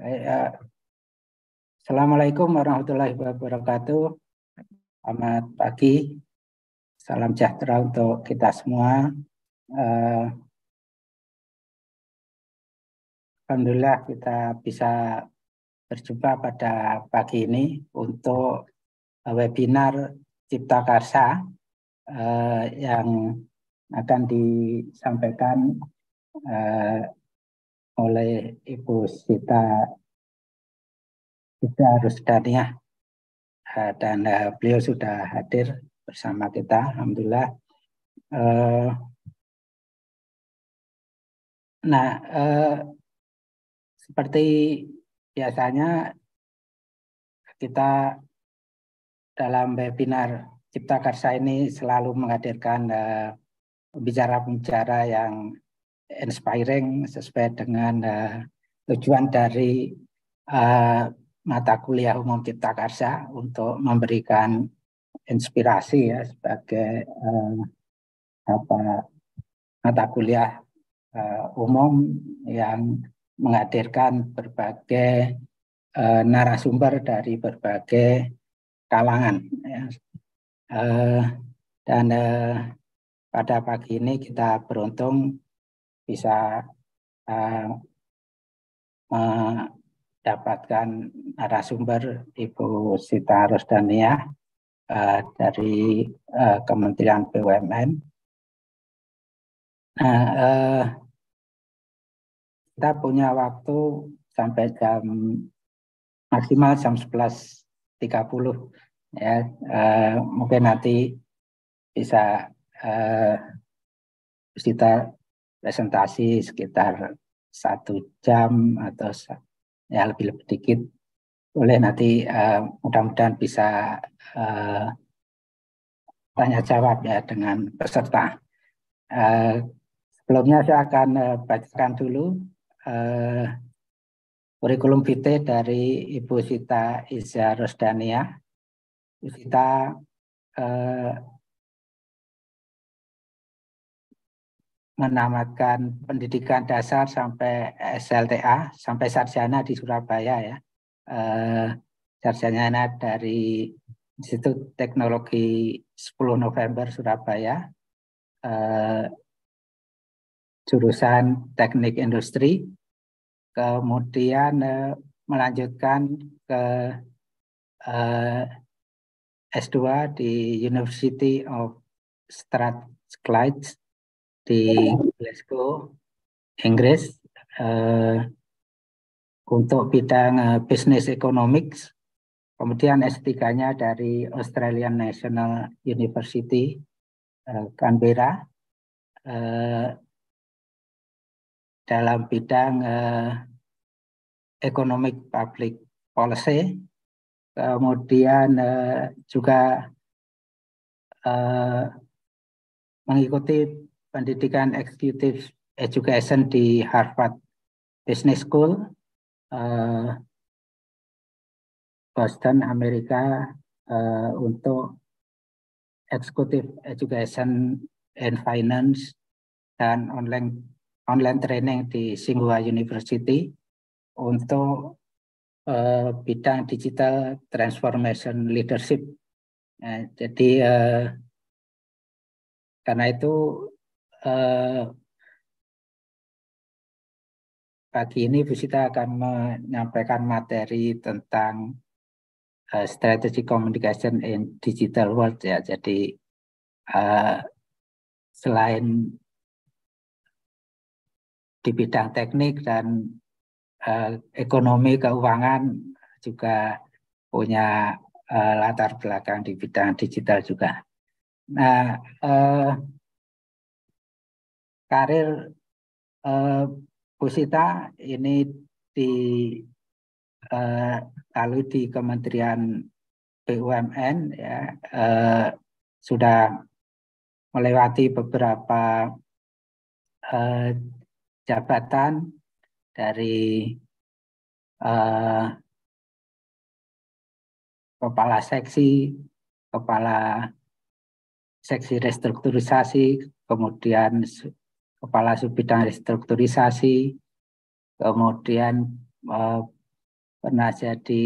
Ya. Assalamualaikum warahmatullahi wabarakatuh. Selamat pagi. Salam sejahtera untuk kita semua. Eh, Alhamdulillah kita bisa berjumpa pada pagi ini untuk webinar Cipta Karsa eh, yang akan disampaikan eh, oleh Ibu Sita Sita Rusdania ya. eh, dan eh, beliau sudah hadir bersama kita Alhamdulillah eh, nah seperti biasanya kita dalam webinar Cipta Karsa ini selalu menghadirkan bicara-bicara yang inspiring sesuai dengan uh, tujuan dari uh, mata kuliah umum Cipta Karsa untuk memberikan inspirasi ya sebagai uh, apa mata kuliah uh, umum yang menghadirkan berbagai uh, narasumber dari berbagai kalangan ya. uh, dan uh, pada pagi ini kita beruntung bisa uh, mendapatkan narasumber Ibu Sita Rosdania uh, eh, dari uh, Kementerian BUMN. Nah, uh, kita punya waktu sampai jam maksimal jam 11.30 ya uh, mungkin nanti bisa uh, kita presentasi sekitar satu jam atau ya lebih lebih dikit boleh nanti uh, mudah-mudahan bisa uh, tanya jawab ya dengan peserta. Uh, sebelumnya saya akan uh, bacakan dulu uh, kurikulum vitae dari Ibu Sita Iza Rosdania. Ibu Sita uh, menamatkan pendidikan dasar sampai SLTA sampai sarjana di Surabaya ya. Eh, sarjana dari Institut Teknologi 10 November Surabaya. Eh, jurusan Teknik Industri. Kemudian eh, melanjutkan ke S2 di University of Strathclyde di Glasgow, Inggris uh, untuk bidang uh, Business Economics. Kemudian S3-nya dari Australian National University, uh, Canberra, uh, dalam bidang uh, Economic Public Policy. Kemudian uh, juga uh, mengikuti pendidikan executive education eh, di Harvard Business School, eh, Boston, Amerika, eh, untuk executive education and finance dan online online training di Singhua University untuk uh, bidang digital transformation leadership. Nah, jadi uh, karena itu eh, pagi ini Bu Sita akan menyampaikan materi tentang eh, strategi komunikasi in digital world ya. Jadi eh, selain di bidang teknik dan eh, ekonomi keuangan juga punya eh, latar belakang di bidang digital juga. Nah, eh, karir eh, Bu Sita ini di eh, lalu di Kementerian BUMN ya eh, sudah melewati beberapa eh, jabatan dari eh, kepala seksi, kepala seksi restrukturisasi, kemudian kepala Bidang restrukturisasi, kemudian eh, pernah jadi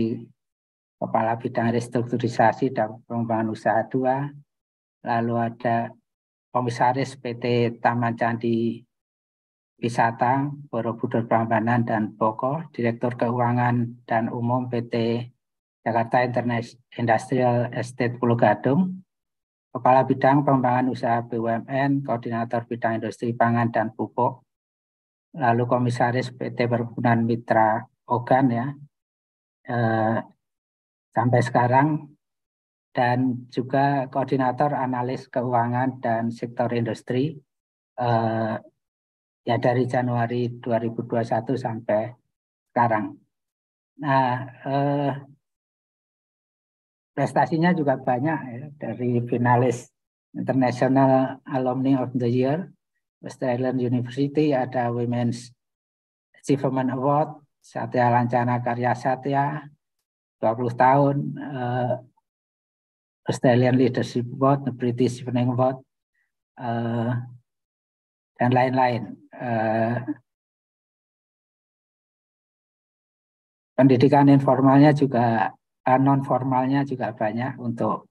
kepala bidang restrukturisasi dan pengembangan usaha dua, lalu ada komisaris PT Taman Candi Wisata, Borobudur Prambanan dan Boko, Direktur Keuangan dan Umum PT Jakarta Industrial Estate Pulau Gadung, Kepala Bidang Pengembangan Usaha BUMN, Koordinator Bidang Industri Pangan dan Pupuk, lalu Komisaris PT Perhubungan Mitra Ogan ya, eh, sampai sekarang, dan juga Koordinator Analis Keuangan dan Sektor Industri, eh, ya dari Januari 2021 sampai sekarang. Nah, eh, prestasinya juga banyak ya, dari finalis International Alumni of the Year, Australian University ada Women's Achievement Award, Satya Lancana Karya Satya, 20 tahun, uh, eh, Australian Leadership Award, the British Evening Award, uh, dan lain-lain. Eh. pendidikan informalnya juga uh, eh, non formalnya juga banyak untuk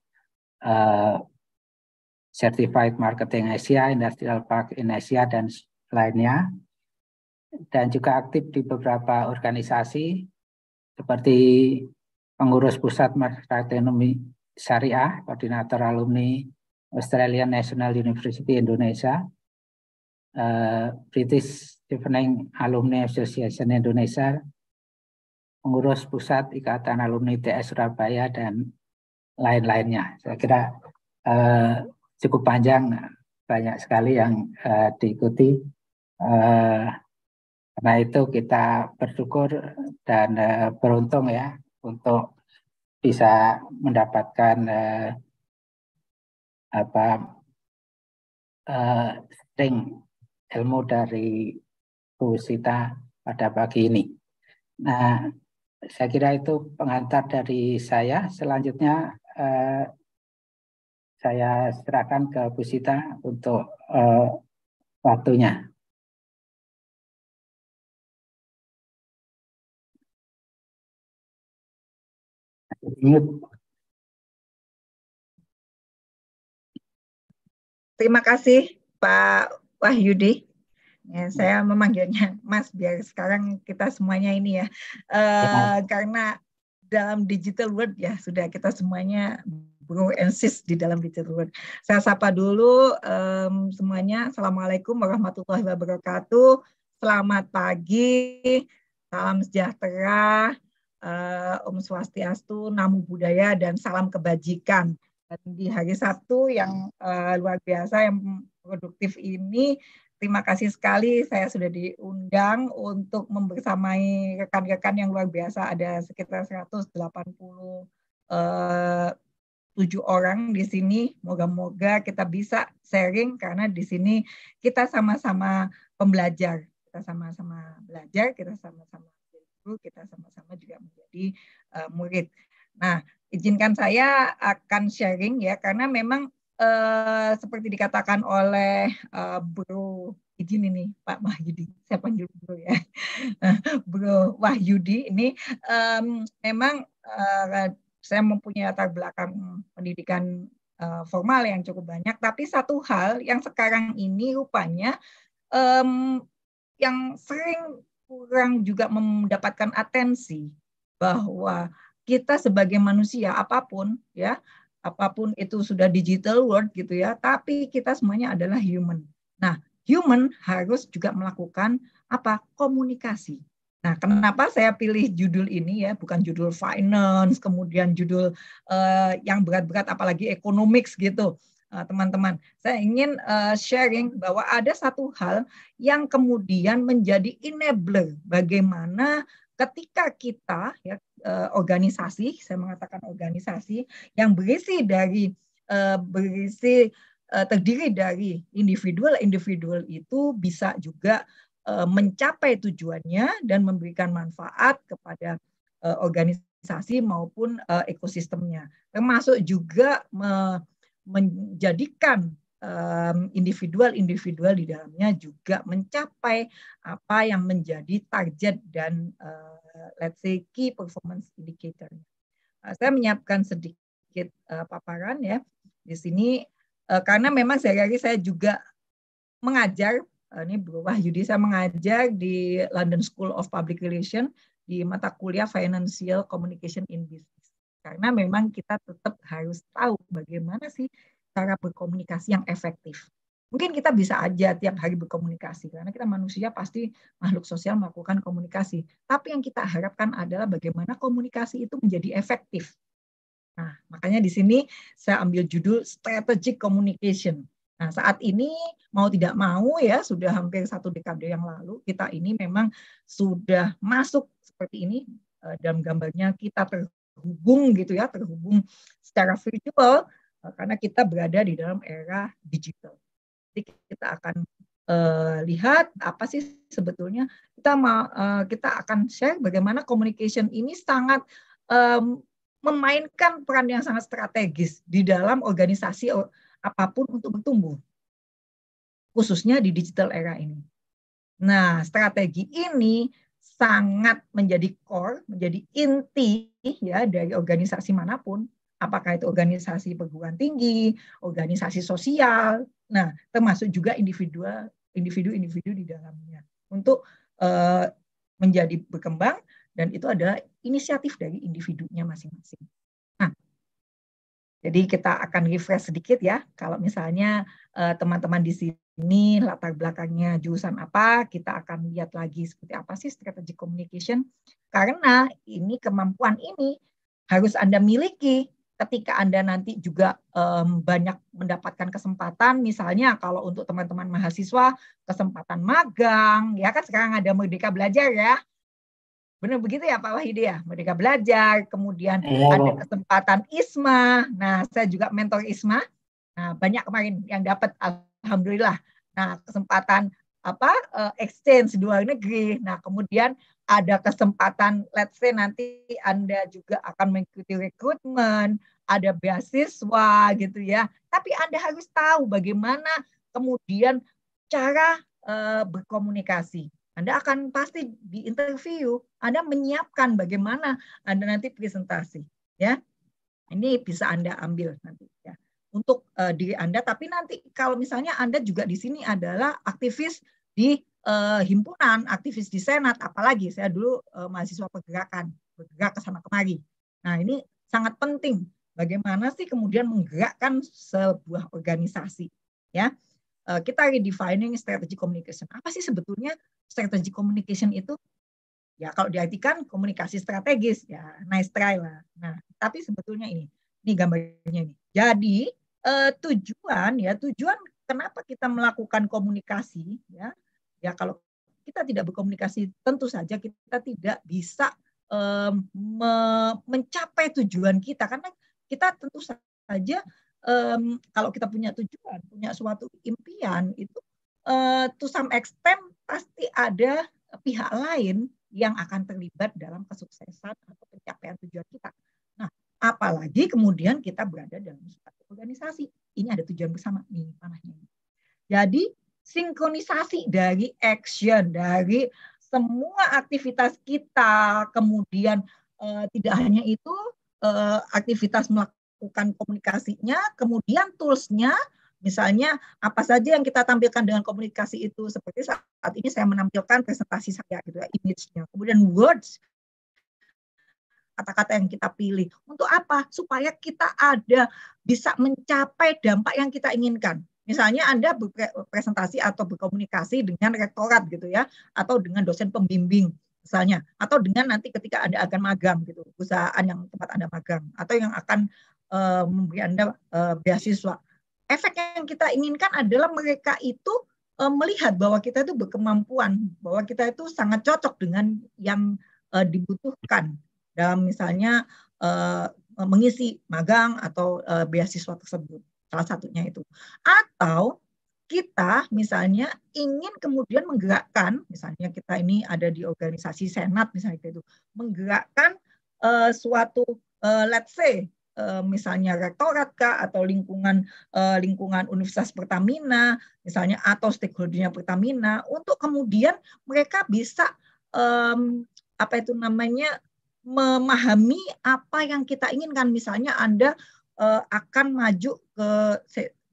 uh, Certified Marketing Asia, Industrial Park in Asia dan lainnya. Dan juga aktif di beberapa organisasi seperti pengurus pusat ekonomi syariah, koordinator alumni Australian National University Indonesia, eh, British Evening Alumni Association Indonesia, pengurus pusat Ikatan Alumni TS Surabaya dan lain-lainnya. Saya kira eh, cukup panjang, banyak sekali yang eh, diikuti. Eh, karena itu kita bersyukur dan eh, beruntung ya untuk bisa mendapatkan eh, apa eh, sting ilmu dari Bu Sita pada pagi ini. Nah, saya kira itu pengantar dari saya. Selanjutnya eh, saya serahkan ke Bu Sita untuk eh, waktunya. Terima kasih Pak Wahyudi. Ya, saya memanggilnya Mas biar sekarang kita semuanya ini ya, uh, ya. karena dalam digital world ya sudah kita semuanya bro and sis di dalam digital world. Saya sapa dulu um, semuanya. Assalamualaikum warahmatullahi wabarakatuh. Selamat pagi, salam sejahtera, uh, Om Swastiastu, Namo budaya dan salam kebajikan. Dan di hari Sabtu yang uh, luar biasa, yang produktif ini, terima kasih sekali saya sudah diundang untuk membersamai rekan-rekan yang luar biasa. Ada sekitar 180 eh, tujuh orang di sini. Moga-moga kita bisa sharing karena di sini kita sama-sama pembelajar, kita sama-sama belajar, kita sama-sama guru, kita sama-sama juga menjadi uh, murid. Nah, izinkan saya akan sharing ya karena memang Eh, seperti dikatakan oleh uh, Bro izin ini Pak Wahyudi, saya panggil Bro ya, Bro Wahyudi ini um, memang uh, saya mempunyai latar belakang pendidikan uh, formal yang cukup banyak, tapi satu hal yang sekarang ini rupanya um, yang sering kurang juga mendapatkan atensi bahwa kita sebagai manusia apapun ya apapun itu sudah digital world gitu ya, tapi kita semuanya adalah human. Nah, human harus juga melakukan apa? komunikasi. Nah, kenapa saya pilih judul ini ya, bukan judul finance, kemudian judul uh, yang berat-berat apalagi economics gitu. Eh, teman-teman, uh, saya ingin uh, sharing bahwa ada satu hal yang kemudian menjadi enabler bagaimana ketika kita ya eh, organisasi saya mengatakan organisasi yang berisi dari eh, berisi eh, terdiri dari individual-individual itu bisa juga mencapai tujuannya dan memberikan manfaat kepada organisasi maupun ekosistemnya termasuk juga menjadikan individual-individual di dalamnya juga mencapai apa yang menjadi target dan eh, let's say key performance indicator. Eh, saya menyiapkan sedikit eh, paparan ya di sini karena memang sehari-hari saya juga mengajar ini berubah Wahyudi saya mengajar di London School of Public Relations di mata kuliah Financial Communication in Business. Karena memang kita tetap harus tahu bagaimana sih cara berkomunikasi yang efektif. Mungkin kita bisa aja tiap hari berkomunikasi karena kita manusia pasti makhluk sosial melakukan komunikasi. Tapi yang kita harapkan adalah bagaimana komunikasi itu menjadi efektif. Nah, makanya di sini saya ambil judul strategic communication. Nah, saat ini mau tidak mau ya sudah hampir satu dekade yang lalu kita ini memang sudah masuk seperti ini eh, dalam gambarnya kita terhubung gitu ya, terhubung secara virtual Eh, karena kita berada di dalam era digital. Jadi kita akan uh, lihat apa sih sebetulnya kita mau uh, eh, kita akan share bagaimana communication ini sangat um, memainkan peran yang sangat strategis di dalam organisasi apapun untuk bertumbuh. Khususnya di digital era ini. Nah, strategi ini sangat menjadi core, menjadi inti ya dari organisasi manapun apakah itu organisasi perguruan tinggi, organisasi sosial, nah termasuk juga individual individu-individu di dalamnya untuk uh, menjadi berkembang dan itu adalah inisiatif dari individunya masing-masing. Nah, jadi kita akan refresh sedikit ya kalau misalnya eh, teman-teman uh, di sini latar belakangnya jurusan apa, kita akan lihat lagi seperti apa sih strategic communication karena ini kemampuan ini harus Anda miliki ketika Anda nanti juga um, banyak mendapatkan kesempatan, misalnya kalau untuk teman-teman mahasiswa, kesempatan magang, ya kan sekarang ada Merdeka Belajar ya. Benar begitu ya Pak Wahidi ya, Merdeka Belajar, kemudian oh. ada kesempatan ISMA, nah saya juga mentor ISMA, nah banyak kemarin yang dapat Alhamdulillah. Nah kesempatan apa eh, exchange dua negeri, nah kemudian ada kesempatan let's say nanti Anda juga akan mengikuti rekrutmen, ada beasiswa gitu ya. Tapi Anda harus tahu bagaimana kemudian cara uh, berkomunikasi. Anda akan pasti di interview, Anda menyiapkan bagaimana Anda nanti presentasi, ya. Ini bisa Anda ambil nanti ya. Untuk uh, diri Anda tapi nanti kalau misalnya Anda juga di sini adalah aktivis di uh, himpunan aktivis di senat apalagi saya dulu uh, mahasiswa pergerakan bergerak ke sana kemari nah ini sangat penting bagaimana sih kemudian menggerakkan sebuah organisasi ya uh, kita redefining strategi communication apa sih sebetulnya strategi communication itu ya kalau diartikan komunikasi strategis ya nice try lah nah tapi sebetulnya ini ini gambarnya ini jadi uh, tujuan ya tujuan kenapa kita melakukan komunikasi ya Ya kalau kita tidak berkomunikasi, tentu saja kita tidak bisa um, me mencapai tujuan kita karena kita tentu saja um, kalau kita punya tujuan, punya suatu impian itu uh, to some extent pasti ada pihak lain yang akan terlibat dalam kesuksesan atau pencapaian tujuan kita. Nah, apalagi kemudian kita berada dalam suatu organisasi. Ini ada tujuan bersama nih panahnya. Jadi sinkronisasi dari action, dari semua aktivitas kita, kemudian eh, tidak hanya itu eh, aktivitas melakukan komunikasinya, kemudian toolsnya, misalnya apa saja yang kita tampilkan dengan komunikasi itu, seperti saat ini saya menampilkan presentasi saya gitu ya, image-nya, kemudian words, kata-kata yang kita pilih. Untuk apa? Supaya kita ada bisa mencapai dampak yang kita inginkan. Misalnya Anda berpresentasi atau berkomunikasi dengan rektorat gitu ya, atau dengan dosen pembimbing misalnya, atau dengan nanti ketika Anda akan magang gitu, perusahaan yang tempat Anda magang, atau yang akan uh, memberi Anda uh, beasiswa. Efek yang kita inginkan adalah mereka itu uh, melihat bahwa kita itu berkemampuan, bahwa kita itu sangat cocok dengan yang uh, dibutuhkan dalam misalnya uh, mengisi magang atau uh, beasiswa tersebut salah satunya itu. Atau kita misalnya ingin kemudian menggerakkan, misalnya kita ini ada di organisasi senat misalnya itu, menggerakkan uh, suatu uh, let's say uh, misalnya rektorat kah atau lingkungan uh, lingkungan Universitas Pertamina misalnya atau stakeholdernya Pertamina untuk kemudian mereka bisa um, apa itu namanya memahami apa yang kita inginkan misalnya anda uh, akan maju ke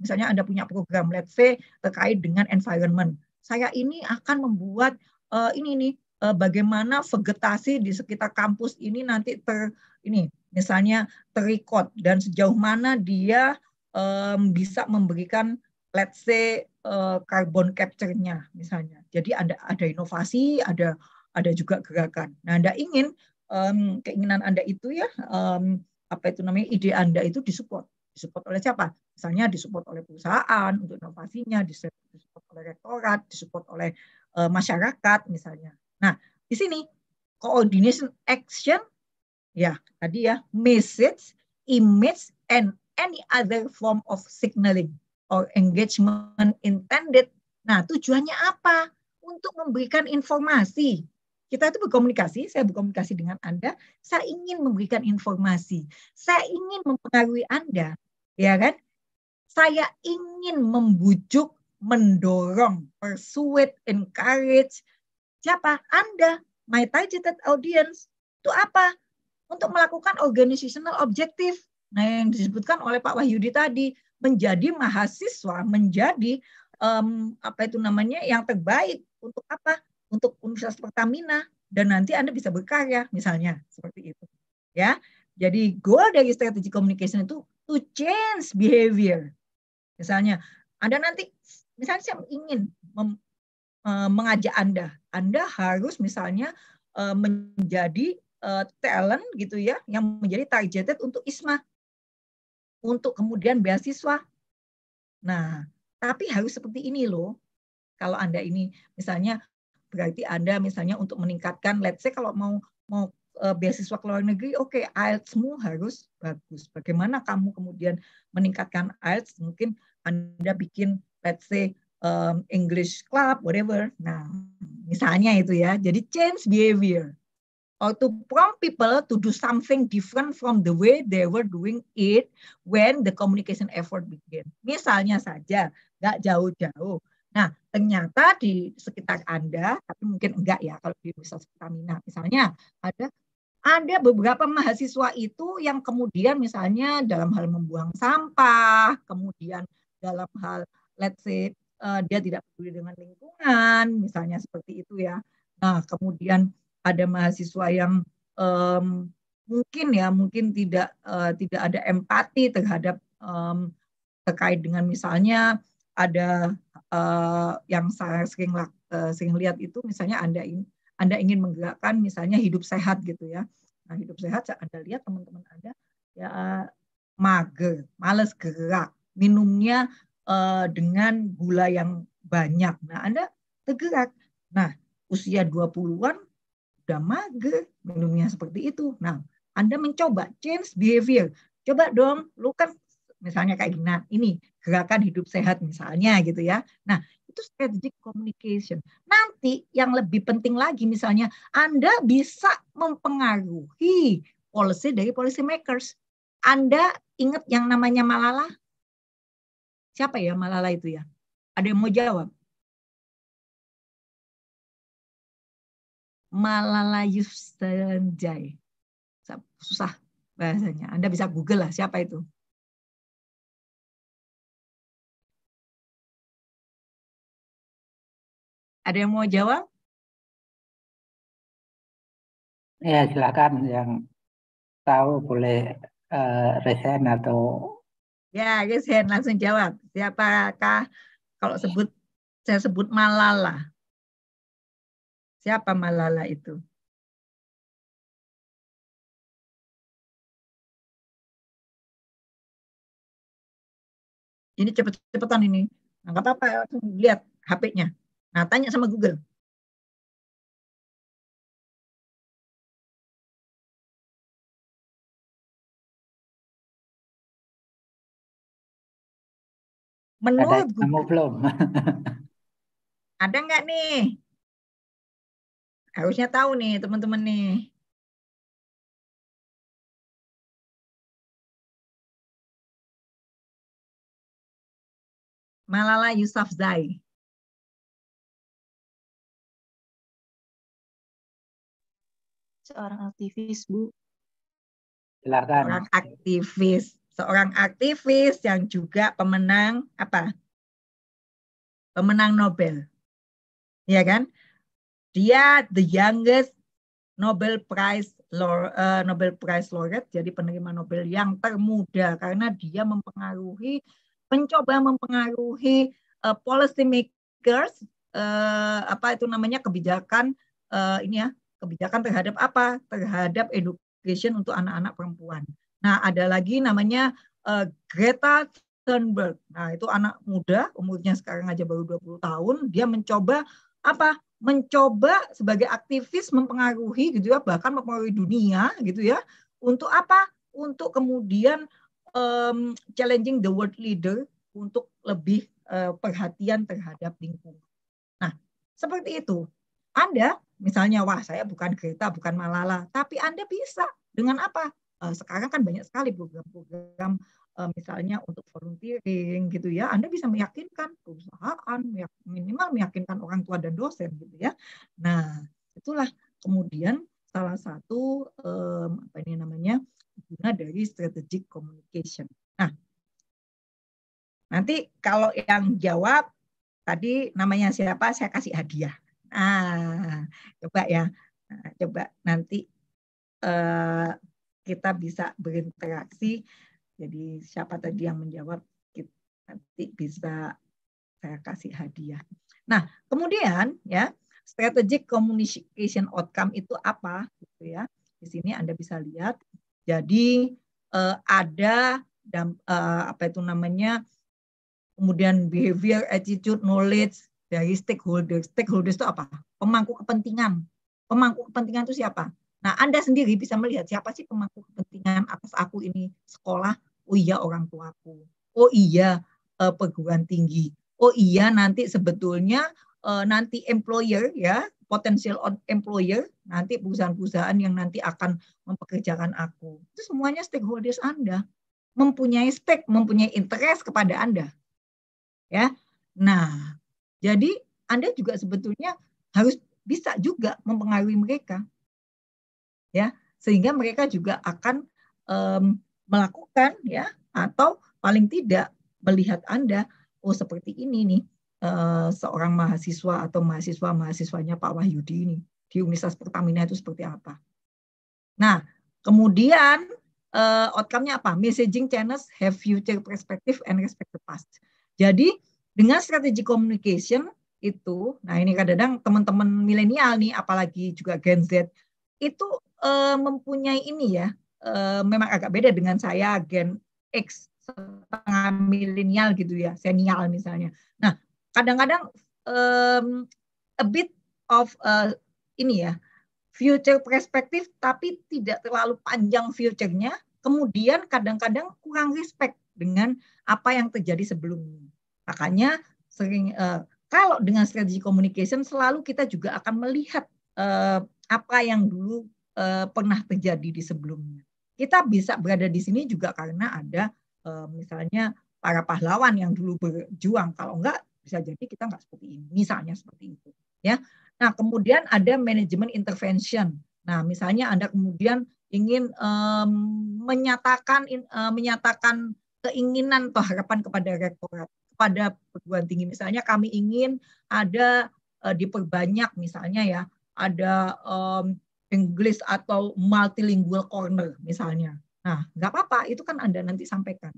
misalnya Anda punya program let's say terkait dengan environment. Saya ini akan membuat uh, ini nih uh, bagaimana vegetasi di sekitar kampus ini nanti ter ini misalnya terikot dan sejauh mana dia um, bisa memberikan let's say uh, carbon capture-nya misalnya. Jadi ada ada inovasi, ada ada juga gerakan. Nah, Anda ingin um, keinginan Anda itu ya um, apa itu namanya ide Anda itu disupport. Disupport oleh siapa? Misalnya disupport oleh perusahaan untuk inovasinya, disupport oleh rektorat, disupport oleh e, masyarakat misalnya. Nah, di sini coordination action ya tadi ya message, image and any other form of signaling or engagement intended. Nah, tujuannya apa? Untuk memberikan informasi kita itu berkomunikasi, saya berkomunikasi dengan Anda, saya ingin memberikan informasi, saya ingin mempengaruhi Anda, ya kan? Saya ingin membujuk, mendorong, persuade, encourage siapa? Anda, my targeted audience. Itu apa? Untuk melakukan organizational objective. Nah, yang disebutkan oleh Pak Wahyudi tadi, menjadi mahasiswa, menjadi um, apa itu namanya yang terbaik untuk apa? untuk Universitas Pertamina dan nanti Anda bisa berkarya misalnya seperti itu. Ya. Jadi goal dari strategi communication itu to change behavior. Misalnya Anda nanti misalnya saya ingin mem, eh, mengajak Anda, Anda harus misalnya eh, menjadi eh, talent gitu ya yang menjadi targeted untuk ISMA untuk kemudian beasiswa. Nah, tapi harus seperti ini loh. Kalau Anda ini misalnya berarti Anda misalnya untuk meningkatkan let's say kalau mau mau uh, beasiswa ke luar negeri, oke okay, IELTS-mu harus bagus. Bagaimana kamu kemudian meningkatkan IELTS? Mungkin Anda bikin let's say um, English club, whatever. Nah, misalnya itu ya. Jadi change behavior or to prompt people to do something different from the way they were doing it when the communication effort began. Misalnya saja, nggak jauh-jauh. Nah, ternyata di sekitar Anda, tapi mungkin enggak ya kalau di Universitas Pertamina, misalnya ada ada beberapa mahasiswa itu yang kemudian misalnya dalam hal membuang sampah, kemudian dalam hal let's say uh, dia tidak peduli dengan lingkungan, misalnya seperti itu ya. Nah, kemudian ada mahasiswa yang um, mungkin ya mungkin tidak uh, tidak ada empati terhadap um, terkait dengan misalnya ada uh, yang saya sering, uh, sering lihat itu misalnya Anda ingin anda ingin menggerakkan misalnya hidup sehat gitu ya. Nah, hidup sehat Anda lihat teman-teman Anda ya uh, mager, males gerak, minumnya uh, dengan gula yang banyak. Nah, Anda tergerak. Nah, usia 20-an udah mager minumnya seperti itu. Nah, Anda mencoba change behavior. Coba dong, lu kan misalnya kayak gini, nah, ini gerakan hidup sehat misalnya gitu ya. Nah, itu strategic communication. Nanti yang lebih penting lagi misalnya Anda bisa mempengaruhi policy dari policy makers. Anda ingat yang namanya Malala? Siapa ya Malala itu ya? Ada yang mau jawab? Malala Yusufzai. Susah bahasanya. Anda bisa Google lah siapa itu. Ada yang mau jawab? Ya silakan yang tahu boleh uh, eh, resen atau ya resen langsung jawab. Siapakah kalau sebut saya sebut Malala? Siapa Malala itu? Ini cepet-cepetan ini. Nggak apa-apa, lihat HP-nya. Nah, tanya sama Google. Menurut ada belum? ada nggak nih? Harusnya tahu nih teman-teman nih. Malala Yusuf Zai. seorang aktivis, Bu? Silakan. Seorang aktivis, seorang aktivis yang juga pemenang apa? Pemenang Nobel. Ya kan? Dia the youngest Nobel Prize eh, Nobel Prize laureate, jadi penerima Nobel yang termuda karena dia mempengaruhi, mencoba mempengaruhi uh, policy makers, uh, apa itu namanya kebijakan uh, ini ya kebijakan terhadap apa? Terhadap education untuk anak-anak perempuan. Nah, ada lagi namanya uh, Greta Thunberg. Nah, itu anak muda, umurnya sekarang aja baru 20 tahun, dia mencoba apa? Mencoba sebagai aktivis mempengaruhi gitu ya, bahkan mempengaruhi dunia gitu ya. Untuk apa? Untuk kemudian um, challenging the world leader untuk lebih uh, perhatian terhadap lingkungan. Nah, seperti itu. Anda Misalnya, wah saya bukan Greta, bukan Malala, tapi Anda bisa. Dengan apa? Eh, sekarang kan banyak sekali program-program eh, misalnya untuk volunteering gitu ya. Anda bisa meyakinkan perusahaan, minimal meyakinkan orang tua dan dosen gitu ya. Nah, itulah kemudian salah satu apa ini namanya guna dari strategic communication. Nah, nanti kalau yang jawab tadi namanya siapa saya kasih hadiah. Ah, coba ya, nah, coba nanti uh, kita bisa berinteraksi. Jadi siapa tadi yang menjawab kita nanti bisa saya kasih hadiah. Nah, kemudian ya strategic communication outcome itu apa gitu ya. Di sini Anda bisa lihat jadi uh, ada dan uh, eh, apa itu namanya kemudian behavior, attitude, knowledge, dari stakeholder. Stakeholders itu apa? Pemangku kepentingan. Pemangku kepentingan itu siapa? Nah, Anda sendiri bisa melihat siapa sih pemangku kepentingan atas aku ini sekolah? Oh iya orang tuaku. Oh iya eh, perguruan tinggi. Oh iya nanti sebetulnya eh, nanti employer ya, potential employer, nanti perusahaan-perusahaan yang nanti akan mempekerjakan aku. Itu semuanya stakeholders Anda mempunyai stake, mempunyai interest kepada Anda. Ya. Nah, jadi Anda juga sebetulnya harus bisa juga mempengaruhi mereka. Ya, sehingga mereka juga akan um, melakukan ya atau paling tidak melihat Anda oh seperti ini nih uh, seorang mahasiswa atau mahasiswa mahasiswanya Pak Wahyudi ini di Universitas Pertamina itu seperti apa. Nah, kemudian uh, outcome-nya apa? Messaging channels have future perspective and respect the past. Jadi dengan strategi communication itu, nah ini kadang-kadang teman-teman milenial nih, apalagi juga Gen Z, itu uh, mempunyai ini ya, uh, memang agak beda dengan saya Gen X setengah milenial gitu ya, senial misalnya. Nah, kadang-kadang um, a bit of uh, ini ya, future perspektif tapi tidak terlalu panjang future-nya, kemudian kadang-kadang kurang respect dengan apa yang terjadi sebelumnya. Makanya sering uh, kalau dengan strategi communication selalu kita juga akan melihat uh, apa yang dulu uh, pernah terjadi di sebelumnya. Kita bisa berada di sini juga karena ada uh, misalnya para pahlawan yang dulu berjuang. Kalau enggak bisa jadi kita enggak seperti ini. Misalnya seperti itu, ya. Nah, kemudian ada manajemen intervention. Nah, misalnya Anda kemudian ingin um, menyatakan in, uh, menyatakan keinginan atau harapan kepada rektorat pada perguruan tinggi. Misalnya kami ingin ada uh, diperbanyak misalnya ya, ada um, English atau multilingual corner misalnya. Nah, nggak apa-apa, itu kan Anda nanti sampaikan.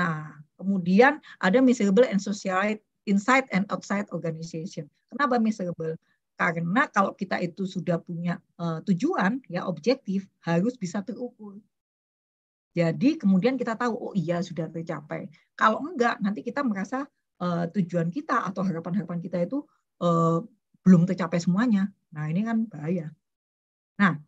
Nah, kemudian ada miserable and social inside and outside organization. Kenapa miserable? Karena kalau kita itu sudah punya uh, tujuan, ya objektif, harus bisa terukur. Jadi kemudian kita tahu, oh iya sudah tercapai. Kalau enggak, nanti kita merasa uh, tujuan kita atau harapan-harapan kita itu uh, belum tercapai semuanya. Nah ini kan bahaya. Nah,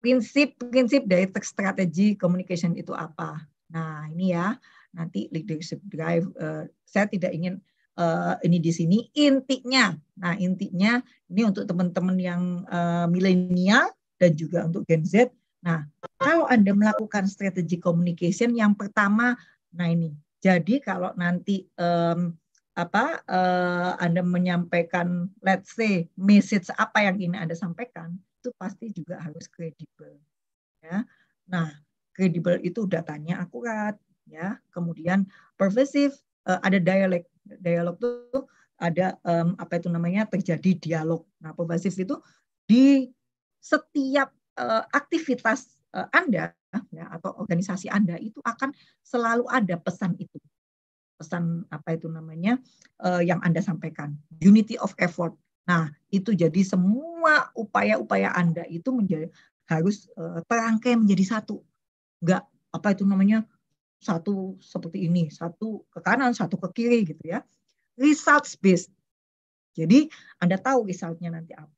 prinsip-prinsip dari strategi communication itu apa? Nah ini ya, nanti leadership drive, uh, saya tidak ingin uh, ini di sini intinya. Nah intinya ini untuk teman-teman yang uh, milenial dan juga untuk Gen Z, Nah, kalau Anda melakukan strategi communication yang pertama, nah ini. Jadi kalau nanti um, apa uh, Anda menyampaikan let's say message apa yang ini Anda sampaikan, itu pasti juga harus kredibel. Ya. Nah, kredibel itu datanya akurat, ya. Kemudian pervasive uh, ada dialog. Dialog itu ada um, apa itu namanya terjadi dialog. Nah, pervasif itu di setiap Eh, aktivitas eh, Anda ya, atau organisasi Anda itu akan selalu ada pesan itu. Pesan apa itu namanya eh, yang Anda sampaikan. Unity of effort. Nah, itu jadi semua upaya-upaya Anda itu menjadi harus terangkai menjadi satu. Enggak apa itu namanya satu seperti ini, satu ke kanan, satu ke kiri gitu ya. Results based. Jadi Anda tahu resultnya nanti apa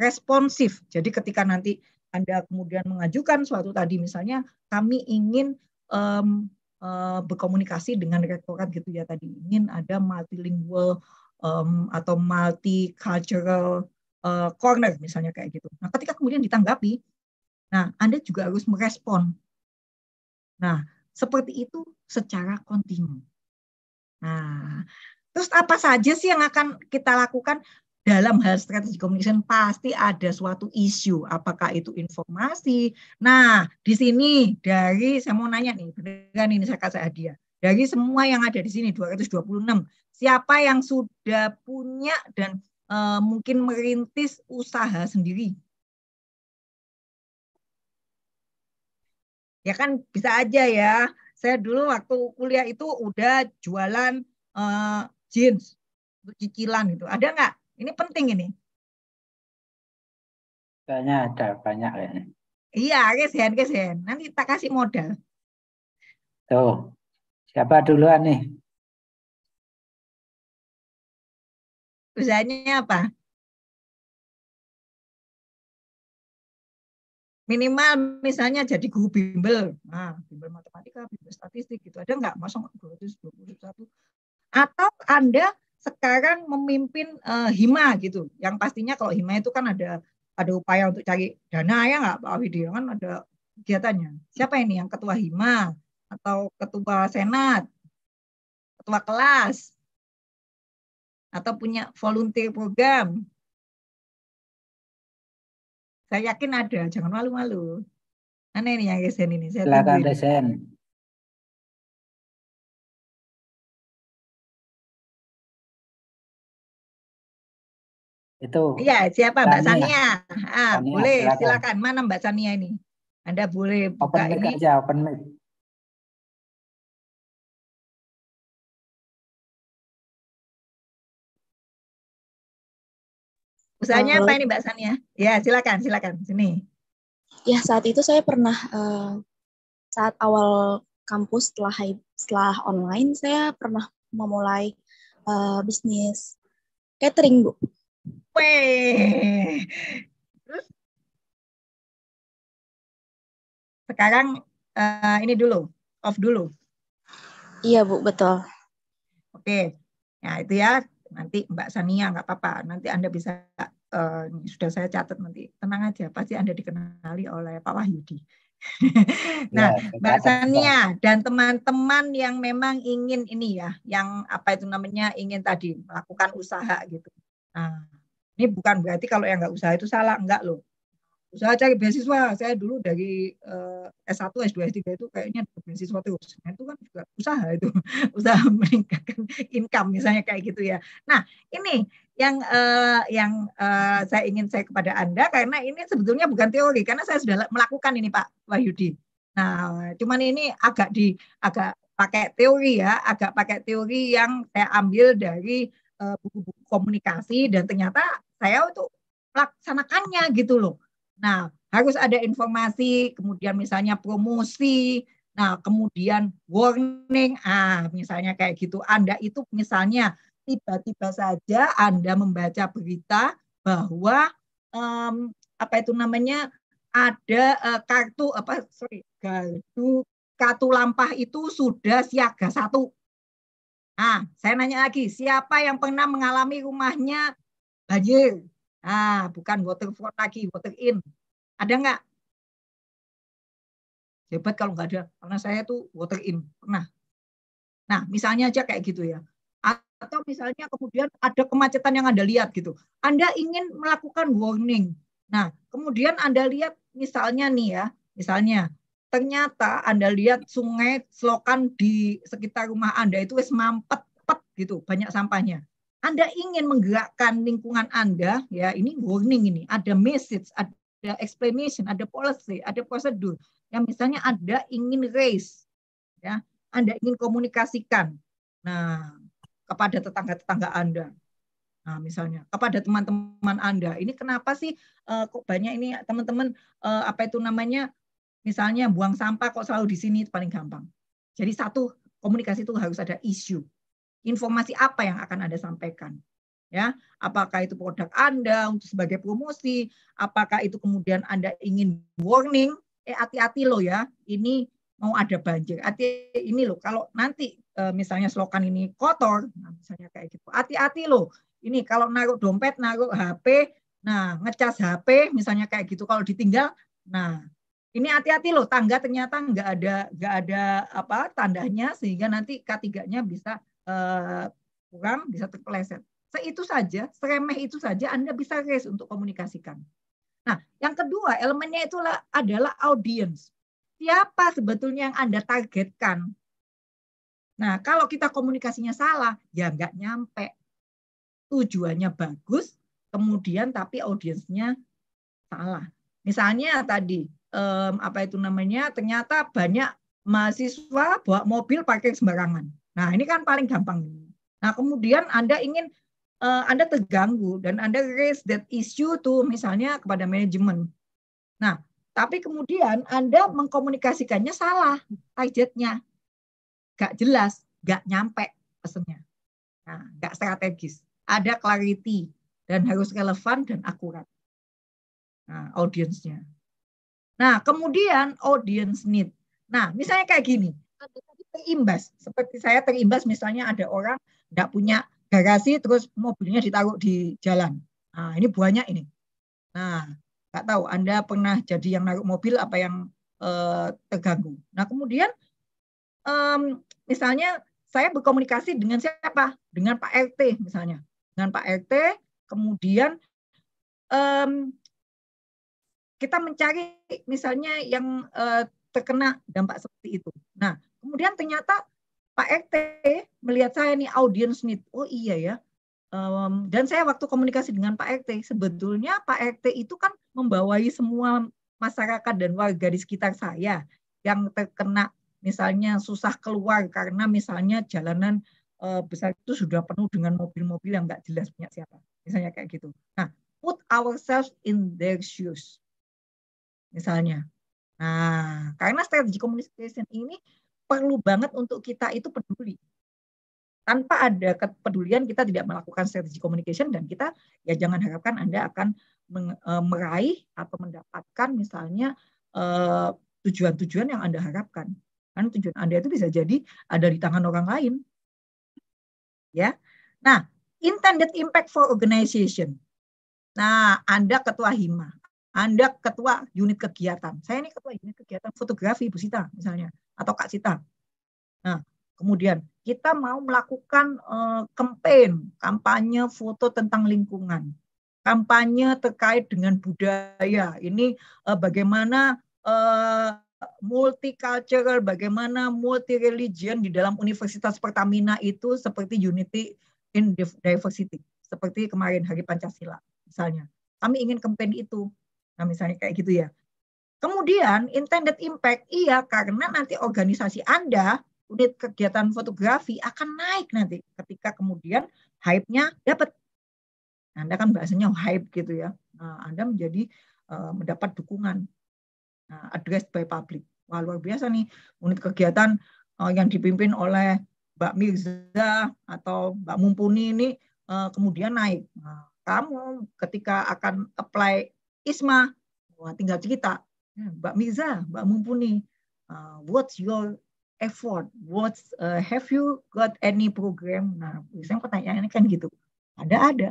responsif. Jadi ketika nanti Anda kemudian mengajukan suatu tadi misalnya kami ingin um, uh, berkomunikasi dengan rektorat gitu ya tadi ingin ada multilingual um, atau multicultural uh, corner misalnya kayak gitu. Nah, ketika kemudian ditanggapi, nah Anda juga harus merespon. Nah, seperti itu secara kontinu. Nah, terus apa saja sih yang akan kita lakukan? dalam hal strategi communication pasti ada suatu isu, apakah itu informasi. Nah, di sini dari saya mau nanya nih, beneran ini saya kasih hadiah. Dari semua yang ada di sini 226, siapa yang sudah punya dan e, mungkin merintis usaha sendiri? Ya kan bisa aja ya. Saya dulu waktu kuliah itu udah jualan e, jeans cicilan gitu. Ada nggak ini penting ini. Kayaknya ada banyak ya. Iya, kesen, kesen. Nanti tak kasih modal. Tuh, siapa duluan nih? Usahanya apa? minimal misalnya jadi guru bimbel, nah, bimbel matematika, bimbel statistik gitu ada nggak? Masa 221 atau Anda sekarang memimpin uh, Hima gitu, yang pastinya kalau Hima itu kan ada ada upaya untuk cari dana ya nggak Pak Widio ya kan ada kegiatannya. Siapa ini yang ketua Hima atau ketua Senat, ketua kelas, atau punya volunteer program? Saya yakin ada, jangan malu-malu. Aneh ini yang Resen ini. Saya Silakan Itu. Iya, siapa Mbak Sania? Ah, Sania, boleh, silakan. silakan. Mana Mbak Sania ini? Anda boleh buka open ini. Aja, open mic. Usahanya apa ini Mbak Sania? Ya, silakan, silakan. Sini. Ya, saat itu saya pernah uh, saat awal kampus setelah setelah online saya pernah memulai uh, bisnis catering, Bu. Weh. Terus sekarang uh, ini dulu, off dulu. Iya Bu, betul. Oke, nah itu ya nanti Mbak Sania nggak apa-apa, nanti Anda bisa uh, sudah saya catat nanti. Tenang aja, pasti Anda dikenali oleh Pak Wahyudi. nah, ya, Mbak Sania dan teman-teman yang memang ingin ini ya, yang apa itu namanya ingin tadi melakukan usaha gitu. Nah, ini bukan berarti kalau yang nggak usaha itu salah, enggak loh. Usaha cari beasiswa. Saya dulu dari eh, S1, S2, S3 itu kayaknya beasiswa terus. Nah, itu kan juga usaha itu. usaha meningkatkan income misalnya kayak gitu ya. Nah, ini yang uh, yang uh, saya ingin saya kepada anda karena ini sebetulnya bukan teori karena saya sudah melakukan ini Pak Wahyudi. Nah, cuman ini agak di agak pakai teori ya, agak pakai teori yang saya ambil dari eh, buku -buku komunikasi dan ternyata saya untuk melaksanakannya gitu loh. Nah, harus ada informasi, kemudian misalnya promosi, nah kemudian warning, ah misalnya kayak gitu. Anda itu misalnya tiba-tiba saja Anda membaca berita bahwa um, apa itu namanya ada uh, kartu apa sorry kartu kartu lampah itu sudah siaga satu. Ah, saya nanya lagi, siapa yang pernah mengalami rumahnya banjir. Ah, bukan waterfall lagi, water in. Ada nggak? Hebat kalau nggak ada, karena saya tuh water in pernah. Nah, misalnya aja kayak gitu ya. Atau misalnya kemudian ada kemacetan yang Anda lihat gitu. Anda ingin melakukan warning. Nah, kemudian Anda lihat misalnya nih ya, misalnya ternyata Anda lihat sungai selokan di sekitar rumah Anda itu wis mampet pet gitu, banyak sampahnya. Anda ingin menggerakkan lingkungan Anda, ya ini warning ini, ada message, ada explanation, ada policy, ada prosedur. Yang misalnya Anda ingin raise, ya Anda ingin komunikasikan, nah kepada tetangga-tetangga Anda, Nah, misalnya kepada teman-teman Anda, ini kenapa sih uh, kok banyak ini teman-teman uh, apa itu namanya misalnya buang sampah kok selalu di sini paling gampang. Jadi satu komunikasi itu harus ada issue informasi apa yang akan Anda sampaikan. Ya, apakah itu produk Anda untuk sebagai promosi, apakah itu kemudian Anda ingin warning, eh hati-hati loh ya, ini mau ada banjir. Hati ini loh, kalau nanti eh, misalnya selokan ini kotor, nah, misalnya kayak gitu. Hati-hati loh. Ini kalau naruh dompet, naruh HP, nah ngecas HP misalnya kayak gitu kalau ditinggal, nah ini hati-hati loh tangga ternyata nggak ada nggak ada apa tandanya sehingga nanti k bisa kurang, eh, bisa terpeleset. Seitu saja, seremeh itu saja Anda bisa raise untuk komunikasikan. Nah, yang kedua elemennya itulah adalah audience. Siapa sebetulnya yang Anda targetkan? Nah, kalau kita komunikasinya salah, ya nggak nyampe. Tujuannya bagus, kemudian tapi audiensnya salah. Misalnya tadi, apa itu namanya, ternyata banyak mahasiswa bawa mobil pakai sembarangan. Nah, ini kan paling gampang. Nah, kemudian Anda ingin uh, Anda terganggu dan Anda raise that issue to misalnya kepada manajemen. Nah, tapi kemudian Anda mengkomunikasikannya salah, targetnya. Gak jelas, gak nyampe pesennya. Nah, gak strategis. Ada clarity dan harus relevan dan akurat. Nah, audiensnya. Nah, kemudian audience need. Nah, misalnya kayak gini terimbas. Seperti saya terimbas misalnya ada orang tidak punya garasi terus mobilnya ditaruh di jalan. Nah, ini buahnya ini. Nah, nggak tahu Anda pernah jadi yang naruh mobil apa yang eh, terganggu. Nah, kemudian um, misalnya saya berkomunikasi dengan siapa? Dengan Pak RT misalnya. Dengan Pak RT, kemudian um, kita mencari misalnya yang uh, terkena dampak seperti itu. Nah, Kemudian ternyata Pak RT melihat saya nih audience nih. Oh iya ya. Um, dan saya waktu komunikasi dengan Pak RT, sebetulnya Pak RT itu kan membawahi semua masyarakat dan warga di sekitar saya yang terkena misalnya susah keluar karena misalnya jalanan uh, besar itu sudah penuh dengan mobil-mobil yang nggak jelas punya siapa. Misalnya kayak gitu. Nah, put ourselves in their shoes. Misalnya. Nah, karena strategi komunikasi ini perlu banget untuk kita itu peduli. Tanpa ada kepedulian kita tidak melakukan strategi communication dan kita ya jangan harapkan Anda akan e, meraih atau mendapatkan misalnya e, tujuan-tujuan yang Anda harapkan. kan tujuan Anda itu bisa jadi ada di tangan orang lain. Ya. Nah, intended impact for organization. Nah, Anda ketua HIMA, anda ketua unit kegiatan. Saya ini ketua unit kegiatan fotografi Bu Sita misalnya atau Kak Sita. Nah, kemudian kita mau melakukan kampanye, eh, uh, kampanye foto tentang lingkungan. Kampanye terkait dengan budaya. Ini uh, bagaimana uh, multicultural, bagaimana multi religion di dalam Universitas Pertamina itu seperti unity in diversity, seperti kemarin Hari Pancasila misalnya. Kami ingin kampanye itu. Nah, misalnya kayak gitu ya. Kemudian intended impact iya karena nanti organisasi Anda unit kegiatan fotografi akan naik nanti ketika kemudian hype-nya dapat. Anda kan bahasanya hype gitu ya. Nah, Anda menjadi uh, mendapat dukungan uh, addressed by public. Wah, luar biasa nih unit kegiatan uh, yang dipimpin oleh Mbak Mirza atau Mbak Mumpuni ini uh, kemudian naik. Nah, kamu ketika akan apply Isma, wah tinggal cerita. Hmm, Mbak Miza, Mbak Mumpuni, uh, what's your effort? What's uh, have you got any program? Nah, biasanya pertanyaannya kan gitu. Ada ada.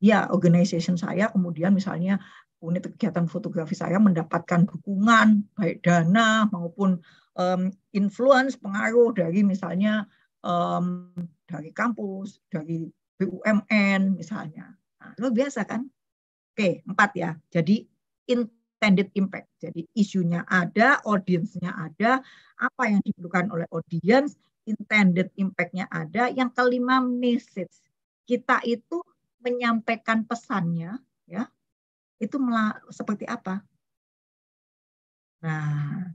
Ya, organization saya kemudian misalnya unit kegiatan fotografi saya mendapatkan dukungan baik dana maupun um, influence pengaruh dari misalnya um, dari kampus, dari BUMN misalnya. Nah, biasa kan? Oke, empat ya. Jadi intended impact. Jadi isunya ada, audiensnya ada, apa yang diperlukan oleh audiens, intended impact-nya ada. Yang kelima message. Kita itu menyampaikan pesannya ya. Itu seperti apa? Nah,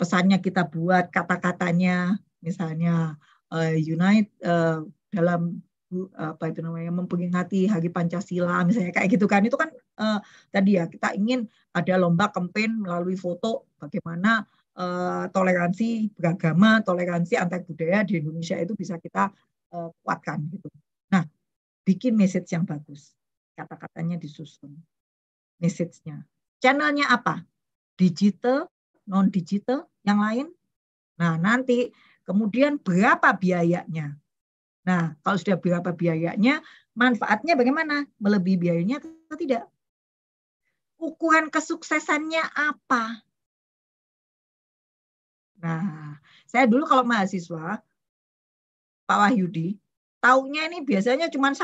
pesannya kita buat kata-katanya misalnya uh, unite uh, dalam apa itu namanya memperingati Hari Pancasila misalnya kayak gitu kan itu kan uh, tadi ya kita ingin ada lomba kampanye melalui foto bagaimana uh, toleransi beragama toleransi antar budaya di Indonesia itu bisa kita uh, kuatkan gitu. Nah bikin message yang bagus kata-katanya disusun message-nya channelnya apa digital non digital yang lain nah nanti kemudian berapa biayanya Nah, kalau sudah berapa biayanya, manfaatnya bagaimana? Melebihi biayanya atau tidak? Ukuran kesuksesannya apa? Nah, saya dulu kalau mahasiswa, Pak Wahyudi, taunya ini biasanya cuma 1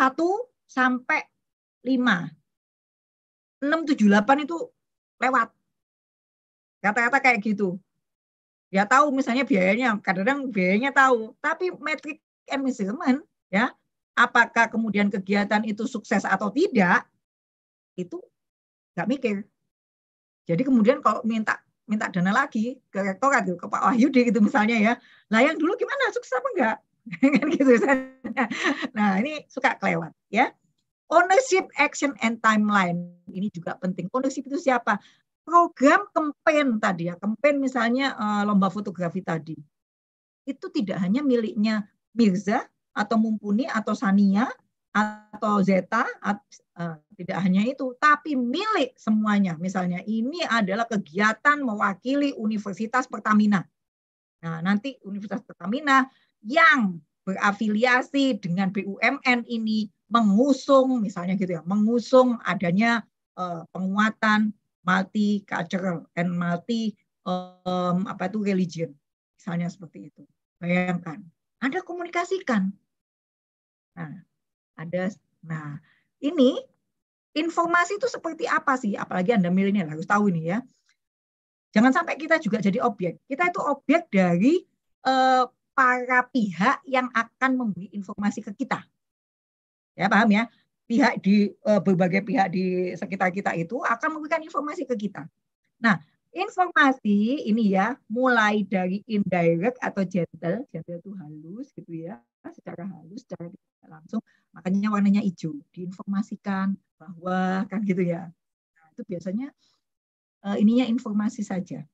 sampai lima. Enam, tujuh, delapan itu lewat. Kata-kata kayak gitu. Ya tahu misalnya biayanya, kadang-kadang biayanya tahu. Tapi metrik embezzlement ya apakah kemudian kegiatan itu sukses atau tidak itu nggak mikir jadi kemudian kalau minta minta dana lagi ke rektorat gitu, ke Pak Wahyudi gitu misalnya ya lah yang dulu gimana sukses apa enggak kan gitu nah ini suka kelewat ya ownership action and timeline ini juga penting ownership itu siapa program kempen tadi ya kempen misalnya eh, lomba fotografi tadi itu tidak hanya miliknya Mirza atau Mumpuni atau Sania atau Zeta uh, tidak hanya itu tapi milik semuanya misalnya ini adalah kegiatan mewakili Universitas Pertamina nah nanti Universitas Pertamina yang berafiliasi dengan BUMN ini mengusung misalnya gitu ya mengusung adanya uh, penguatan multi cultural and multi um, apa itu religion misalnya seperti itu bayangkan anda komunikasikan. Nah, ada nah ini informasi itu seperti apa sih? Apalagi Anda milenial harus tahu ini ya. Jangan sampai kita juga jadi objek. Kita itu objek dari eh, para pihak yang akan memberi informasi ke kita. Ya, paham ya? Pihak di eh, berbagai pihak di sekitar kita itu akan memberikan informasi ke kita. Nah, Informasi ini ya, mulai dari indirect atau gentle, gentle itu halus gitu ya, secara halus, secara langsung, makanya warnanya hijau, diinformasikan bahwa kan gitu ya. Nah, itu biasanya uh, ininya informasi saja.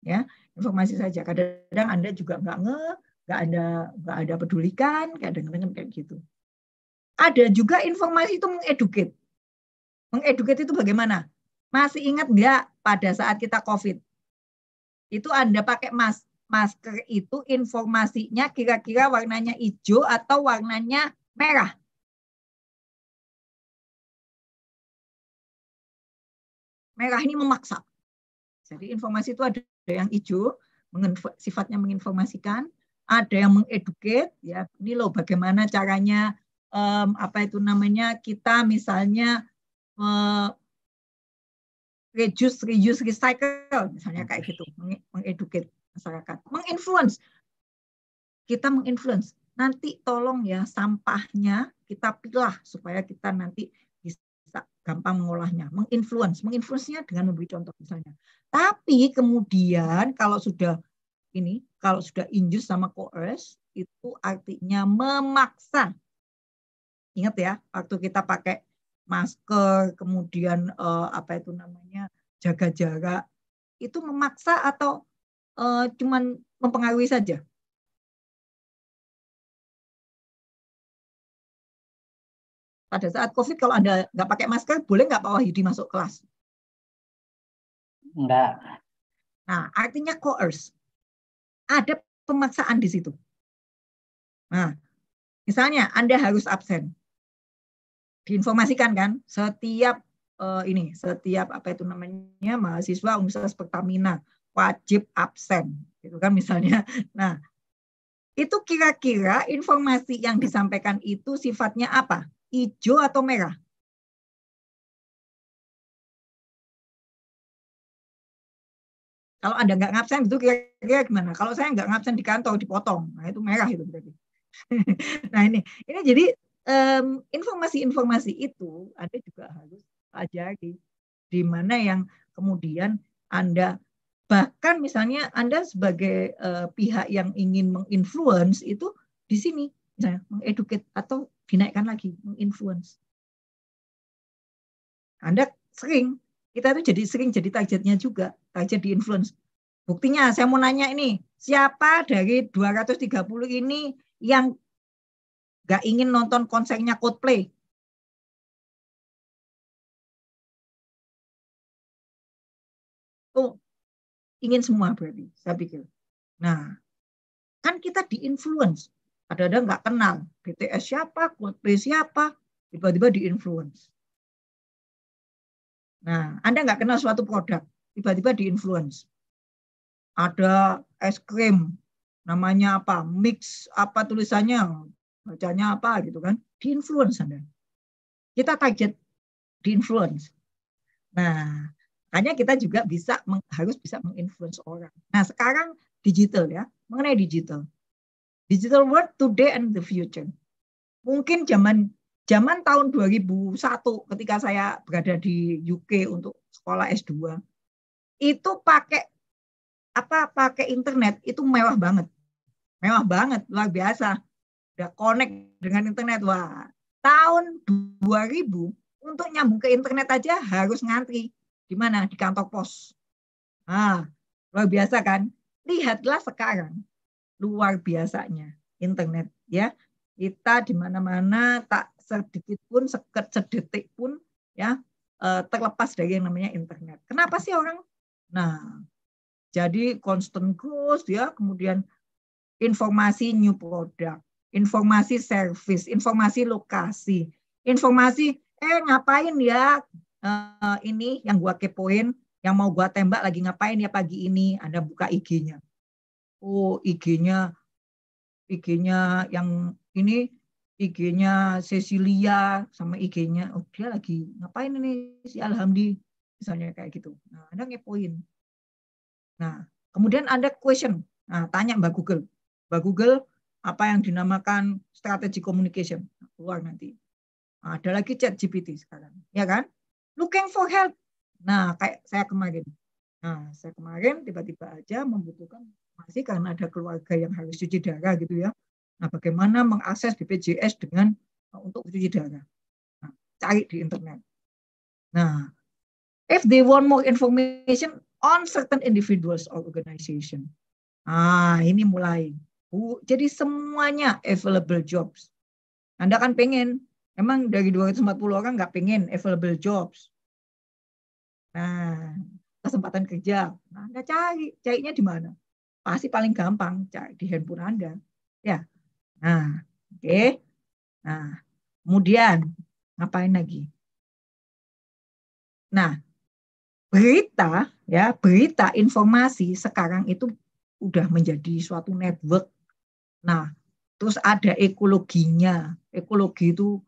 Ya, informasi saja. Kadang-kadang Anda juga nggak nge, nggak ada nggak ada pedulikan, kadang-kadang kayak gitu. Ada juga informasi itu mengeduket. Mengeduket itu bagaimana? Masih ingat nggak pada saat kita COVID? Itu Anda pakai mas masker itu informasinya kira-kira warnanya hijau atau warnanya merah? Merah ini memaksa. Jadi informasi itu ada yang hijau, sifatnya menginformasikan, ada yang mengeduket, ya ini loh bagaimana caranya um, apa itu namanya kita misalnya um, reduce, reuse, recycle, misalnya kayak gitu, mengedukasi masyarakat, menginfluence. Kita menginfluence. Nanti tolong ya sampahnya kita pilah supaya kita nanti bisa gampang mengolahnya, menginfluence, menginfluence-nya dengan memberi contoh misalnya. Tapi kemudian kalau sudah ini, kalau sudah injus sama coerce, itu artinya memaksa. Ingat ya, waktu kita pakai masker, kemudian uh, apa itu namanya jaga jarak, itu memaksa atau uh, cuman mempengaruhi saja? Pada saat COVID kalau Anda nggak pakai masker, boleh nggak Pak Wahidi masuk kelas? nggak Nah, artinya coerce. Ada pemaksaan di situ. Nah, misalnya Anda harus absen diinformasikan kan setiap uh, ini setiap apa itu namanya mahasiswa Universitas Pertamina wajib absen gitu kan misalnya. Nah, itu kira-kira informasi yang disampaikan itu sifatnya apa? Hijau atau merah? Kalau Anda nggak ngabsen itu kira-kira gimana? Kalau saya nggak ngabsen di kantor dipotong, nah itu merah itu berarti. nah ini ini jadi informasi-informasi um, itu Anda juga harus pelajari di mana yang kemudian Anda bahkan misalnya Anda sebagai uh, pihak yang ingin menginfluence itu di sini misalnya mengeduket atau dinaikkan lagi menginfluence. Anda sering kita itu jadi sering jadi targetnya juga, target di influence. Buktinya saya mau nanya ini, siapa dari 230 ini yang Gak ingin nonton konsepnya Coldplay. Oh, ingin semua berarti, saya pikir. Nah, kan kita diinfluence. kadang ada nggak kenal BTS siapa, Coldplay siapa, tiba-tiba di-influence. Nah, Anda nggak kenal suatu produk, tiba-tiba di-influence. Ada es krim, namanya apa, mix apa tulisannya, bacanya apa gitu kan di influence Anda. Kita target di influence. Nah, hanya kita juga bisa harus bisa menginfluence orang. Nah, sekarang digital ya, mengenai digital. Digital world today and the future. Mungkin zaman zaman tahun 2001 ketika saya berada di UK untuk sekolah S2 itu pakai apa pakai internet itu mewah banget. Mewah banget, luar biasa udah connect dengan internet wah tahun 2000 untuk nyambung ke internet aja harus ngantri di mana di kantor pos ah luar biasa kan lihatlah sekarang luar biasanya internet ya kita di mana-mana tak sedikit pun seket sedetik pun ya eh, terlepas dari yang namanya internet kenapa sih orang nah jadi constant growth ya kemudian informasi new product informasi service, informasi lokasi, informasi eh ngapain ya uh, ini yang gua kepoin, yang mau gua tembak lagi ngapain ya pagi ini? Anda buka IG-nya. Oh, IG-nya IG-nya yang ini IG-nya Cecilia sama IG-nya oh dia lagi ngapain ini si Alhamdi misalnya kayak gitu. Nah, Anda ngepoin. Nah, kemudian Anda question. Nah, tanya Mbak Google. Mbak Google, apa yang dinamakan strategi communication keluar nanti. Ada lagi chat GPT sekarang, ya kan? Looking for help. Nah, kayak saya kemarin. Nah, saya kemarin tiba-tiba aja membutuhkan masih karena ada keluarga yang harus cuci darah gitu ya. Nah, bagaimana mengakses BPJS dengan eh, untuk cuci darah? Nah, cari di internet. Nah, if they want more information on certain individuals or organization. Ah, ini mulai. Jadi semuanya available jobs. Anda kan pengen, emang dari 240 orang nggak pengen available jobs. Nah, kesempatan kerja. Nah, Anda cari, carinya di mana? Pasti paling gampang cari di handphone Anda. Ya. Nah, oke. Okay. Nah, kemudian ngapain lagi? Nah, berita ya, berita informasi sekarang itu udah menjadi suatu network Nah, terus ada ekologinya. Ekologi itu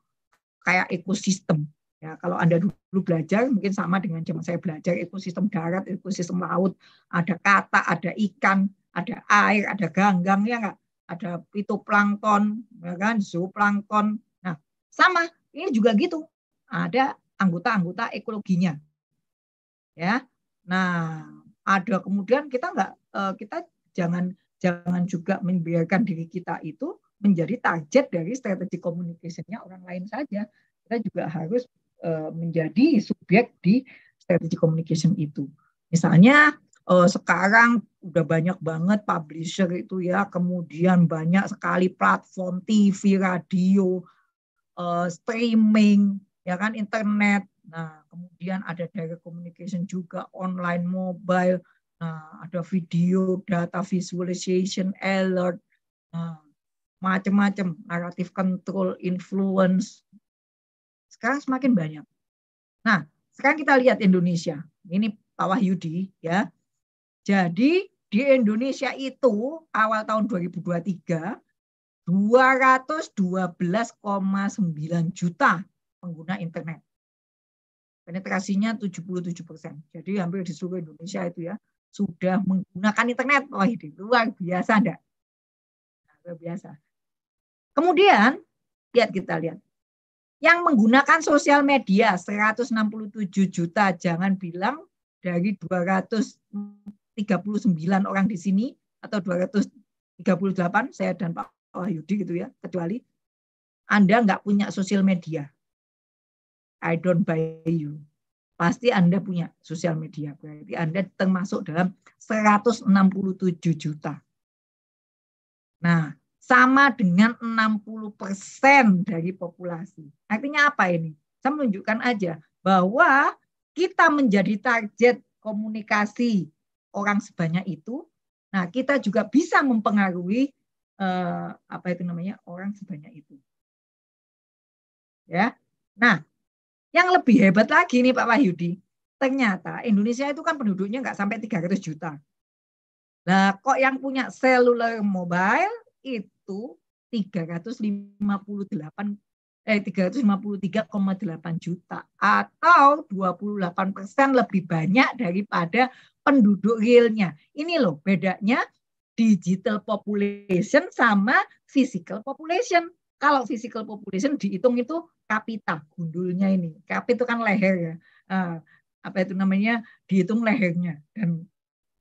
kayak ekosistem. Ya, kalau Anda dulu belajar mungkin sama dengan zaman saya belajar ekosistem darat, ekosistem laut, ada kata, ada ikan, ada air, ada ganggang ya enggak? Ada fitoplankton, ya kan, zooplankton. Nah, sama, ini juga gitu. Ada anggota-anggota ekologinya. Ya. Nah, ada kemudian kita enggak eh, kita jangan Jangan juga membiarkan diri kita itu menjadi target dari strategi komunikasinya orang lain saja. Kita juga harus eh, menjadi subjek di strategi komunikasi itu. Misalnya eh, sekarang udah banyak banget publisher itu ya, kemudian banyak sekali platform TV, radio, eh, streaming, ya kan internet. Nah, kemudian ada direct communication juga online mobile. Nah, ada video, data visualization, alert, nah, macam-macam, naratif control, influence. Sekarang semakin banyak. Nah, sekarang kita lihat Indonesia. Ini Pak Wahyudi ya. Jadi di Indonesia itu awal tahun 2023 212,9 juta pengguna internet. Penetrasinya 77 persen. Jadi hampir di seluruh Indonesia itu ya sudah menggunakan internet. Wah, ini luar biasa enggak? Luar biasa. Kemudian, lihat kita lihat. Yang menggunakan sosial media 167 juta, jangan bilang dari 239 orang di sini atau 238 saya dan Pak Wahyudi gitu ya, kecuali Anda nggak punya sosial media. I don't buy you pasti Anda punya sosial media. Berarti Anda termasuk dalam 167 juta. Nah, sama dengan 60% persen dari populasi. Artinya apa ini? Saya menunjukkan aja bahwa kita menjadi target komunikasi orang sebanyak itu. Nah, kita juga bisa mempengaruhi eh, apa itu namanya? orang sebanyak itu. Ya. Nah, yang lebih hebat lagi nih Pak Wahyudi, ternyata Indonesia itu kan penduduknya nggak sampai 300 juta. Nah, kok yang punya seluler mobile itu 358 eh 353,8 juta atau 28 persen lebih banyak daripada penduduk realnya. Ini loh bedanya digital population sama physical population. Kalau physical population dihitung itu kapita, gundulnya ini. Kapit itu kan leher ya. Ah, apa itu namanya? Dihitung lehernya dan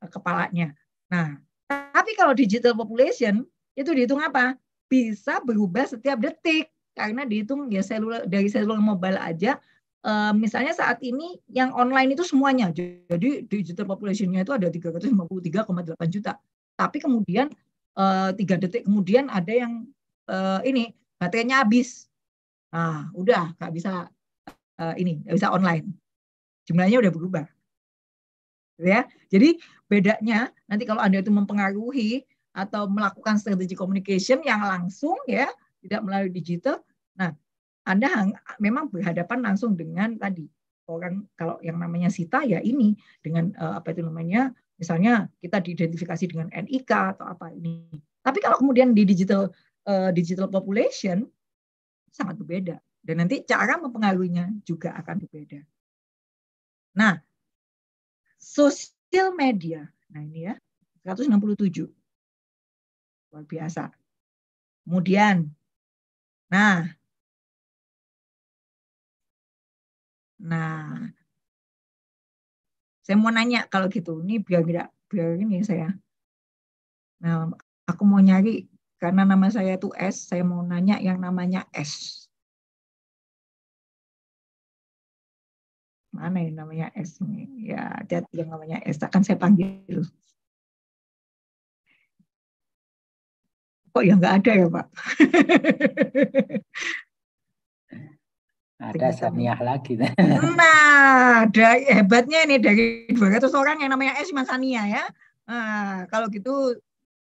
eh, kepalanya. Nah, tapi kalau digital population itu dihitung apa? Bisa berubah setiap detik karena dihitung ya seluler dari seluler mobile aja Uh, misalnya saat ini yang online itu semuanya. Jadi digital populationnya itu ada 353,8 juta. Tapi kemudian eh, tiga uh, detik kemudian ada yang uh, ini baterainya habis. Nah, udah nggak bisa uh, ini, gak bisa online. Jumlahnya udah berubah. Gitu ya, jadi bedanya nanti kalau anda itu mempengaruhi atau melakukan strategi communication yang langsung ya, tidak melalui digital. Nah, anda memang berhadapan langsung dengan tadi orang kalau yang namanya sita ya ini dengan uh, apa itu namanya misalnya kita diidentifikasi dengan NIK atau apa ini. Tapi kalau kemudian di digital Eh, digital population sangat berbeda dan nanti cara mempengaruhinya juga akan berbeda. Nah, social media. Nah, ini ya 167. Luar biasa. Kemudian nah Nah, saya mau nanya kalau gitu, ini biar tidak biar ini ya, saya. Nah, aku mau nyari karena nama saya itu S, saya mau nanya yang namanya S. Mana yang namanya S ini? Ya, dia yang namanya S. Akan saya panggil. Kok ya nggak ada ya, Pak? ada Saniah lagi. Nah, ada hebatnya ini dari 200 orang yang namanya S mas Sania ya. Nah, kalau gitu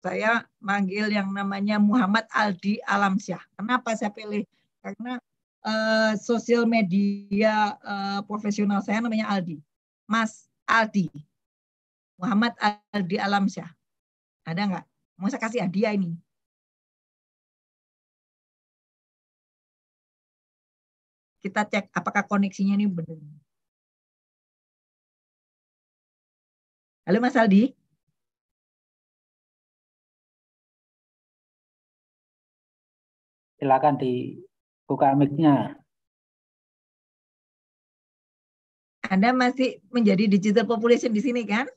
saya manggil yang namanya Muhammad Aldi Alamsyah. Kenapa saya pilih? Karena uh, sosial media uh, profesional saya namanya Aldi. Mas Aldi. Muhammad Aldi Alamsyah. Ada nggak? Mau saya kasih hadiah ini. Kita cek apakah koneksinya ini benar. Halo Mas Aldi. silakan dibuka mic-nya. Anda masih menjadi digital population di sini kan?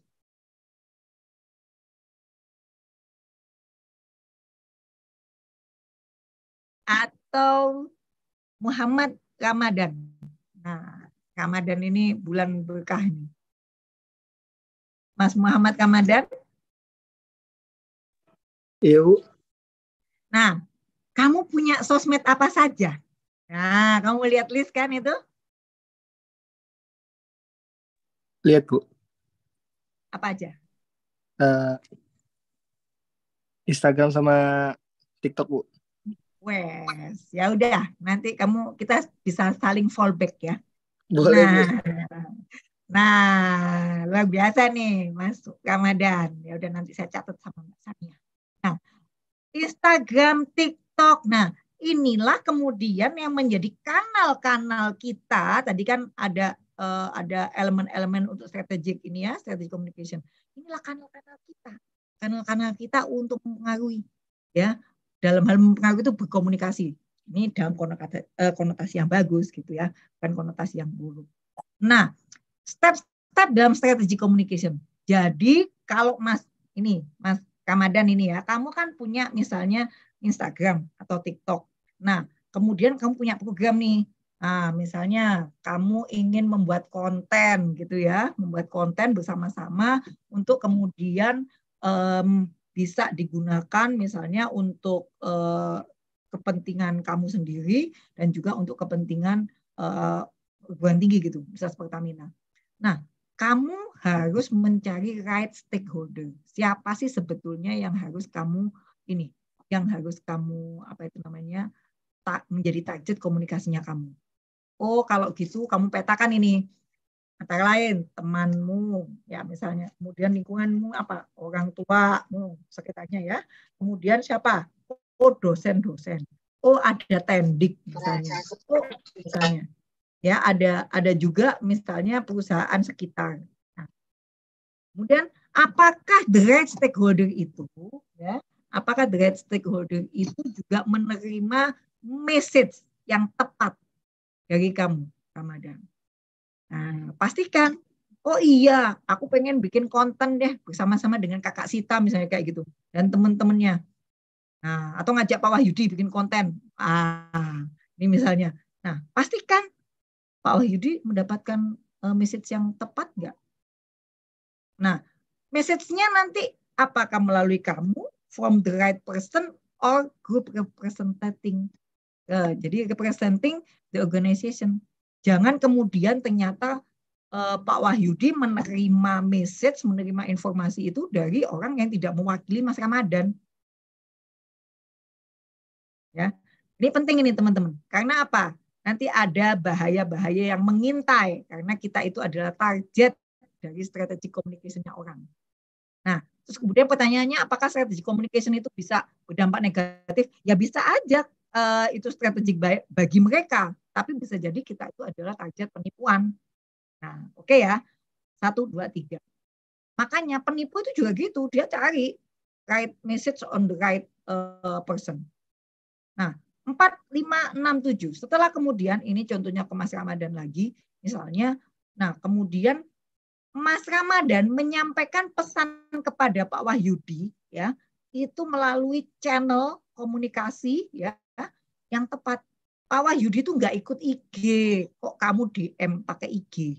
Atau Muhammad Ramadan. Nah, Ramadan ini bulan berkah ini. Mas Muhammad Ramadan? Iya, Nah, kamu punya sosmed apa saja? Nah, kamu lihat list kan itu? Lihat, Bu. Apa aja? Uh, Instagram sama TikTok, Bu. Wes, ya udah. Nanti kamu kita bisa saling fallback ya. Boleh, nah, Bu. Nah, luar biasa nih masuk Ramadan. Ya udah nanti saya catat sama Mbak Sania. Nah, Instagram, TikTok TikTok. Nah, inilah kemudian yang menjadi kanal-kanal kita. Tadi kan ada uh, ada elemen-elemen untuk strategic ini ya, strategic communication. Inilah kanal-kanal kita. Kanal-kanal kita untuk mempengaruhi ya. Dalam hal mempengaruhi itu berkomunikasi. Ini dalam konotasi, uh, konotasi yang bagus gitu ya, bukan konotasi yang buruk. Nah, step-step dalam strategic communication. Jadi kalau Mas ini, Mas Kamadan ini ya, kamu kan punya misalnya Instagram atau TikTok. Nah, kemudian kamu punya program nih. Nah, misalnya kamu ingin membuat konten gitu ya, membuat konten bersama-sama untuk kemudian um, bisa digunakan misalnya untuk uh, kepentingan kamu sendiri dan juga untuk kepentingan uh, tinggi gitu, misalnya Pertamina. Nah, kamu harus mencari right stakeholder. Siapa sih sebetulnya yang harus kamu ini yang harus kamu apa itu namanya tak menjadi target komunikasinya kamu. Oh, kalau gitu kamu petakan ini antara lain temanmu ya misalnya kemudian lingkunganmu apa orang tuamu sekitarnya ya kemudian siapa oh dosen-dosen oh ada tendik misalnya oh misalnya ya ada ada juga misalnya perusahaan sekitar nah, kemudian apakah the right stakeholder itu ya apakah the stakeholder itu juga menerima message yang tepat dari kamu, Ramadan. Nah, pastikan, oh iya, aku pengen bikin konten deh bersama-sama dengan kakak Sita misalnya kayak gitu, dan teman-temannya. Nah, atau ngajak Pak Wahyudi bikin konten. Ah, ini misalnya. Nah, pastikan Pak Wahyudi mendapatkan eh, message yang tepat nggak? Nah, message-nya nanti apakah melalui kamu from the right person or group representing. Uh, jadi representing the organization. Jangan kemudian ternyata uh, Pak Wahyudi menerima message, menerima informasi itu dari orang yang tidak mewakili Mas Ramadan. Ya, ini penting ini teman-teman. Karena apa? Nanti ada bahaya-bahaya yang mengintai karena kita itu adalah target dari strategi komunikasinya orang. Nah, Terus kemudian pertanyaannya apakah strategi communication itu bisa berdampak negatif? Ya bisa aja uh, itu strategik bagi mereka, tapi bisa jadi kita itu adalah target penipuan. Nah, oke okay ya. Satu, dua, tiga. Makanya penipu itu juga gitu, dia cari right message on the right uh, person. Nah, empat lima enam tujuh. Setelah kemudian, ini contohnya ke Mas Ramadan lagi, misalnya, nah kemudian Mas Ramadan menyampaikan pesan kepada Pak Wahyudi ya itu melalui channel komunikasi ya yang tepat. Pak Wahyudi itu nggak ikut IG, kok kamu DM pakai IG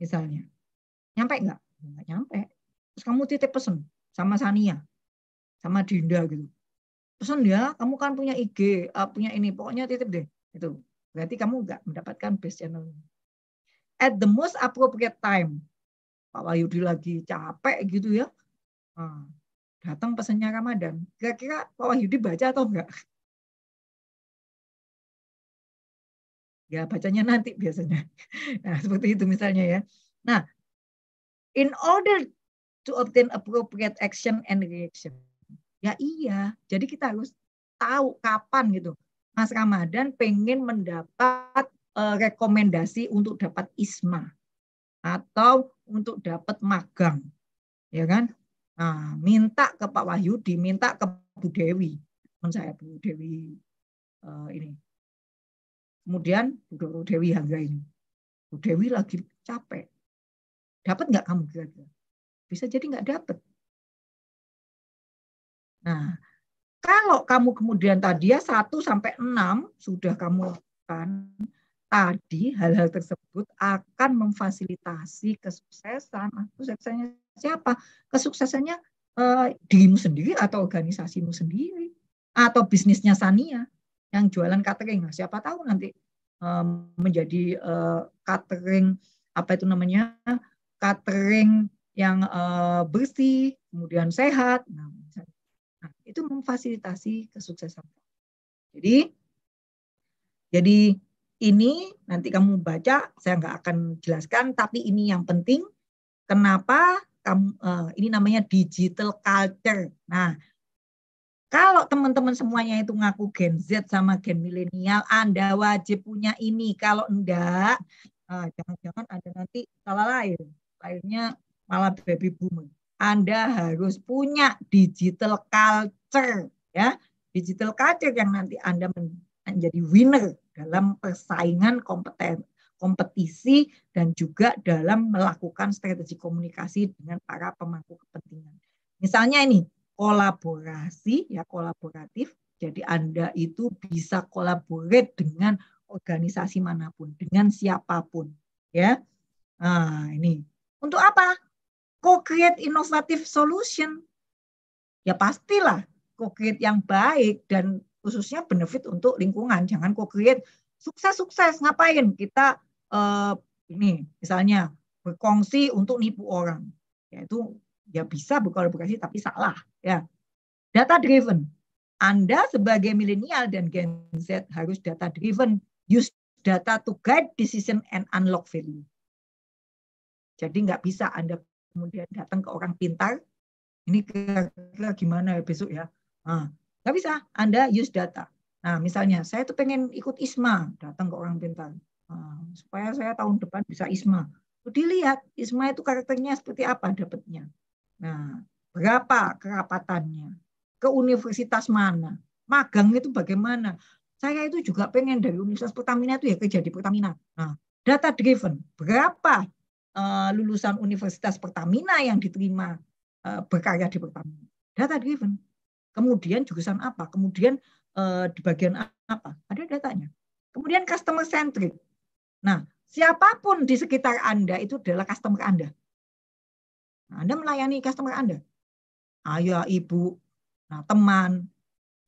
misalnya. Nyampe nggak? Nggak nyampe. Terus kamu titip pesan sama Sania, sama Dinda gitu. pesan ya, kamu kan punya IG, uh, punya ini, pokoknya titip deh. Itu berarti kamu nggak mendapatkan base channel. At the most appropriate time, Pak Wahyudi lagi capek gitu ya. Ah, datang pesannya Ramadan. Kira-kira Pak Wahyudi baca atau enggak? Ya bacanya nanti biasanya. Nah seperti itu misalnya ya. Nah, in order to obtain appropriate action and reaction. Ya iya, jadi kita harus tahu kapan gitu. Mas Ramadan pengen mendapat uh, rekomendasi untuk dapat ISMA atau untuk dapat magang, ya kan? Nah, minta ke Pak Wahyu, diminta ke Bu Dewi, saya Bu Dewi uh, ini. Kemudian Bu Dewi Hangga ini, Bu Dewi lagi capek, dapat nggak kamu kira-kira? Bisa jadi nggak dapat. Nah, kalau kamu kemudian tadi ya 1 sampai enam sudah kamu lakukan, tadi hal-hal tersebut akan memfasilitasi kesuksesan. Ah, kesuksesannya siapa? Kesuksesannya eh, dirimu sendiri atau organisasimu sendiri atau bisnisnya Sania yang jualan catering. Nah, siapa tahu nanti eh, menjadi eh, catering apa itu namanya? catering yang eh, bersih, kemudian sehat. nah, nah itu memfasilitasi kesuksesan. Jadi jadi ini nanti kamu baca saya nggak akan jelaskan tapi ini yang penting kenapa kamu uh, eh, ini namanya digital culture nah kalau teman-teman semuanya itu ngaku Gen Z sama Gen milenial, Anda wajib punya ini. Kalau enggak, jangan eh, jangan-jangan ada nanti salah lain. Lainnya malah baby boomer. Anda harus punya digital culture, ya, digital culture yang nanti Anda menjadi winner dalam persaingan kompeten, kompetisi dan juga dalam melakukan strategi komunikasi dengan para pemangku kepentingan. Misalnya ini kolaborasi ya kolaboratif. Jadi Anda itu bisa kolaborate dengan organisasi manapun, dengan siapapun, ya. Nah, ini untuk apa? Co-create innovative solution. Ya pastilah co-create yang baik dan khususnya benefit untuk lingkungan. Jangan kok create sukses-sukses ngapain kita uh, ini misalnya berkongsi untuk nipu orang. Ya itu ya bisa berkolaborasi tapi salah ya. Data driven. Anda sebagai milenial dan Gen Z harus data driven. Use data to guide decision and unlock value. Jadi nggak bisa Anda kemudian datang ke orang pintar. Ini kira-kira gimana ya besok ya? Nah, Nggak bisa, Anda use data. Nah, misalnya saya tuh pengen ikut ISMA, datang ke orang Nah, supaya saya tahun depan bisa ISMA. tuh Dilihat ISMA itu karakternya seperti apa dapatnya. Nah, berapa kerapatannya? Ke universitas mana? Magang itu bagaimana? Saya itu juga pengen dari Universitas Pertamina itu ya kerja di Pertamina. Nah, data driven. Berapa uh, lulusan Universitas Pertamina yang diterima uh, berkarya di Pertamina? Data driven kemudian jurusan apa, kemudian eh, di bagian apa. Ada datanya. Kemudian customer centric. Nah, siapapun di sekitar Anda itu adalah customer Anda. Nah, anda melayani customer Anda. Ayah, ibu, nah, teman,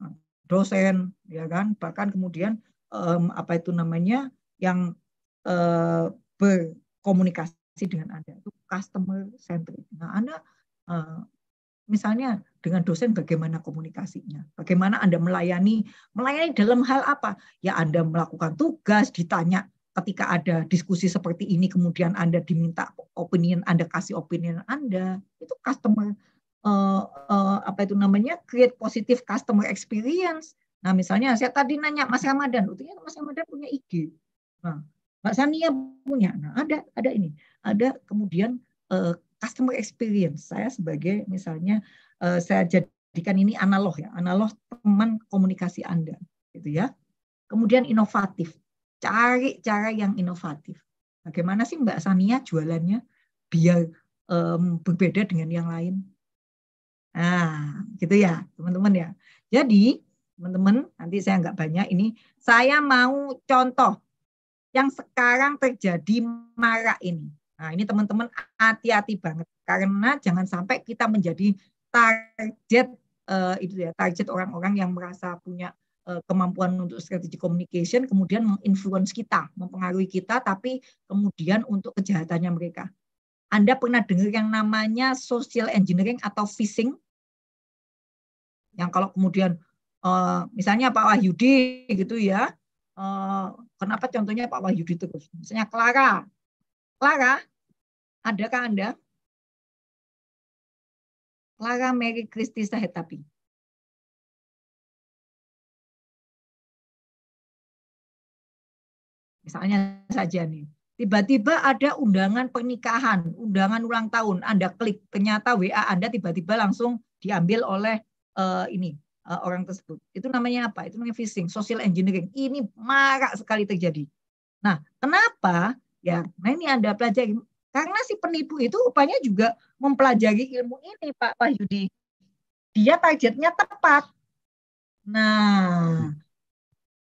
nah, dosen, ya kan? Bahkan kemudian um, apa itu namanya yang uh, berkomunikasi dengan Anda itu customer centric. Nah, Anda uh, misalnya dengan dosen bagaimana komunikasinya, bagaimana Anda melayani, melayani dalam hal apa? Ya Anda melakukan tugas, ditanya ketika ada diskusi seperti ini, kemudian Anda diminta opinion, Anda kasih opinion Anda, itu customer uh, uh, apa itu namanya create positive customer experience. Nah misalnya saya tadi nanya Mas Ramadan, utuhnya Mas Ramadan punya IG, nah, Mbak Sania punya, nah ada ada ini, ada kemudian uh, customer experience saya sebagai misalnya uh, saya jadikan ini analog ya, analog teman komunikasi Anda, gitu ya. Kemudian inovatif, cari cara yang inovatif. Bagaimana sih Mbak Sania jualannya biar um, berbeda dengan yang lain? Nah, gitu ya, teman-teman ya. Jadi teman-teman nanti saya nggak banyak ini, saya mau contoh yang sekarang terjadi marak ini. Nah, ini teman-teman hati-hati banget karena jangan sampai kita menjadi target uh, itu ya target orang-orang yang merasa punya eh, kemampuan untuk strategi communication kemudian menginfluence kita, mempengaruhi kita tapi kemudian untuk kejahatannya mereka. Anda pernah dengar yang namanya social engineering atau phishing? Yang kalau kemudian uh, misalnya Pak Wahyudi gitu ya, uh, kenapa contohnya Pak Wahyudi terus? Misalnya Clara, Clara, adakah Anda? laga Mary Kristi Sahetapi. Misalnya saja nih, tiba-tiba ada undangan pernikahan, undangan ulang tahun, Anda klik, ternyata WA Anda tiba-tiba langsung diambil oleh uh, ini uh, orang tersebut. Itu namanya apa? Itu namanya phishing, social engineering. Ini marak sekali terjadi. Nah, kenapa? Ya, nah ini Anda pelajari karena si penipu itu rupanya juga mempelajari ilmu ini, Pak Pak Dia targetnya tepat. Nah,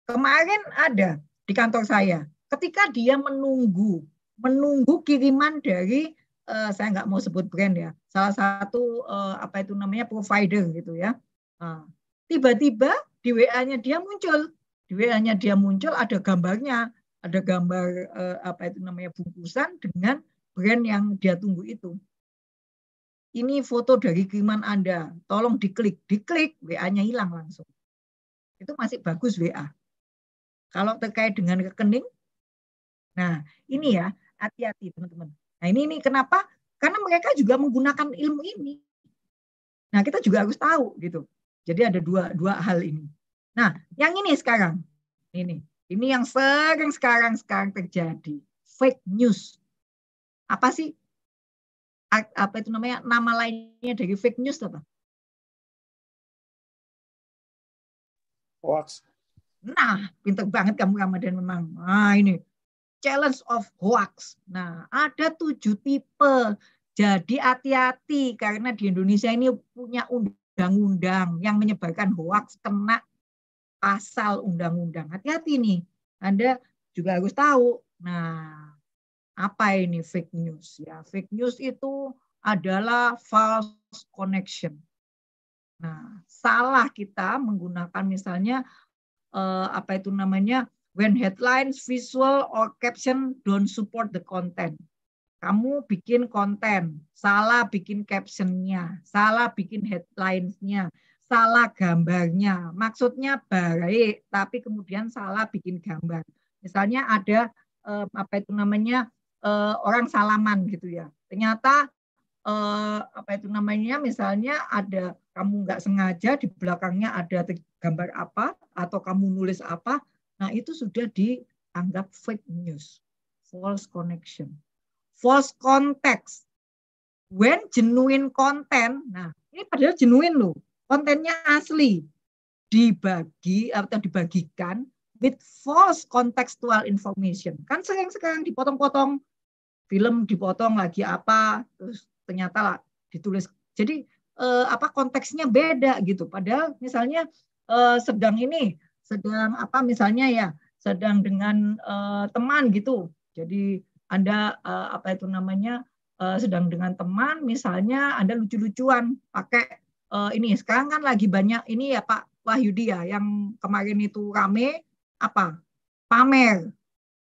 kemarin ada di kantor saya. Ketika dia menunggu, menunggu kiriman dari uh, saya nggak mau sebut brand ya, salah satu uh, apa itu namanya provider gitu ya. Nah, tiba-tiba di WA-nya dia muncul, di WA-nya dia muncul ada gambarnya, ada gambar uh, apa itu namanya bungkusan dengan brand yang dia tunggu itu. Ini foto dari kiriman Anda, tolong diklik. Diklik, WA-nya hilang langsung. Itu masih bagus WA. Kalau terkait dengan rekening, nah ini ya, hati-hati teman-teman. Nah ini, ini kenapa? Karena mereka juga menggunakan ilmu ini. Nah kita juga harus tahu gitu. Jadi ada dua, dua hal ini. Nah yang ini sekarang, ini. Ini yang sering sekarang sekarang terjadi. Fake news apa sih apa itu namanya nama lainnya dari fake news apa? Hoax. Nah, pintar banget kamu Ramadan memang. Nah, ini challenge of hoax. Nah, ada tujuh tipe. Jadi hati-hati karena di Indonesia ini punya undang-undang yang menyebarkan hoax kena pasal undang-undang. Hati-hati nih. Anda juga harus tahu. Nah, apa ini fake news? Ya, fake news itu adalah false connection. Nah, salah kita menggunakan misalnya eh, apa itu namanya when headlines, visual or caption don't support the content. Kamu bikin konten, salah bikin captionnya, salah bikin headlinesnya, salah gambarnya. Maksudnya baik, tapi kemudian salah bikin gambar. Misalnya ada eh, apa itu namanya uh, orang salaman gitu ya. Ternyata uh, apa itu namanya misalnya ada kamu nggak sengaja di belakangnya ada gambar apa atau kamu nulis apa, nah itu sudah dianggap fake news, false connection, false context. When genuine content, nah ini padahal genuine loh, kontennya asli dibagi atau dibagikan with false contextual information. Kan sering sekarang dipotong-potong film dipotong lagi apa terus ternyata lah ditulis jadi eh, apa konteksnya beda gitu padahal misalnya eh, sedang ini sedang apa misalnya ya sedang dengan eh, teman gitu jadi anda eh, apa itu namanya eh, sedang dengan teman misalnya anda lucu-lucuan pakai eh, ini sekarang kan lagi banyak ini ya pak Wahyudi ya yang kemarin itu rame apa pamer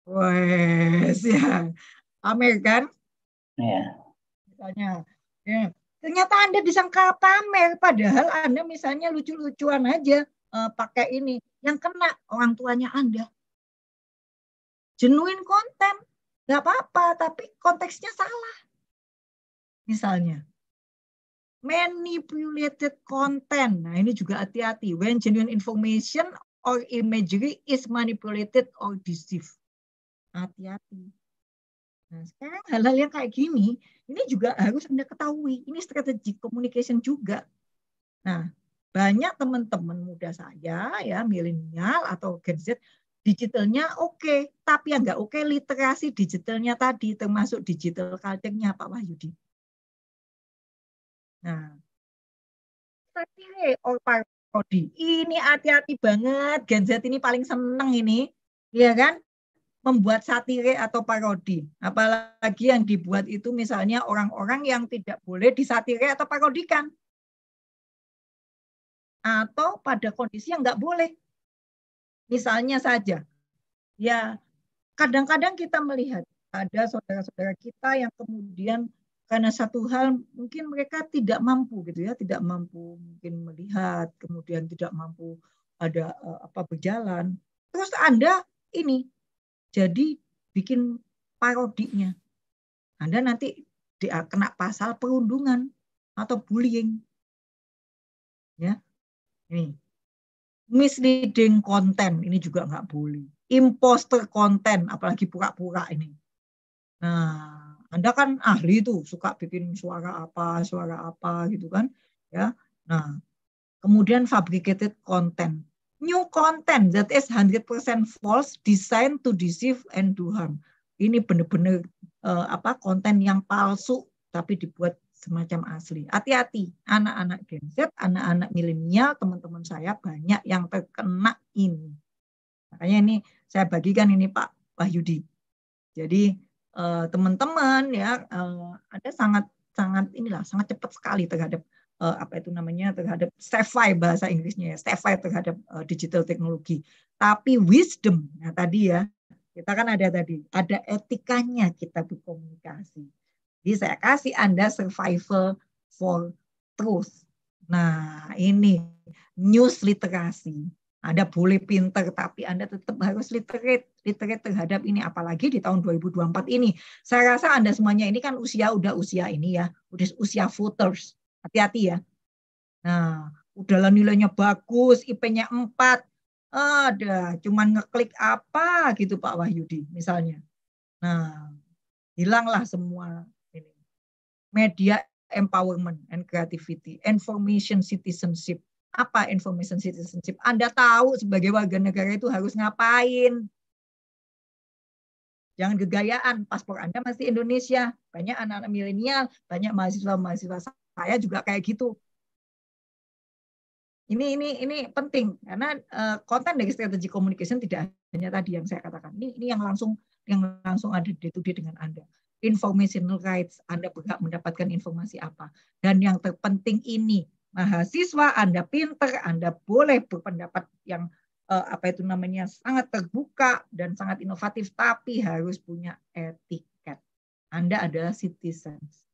Wes ya pamer kan? Iya. Misalnya, ya. ternyata Anda disangka pamer, padahal Anda misalnya lucu-lucuan aja uh, pakai ini. Yang kena orang tuanya Anda. Jenuin konten, nggak apa-apa, tapi konteksnya salah. Misalnya, manipulated content. Nah ini juga hati-hati. When genuine information or imagery is manipulated or deceived. Hati-hati. Nah, sekarang hal-hal yang kayak gini, ini juga harus Anda ketahui. Ini strategi communication juga. Nah, banyak teman-teman muda saya ya milenial atau Gen Z digitalnya oke, okay, tapi yang nggak oke okay, literasi digitalnya tadi termasuk digital culture-nya Pak Wahyudi. Nah, tapi or ini hati-hati banget Gen Z ini paling seneng ini, iya kan? membuat satire atau parodi. Apalagi yang dibuat itu misalnya orang-orang yang tidak boleh disatire atau parodikan. Atau pada kondisi yang nggak boleh. Misalnya saja, ya kadang-kadang kita melihat ada saudara-saudara kita yang kemudian karena satu hal mungkin mereka tidak mampu gitu ya tidak mampu mungkin melihat kemudian tidak mampu ada eh, apa berjalan terus anda ini jadi bikin parodinya. Anda nanti ah, kena pasal perundungan atau bullying. Ya. Ini. Misleading content ini juga nggak boleh. Imposter content, apalagi pura-pura ini. Nah, Anda kan ahli itu suka bikin suara apa, suara apa gitu kan, ya. Nah, kemudian fabricated content new content that is 100% false designed to deceive and do harm. Ini benar-benar uh, apa konten yang palsu tapi dibuat semacam asli. Hati-hati anak-anak Gen Z, anak-anak milenial, teman-teman saya banyak yang terkena ini. Makanya ini saya bagikan ini Pak Wahyudi. Jadi eh, teman-teman uh, ya uh, eh, ada sangat sangat inilah sangat cepat sekali terhadap uh, apa itu namanya terhadap sci bahasa Inggrisnya ya, sci terhadap uh, digital teknologi. Tapi wisdom, nah tadi ya, kita kan ada tadi, ada etikanya kita berkomunikasi. Jadi saya kasih Anda survival for truth. Nah, ini news literasi. Anda boleh pinter, tapi Anda tetap harus literate, literate terhadap ini. Apalagi di tahun 2024 ini. Saya rasa Anda semuanya ini kan usia udah usia ini ya, udah usia voters Hati-hati ya. Nah, udahlah nilainya bagus, IP-nya 4. Ada, cuman ngeklik apa gitu Pak Wahyudi misalnya. Nah, hilanglah semua ini. Media empowerment and creativity, information citizenship. Apa information citizenship? Anda tahu sebagai warga negara itu harus ngapain? Jangan gegayaan, paspor Anda masih Indonesia. Banyak anak-anak milenial, banyak mahasiswa-mahasiswa saya juga kayak gitu ini ini ini penting karena eh, konten dari strategi communication tidak hanya tadi yang saya katakan ini ini yang langsung yang langsung ada di to day dengan anda informational rights anda berhak mendapatkan informasi apa dan yang terpenting ini mahasiswa anda pinter anda boleh berpendapat yang eh, apa itu namanya sangat terbuka dan sangat inovatif tapi harus punya etiket anda adalah citizens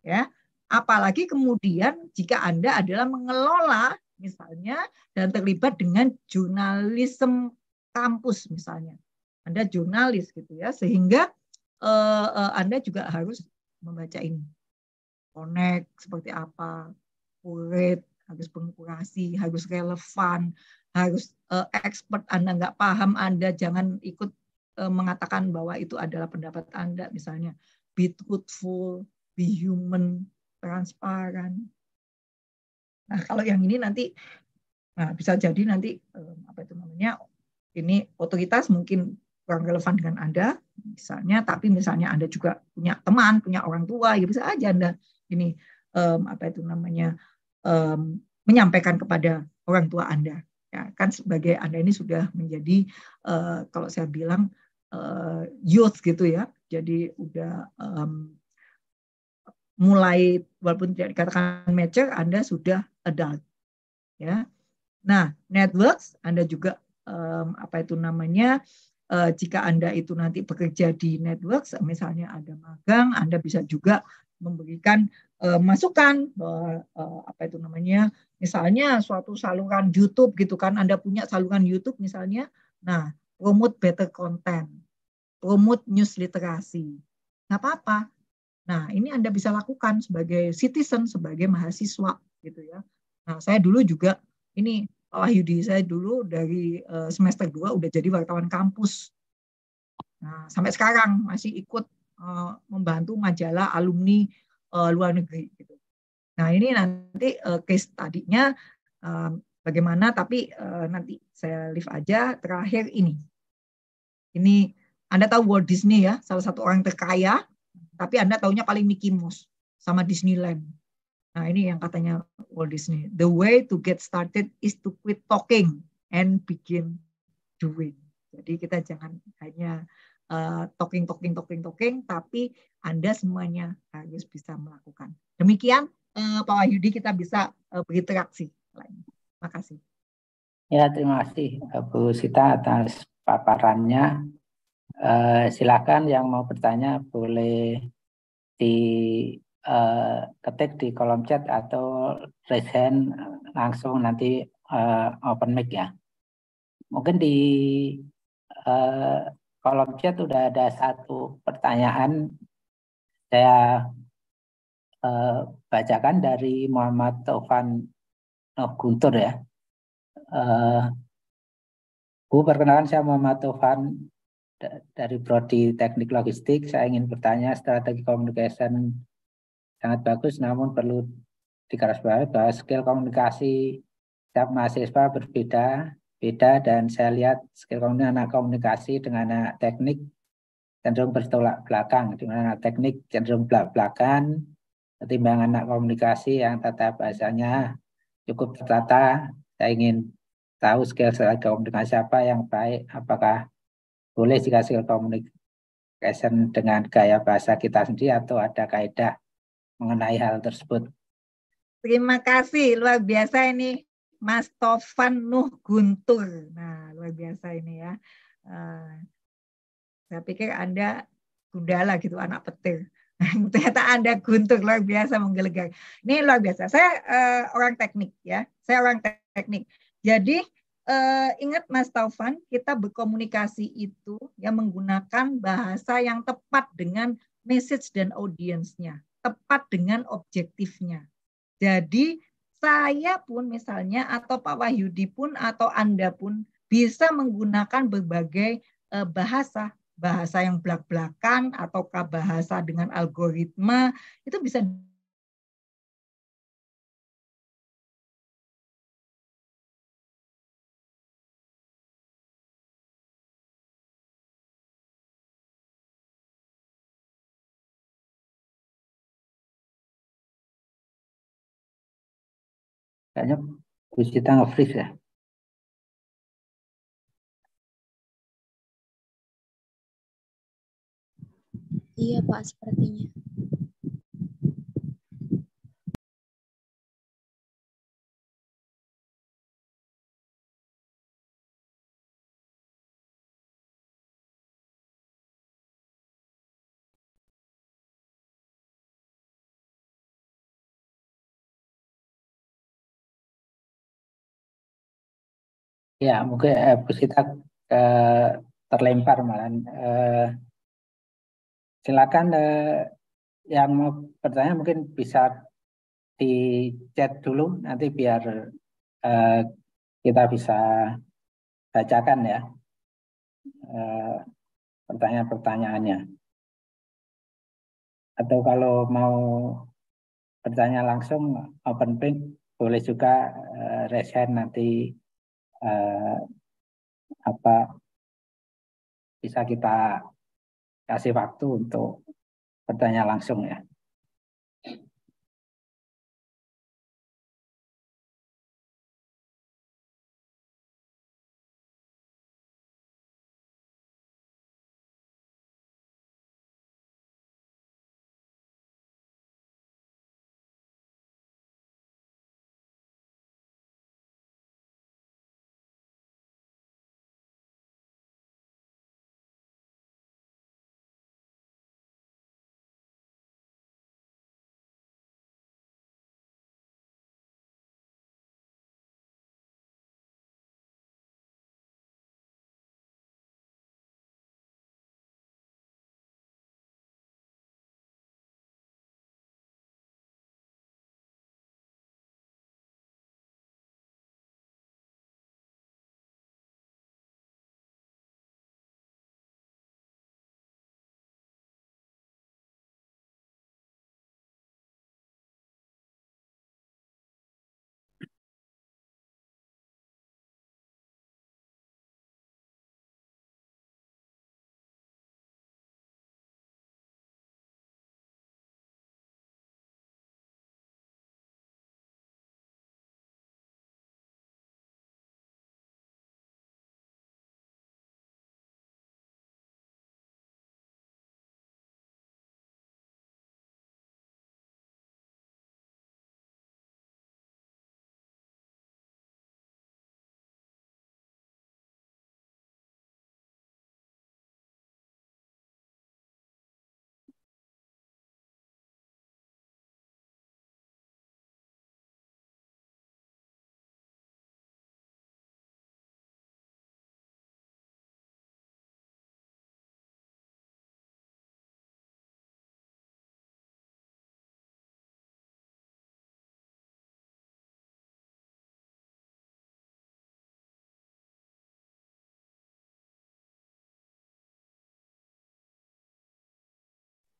ya Apalagi kemudian jika Anda adalah mengelola misalnya dan terlibat dengan jurnalisme kampus misalnya. Anda jurnalis gitu ya, sehingga uh, uh, Anda juga harus membaca ini. konek seperti apa, kulit, harus pengkurasi, harus relevan, harus uh, expert Anda nggak paham Anda jangan ikut uh, mengatakan bahwa itu adalah pendapat Anda misalnya. Be truthful, be human, transparan. Nah, kalau yang ini nanti nah bisa jadi nanti apa itu namanya? Ini otoritas mungkin kurang relevan dengan Anda misalnya, tapi misalnya Anda juga punya teman, punya orang tua, ya bisa aja Anda ini um, apa itu namanya? Um, menyampaikan kepada orang tua Anda. Ya, kan sebagai Anda ini sudah menjadi uh, kalau saya bilang uh, youth gitu ya. Jadi udah um, mulai walaupun tidak dikatakan mature, Anda sudah adult. Ya. Nah, networks Anda juga um, apa itu namanya? Uh, jika Anda itu nanti bekerja di networks, misalnya ada magang, Anda bisa juga memberikan uh, masukan bahwa uh, eh, apa itu namanya? Misalnya suatu saluran YouTube gitu kan, Anda punya saluran YouTube misalnya. Nah, promote better content, promote news literasi. Nggak apa-apa, Nah, ini Anda bisa lakukan sebagai citizen, sebagai mahasiswa gitu ya. Nah, saya dulu juga ini Pak Wahyudi, saya dulu dari eh, semester 2 udah jadi wartawan kampus. Nah, sampai sekarang masih ikut eh, membantu majalah alumni eh, luar negeri gitu. Nah, ini nanti case tadinya bagaimana tapi nanti saya live aja terakhir ini. Ini Anda tahu Walt Disney ya, salah satu orang terkaya tapi Anda taunya paling Mickey Mouse sama Disneyland. Nah, ini yang katanya Walt Disney. The way to get started is to quit talking and begin doing. Jadi kita jangan hanya uh, talking, talking, talking, talking, tapi Anda semuanya harus bisa melakukan. Demikian uh, Pak Wahyudi kita bisa uh, berinteraksi. Terima kasih. Ya, terima kasih Bu Sita atas paparannya silahkan eh, silakan yang mau bertanya boleh di uh, ketik di kolom chat atau raise hand langsung nanti eh, open mic ya. Mungkin di kolom chat sudah ada satu pertanyaan saya bacakan dari Muhammad Taufan oh, Guntur ya. Uh, Bu, perkenalkan saya Muhammad Taufan dari Prodi Teknik Logistik, saya ingin bertanya strategi komunikasi sangat bagus, namun perlu digarisbawahi bahwa skill komunikasi setiap mahasiswa berbeda, beda dan saya lihat skill komunikasi anak komunikasi dengan anak teknik cenderung bertolak belakang, dengan anak teknik cenderung belak belakan, ketimbang anak komunikasi yang tata bahasanya cukup tertata. Saya ingin tahu skill strategi komunikasi apa yang baik, apakah boleh jika skill communication dengan gaya bahasa kita sendiri atau ada kaidah mengenai hal tersebut. Terima kasih, luar biasa ini Mas Tovan Nuh Guntur. Nah, luar biasa ini ya. Uh, saya pikir Anda gundala gitu, anak petir. Ternyata Anda Guntur, luar biasa menggelegar. Ini luar biasa. Saya uh, orang teknik ya, saya orang teknik. Jadi uh, ingat Mas Taufan, kita berkomunikasi itu ya menggunakan bahasa yang tepat dengan message dan audiensnya, tepat dengan objektifnya. Jadi saya pun misalnya atau Pak Wahyudi pun atau Anda pun bisa menggunakan berbagai uh, bahasa bahasa yang belak-belakan ataukah bahasa dengan algoritma itu bisa Kayaknya kuis kita nge-freeze ya. Iya Pak, sepertinya. Ya, mungkin eh, Bu Sita eh, terlempar malah. Eh, silakan eh, yang mau bertanya mungkin bisa di chat dulu nanti biar eh, kita bisa bacakan ya eh, pertanyaan-pertanyaannya. Atau kalau mau bertanya langsung open print boleh juga eh, resen nanti eh, apa bisa kita kasih waktu untuk bertanya langsung ya.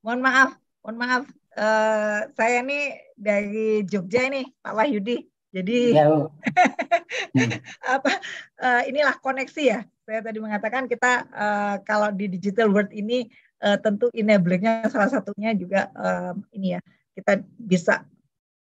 mohon maaf, mohon maaf. Uh, saya ini dari Jogja ini Pak Wahyudi. Jadi ya. apa uh, inilah koneksi ya. Saya tadi mengatakan kita uh, kalau di digital world ini uh, tentu enablingnya salah satunya juga um, ini ya kita bisa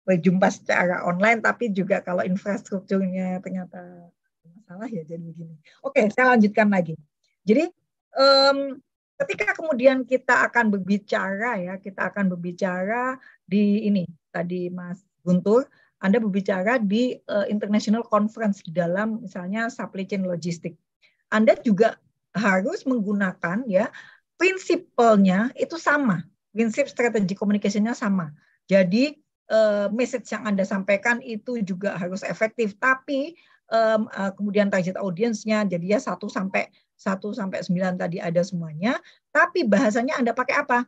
berjumpa secara online tapi juga kalau infrastrukturnya ternyata masalah ya jadi begini. Oke, saya lanjutkan lagi. Jadi um, ketika kemudian kita akan berbicara ya, kita akan berbicara di ini tadi Mas Guntur, Anda berbicara di uh, international conference di dalam misalnya supply chain logistik. Anda juga harus menggunakan ya prinsipalnya itu sama, prinsip strategi komunikasinya sama. Jadi uh, message yang Anda sampaikan itu juga harus efektif, tapi um, uh, kemudian target audiensnya jadi ya satu sampai 1 sampai 9 tadi ada semuanya, tapi bahasanya Anda pakai apa?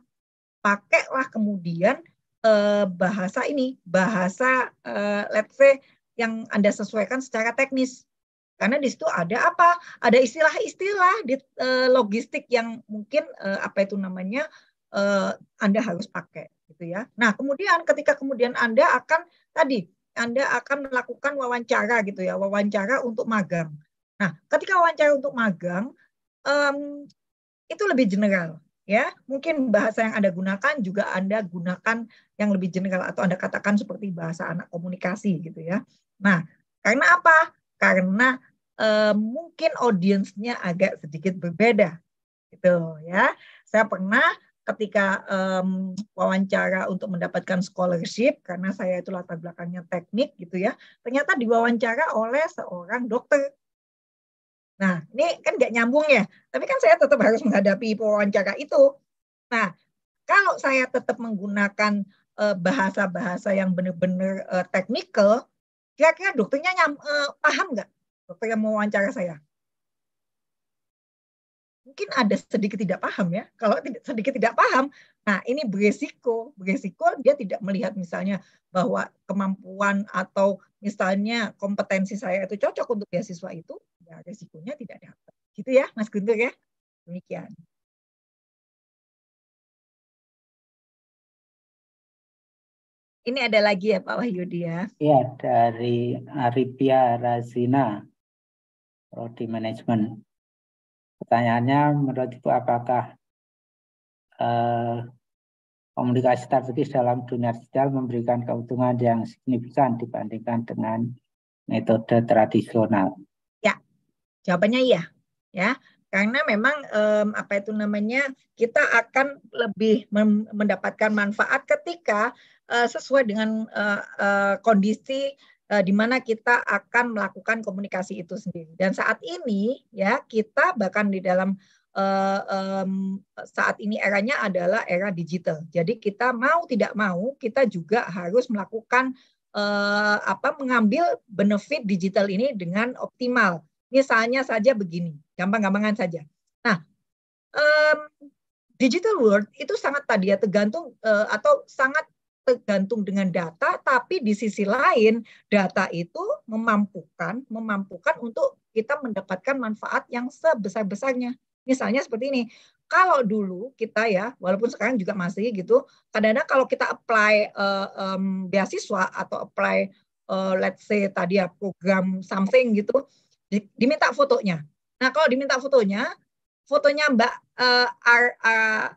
Pakailah kemudian eh, bahasa ini, bahasa eh, let's say yang Anda sesuaikan secara teknis. Karena di situ ada apa? Ada istilah-istilah di eh, logistik yang mungkin eh, apa itu namanya eh, Anda harus pakai gitu ya. Nah, kemudian ketika kemudian Anda akan tadi Anda akan melakukan wawancara gitu ya, wawancara untuk magang. Nah, ketika wawancara untuk magang um, itu lebih general ya. Mungkin bahasa yang Anda gunakan juga Anda gunakan yang lebih general atau Anda katakan seperti bahasa anak komunikasi gitu ya. Nah, karena apa? Karena um, mungkin audiensnya agak sedikit berbeda gitu ya. Saya pernah ketika um, wawancara untuk mendapatkan scholarship karena saya itu latar belakangnya teknik gitu ya ternyata diwawancara oleh seorang dokter Nah, ini kan nggak nyambung ya, tapi kan saya tetap harus menghadapi wawancara itu. Nah, kalau saya tetap menggunakan eh, bahasa-bahasa yang benar-benar eh, teknikal, kira-kira dokternya nyam, eh, paham nggak dokter yang mau wawancara saya? Mungkin ada sedikit tidak paham ya. Kalau sedikit tidak paham, nah ini beresiko. Beresiko dia tidak melihat misalnya bahwa kemampuan atau misalnya kompetensi saya itu cocok untuk beasiswa itu, ya resikonya tidak dapat. Gitu ya, Mas Guntur ya. Demikian. Ini ada lagi ya Pak Wahyudi ya. Iya, dari Arifia Razina, Prodi Management. Pertanyaannya menurut Ibu apakah eh, komunikasi strategis dalam dunia digital memberikan keuntungan yang signifikan dibandingkan dengan metode tradisional. Jawabannya iya, ya. Karena memang um, apa itu namanya kita akan lebih mendapatkan manfaat ketika uh, sesuai dengan uh, uh, kondisi uh, di mana kita akan melakukan komunikasi itu sendiri. Dan saat ini ya kita bahkan di dalam uh, um, saat ini eranya adalah era digital. Jadi kita mau tidak mau kita juga harus melakukan uh, apa mengambil benefit digital ini dengan optimal Misalnya saja begini, gampang-gampangan saja. Nah, um, digital world itu sangat tadi ya tergantung uh, atau sangat tergantung dengan data, tapi di sisi lain data itu memampukan, memampukan untuk kita mendapatkan manfaat yang sebesar-besarnya. Misalnya seperti ini, kalau dulu kita ya, walaupun sekarang juga masih gitu, kadang-kadang kalau kita apply uh, um, beasiswa atau apply uh, let's say tadi ya program something gitu, diminta fotonya. Nah, kalau diminta fotonya, fotonya Mbak uh, Ar, uh,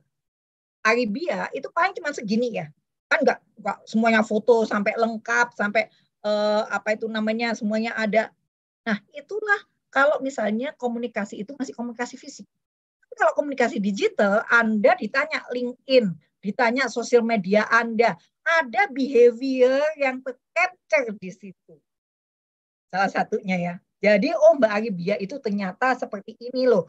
Aribia itu paling cuma segini ya. Kan enggak, enggak semuanya foto sampai lengkap, sampai uh, apa itu namanya semuanya ada. Nah, itulah kalau misalnya komunikasi itu masih komunikasi fisik. Tapi kalau komunikasi digital, Anda ditanya LinkedIn, ditanya sosial media Anda, ada behavior yang tercapture di situ. Salah satunya ya. Jadi oh Mbak Aribia itu ternyata seperti ini loh.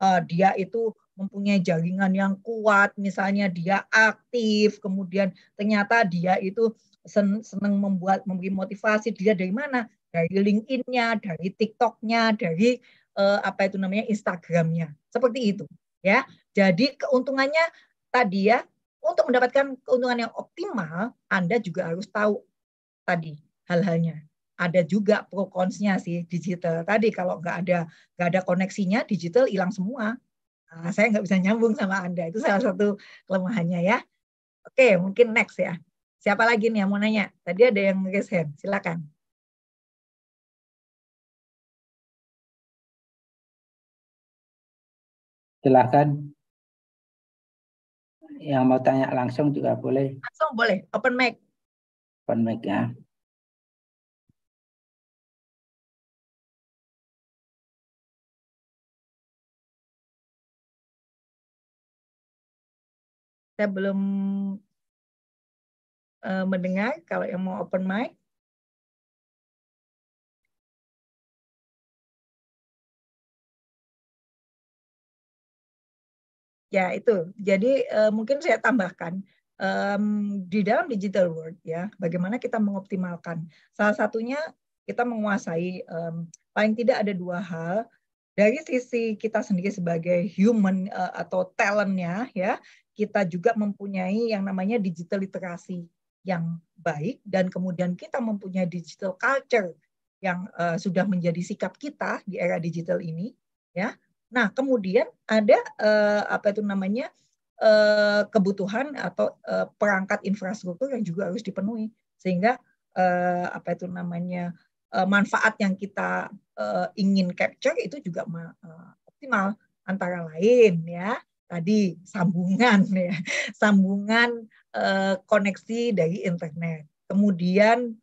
Uh, dia itu mempunyai jaringan yang kuat, misalnya dia aktif, kemudian ternyata dia itu senang membuat memberi motivasi dia dari mana? Dari LinkedIn-nya, dari TikTok-nya, dari uh, apa itu namanya Instagram-nya. Seperti itu, ya. Jadi keuntungannya tadi ya, untuk mendapatkan keuntungan yang optimal, Anda juga harus tahu tadi hal-halnya ada juga pro consnya sih digital tadi kalau nggak ada nggak ada koneksinya digital hilang semua nah, saya nggak bisa nyambung sama anda itu salah satu kelemahannya ya oke mungkin next ya siapa lagi nih yang mau nanya tadi ada yang raise Silakan. silakan yang mau tanya langsung juga boleh langsung boleh open mic open mic ya Saya belum uh, mendengar kalau yang mau open mic. Ya, itu. Jadi uh, mungkin saya tambahkan um, di dalam digital world ya, bagaimana kita mengoptimalkan. Salah satunya kita menguasai um, paling tidak ada dua hal dari sisi kita sendiri sebagai human uh, atau talentnya ya kita juga mempunyai yang namanya digital literasi yang baik dan kemudian kita mempunyai digital culture yang uh, sudah menjadi sikap kita di era digital ini ya nah kemudian ada uh, apa itu namanya kebutuhan atau perangkat infrastruktur yang juga harus dipenuhi sehingga apa itu namanya Eh, manfaat yang kita eh, ingin capture itu juga eh, optimal antara lain ya tadi sambungan ya sambungan koneksi dari internet kemudian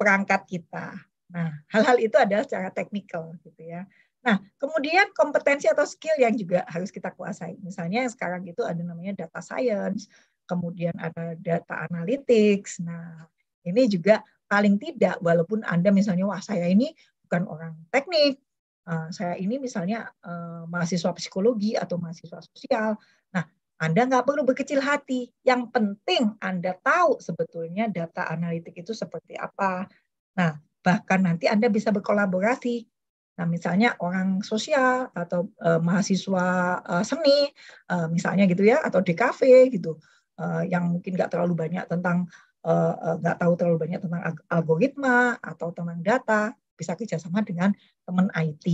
perangkat kita nah hal-hal itu adalah secara teknikal gitu ya Nah, kemudian kompetensi atau skill yang juga harus kita kuasai. Misalnya yang sekarang itu ada namanya data science, kemudian ada data analytics. Nah, ini juga paling tidak walaupun Anda misalnya wah saya ini bukan orang teknik, eh, saya ini misalnya eh, mahasiswa psikologi atau mahasiswa sosial. Nah, Anda nggak perlu berkecil hati. Yang penting Anda tahu sebetulnya data analitik itu seperti apa. Nah, bahkan nanti Anda bisa berkolaborasi. Nah, misalnya orang sosial atau eh, mahasiswa seni, misalnya gitu ya, atau di kafe gitu, yang mungkin nggak terlalu banyak tentang Eh, eh, nggak tahu terlalu banyak tentang algoritma atau tentang data, bisa kerjasama dengan teman IT.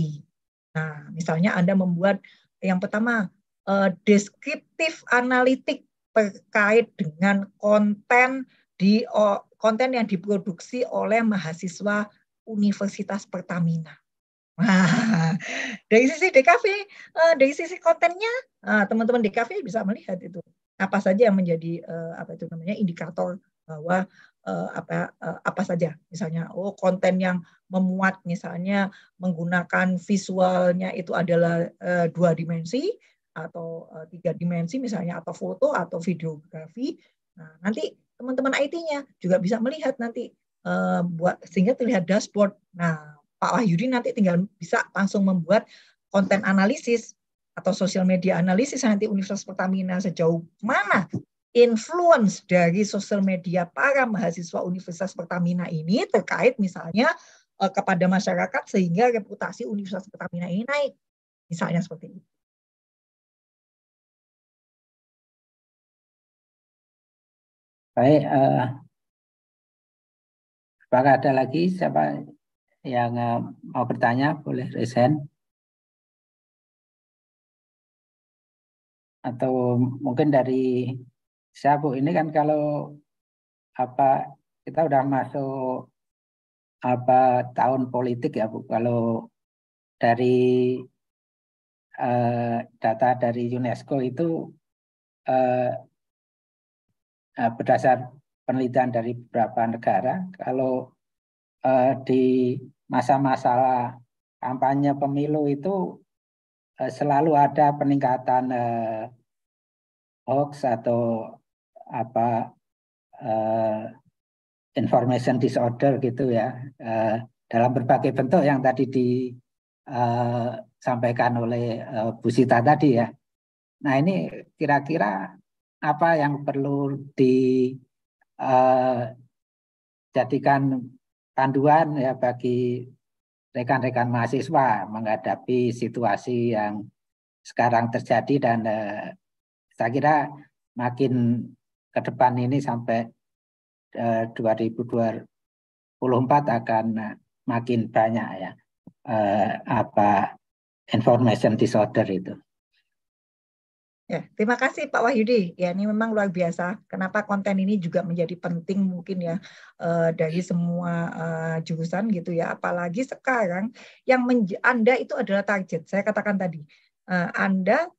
Nah, misalnya Anda membuat yang pertama eh, deskriptif analitik terkait dengan konten di konten yang diproduksi oleh mahasiswa Universitas Pertamina. Nah, dari sisi DKV, dari sisi kontennya, teman-teman DKV bisa melihat itu apa saja yang menjadi apa itu namanya indikator bahwa uh, apa uh, apa saja misalnya oh konten yang memuat misalnya menggunakan visualnya itu adalah uh, dua dimensi atau uh, tiga dimensi misalnya atau foto atau videografi nah nanti teman-teman IT-nya juga bisa melihat nanti uh, buat sehingga terlihat dashboard nah Pak Wahyudi nanti tinggal bisa langsung membuat konten analisis atau sosial media analisis nanti Universitas Pertamina sejauh mana influence dari sosial media para mahasiswa Universitas Pertamina ini terkait misalnya uh, kepada masyarakat sehingga reputasi Universitas Pertamina ini naik. Misalnya seperti itu. Baik, uh, apakah ada lagi siapa yang uh, mau bertanya? Boleh resen Atau mungkin dari bu ini kan kalau apa kita udah masuk apa tahun politik ya Bu. Kalau dari eh, data dari UNESCO itu eh, eh berdasar penelitian dari beberapa negara, kalau eh, di masa-masa kampanye pemilu itu eh, selalu ada peningkatan eh, hoax atau apa uh, information disorder gitu ya uh, dalam berbagai bentuk yang tadi disampaikan eh, oleh uh, Bu Sita tadi ya. Nah ini kira-kira apa yang perlu dijadikan uh, panduan ya bagi rekan-rekan mahasiswa menghadapi situasi yang sekarang terjadi dan uh, saya kira makin ke depan ini sampai 2024 eh, akan makin banyak ya eh, apa information disorder itu. Ya, terima kasih Pak Wahyudi. Ya, ini memang luar biasa. Kenapa konten ini juga menjadi penting mungkin ya eh, dari semua jurusan gitu ya. Apalagi sekarang yang Anda itu adalah target. Saya katakan tadi, Anda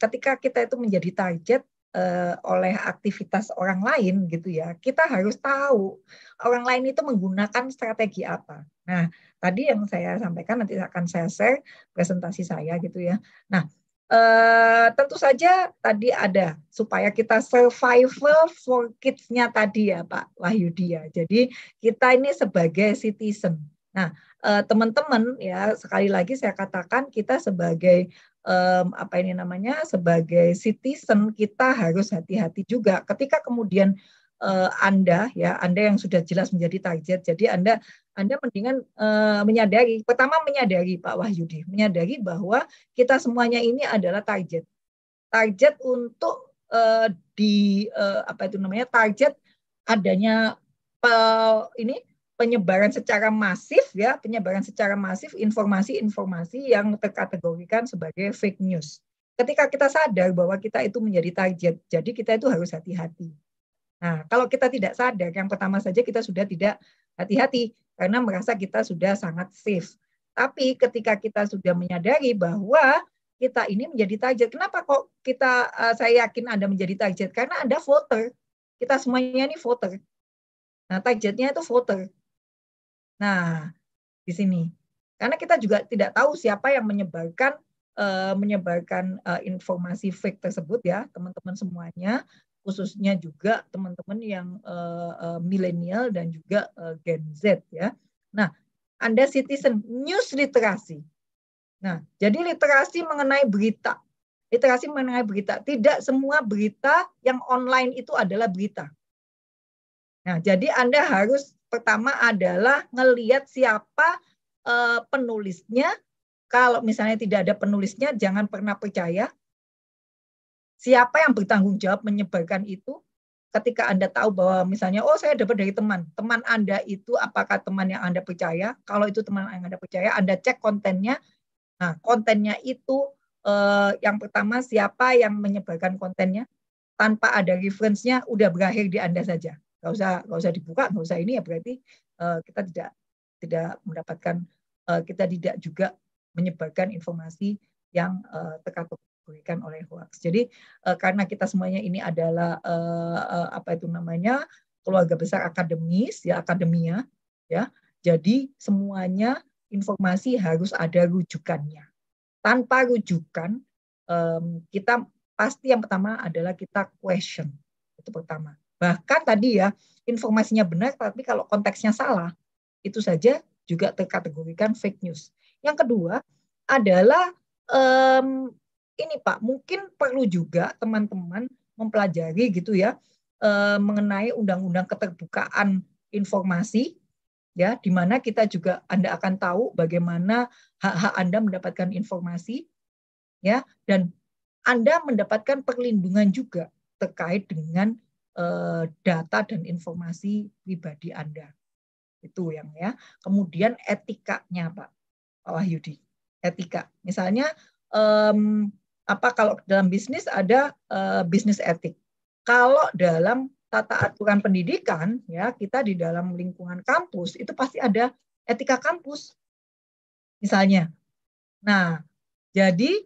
ketika kita itu menjadi target, Eh, oleh aktivitas orang lain gitu ya. Kita harus tahu orang lain itu menggunakan strategi apa. Nah, tadi yang saya sampaikan nanti akan saya share presentasi saya gitu ya. Nah, eh, tentu saja tadi ada supaya kita survival for kids-nya tadi ya Pak Wahyudi ya. Jadi kita ini sebagai citizen. Nah, eh, teman-teman ya sekali lagi saya katakan kita sebagai um, apa ini namanya sebagai citizen kita harus hati-hati juga ketika kemudian uh, Anda ya Anda yang sudah jelas menjadi target jadi Anda Anda mendingan uh, menyadari pertama menyadari Pak Wahyudi menyadari bahwa kita semuanya ini adalah target target untuk uh, di uh, apa itu namanya target adanya uh, ini penyebaran secara masif ya, penyebaran secara masif informasi-informasi yang terkategorikan sebagai fake news. Ketika kita sadar bahwa kita itu menjadi target, jadi kita itu harus hati-hati. Nah, kalau kita tidak sadar, yang pertama saja kita sudah tidak hati-hati karena merasa kita sudah sangat safe. Tapi ketika kita sudah menyadari bahwa kita ini menjadi target, kenapa kok kita eh, saya yakin Anda menjadi target? Karena Anda voter. Kita semuanya ini voter. Nah, targetnya itu voter. Nah, di sini. Karena kita juga tidak tahu siapa yang menyebarkan uh, menyebarkan uh, informasi fake tersebut ya, teman-teman semuanya, khususnya juga teman-teman yang uh, uh, milenial dan juga uh, Gen Z ya. Nah, Anda citizen news literasi. Nah, jadi literasi mengenai berita. Literasi mengenai berita. Tidak semua berita yang online itu adalah berita. Nah, jadi Anda harus pertama adalah ngelihat siapa uh, penulisnya. Kalau misalnya tidak ada penulisnya, jangan pernah percaya. Siapa yang bertanggung jawab menyebarkan itu? Ketika Anda tahu bahwa misalnya, oh saya dapat dari teman. Teman Anda itu apakah teman yang Anda percaya? Kalau itu teman yang Anda percaya, Anda cek kontennya. Nah, kontennya itu eh, yang pertama siapa yang menyebarkan kontennya? Tanpa ada reference nya udah berakhir di Anda saja nggak usah nggak usah dibuka nggak usah ini ya berarti uh, kita tidak tidak mendapatkan uh, kita tidak juga menyebarkan informasi yang uh, eh, terkategorikan oleh hoax. Jadi uh, karena kita semuanya ini adalah uh, uh, apa itu namanya keluarga besar akademis ya akademia ya. Jadi semuanya informasi harus ada rujukannya. Tanpa rujukan um, kita pasti yang pertama adalah kita question itu pertama Bahkan tadi ya, informasinya benar, tapi kalau konteksnya salah, itu saja juga terkategorikan fake news. Yang kedua adalah um, ini Pak, mungkin perlu juga teman-teman mempelajari gitu ya um, mengenai undang-undang keterbukaan informasi ya di mana kita juga Anda akan tahu bagaimana hak-hak Anda mendapatkan informasi ya dan Anda mendapatkan perlindungan juga terkait dengan Eh, data dan informasi pribadi Anda. Itu yang ya. Kemudian etikanya, Pak, Pak Wahyudi. Etika. Misalnya um, apa kalau dalam bisnis ada uh, bisnis etik. Kalau dalam tata aturan pendidikan ya kita di dalam lingkungan kampus itu pasti ada etika kampus misalnya. Nah, jadi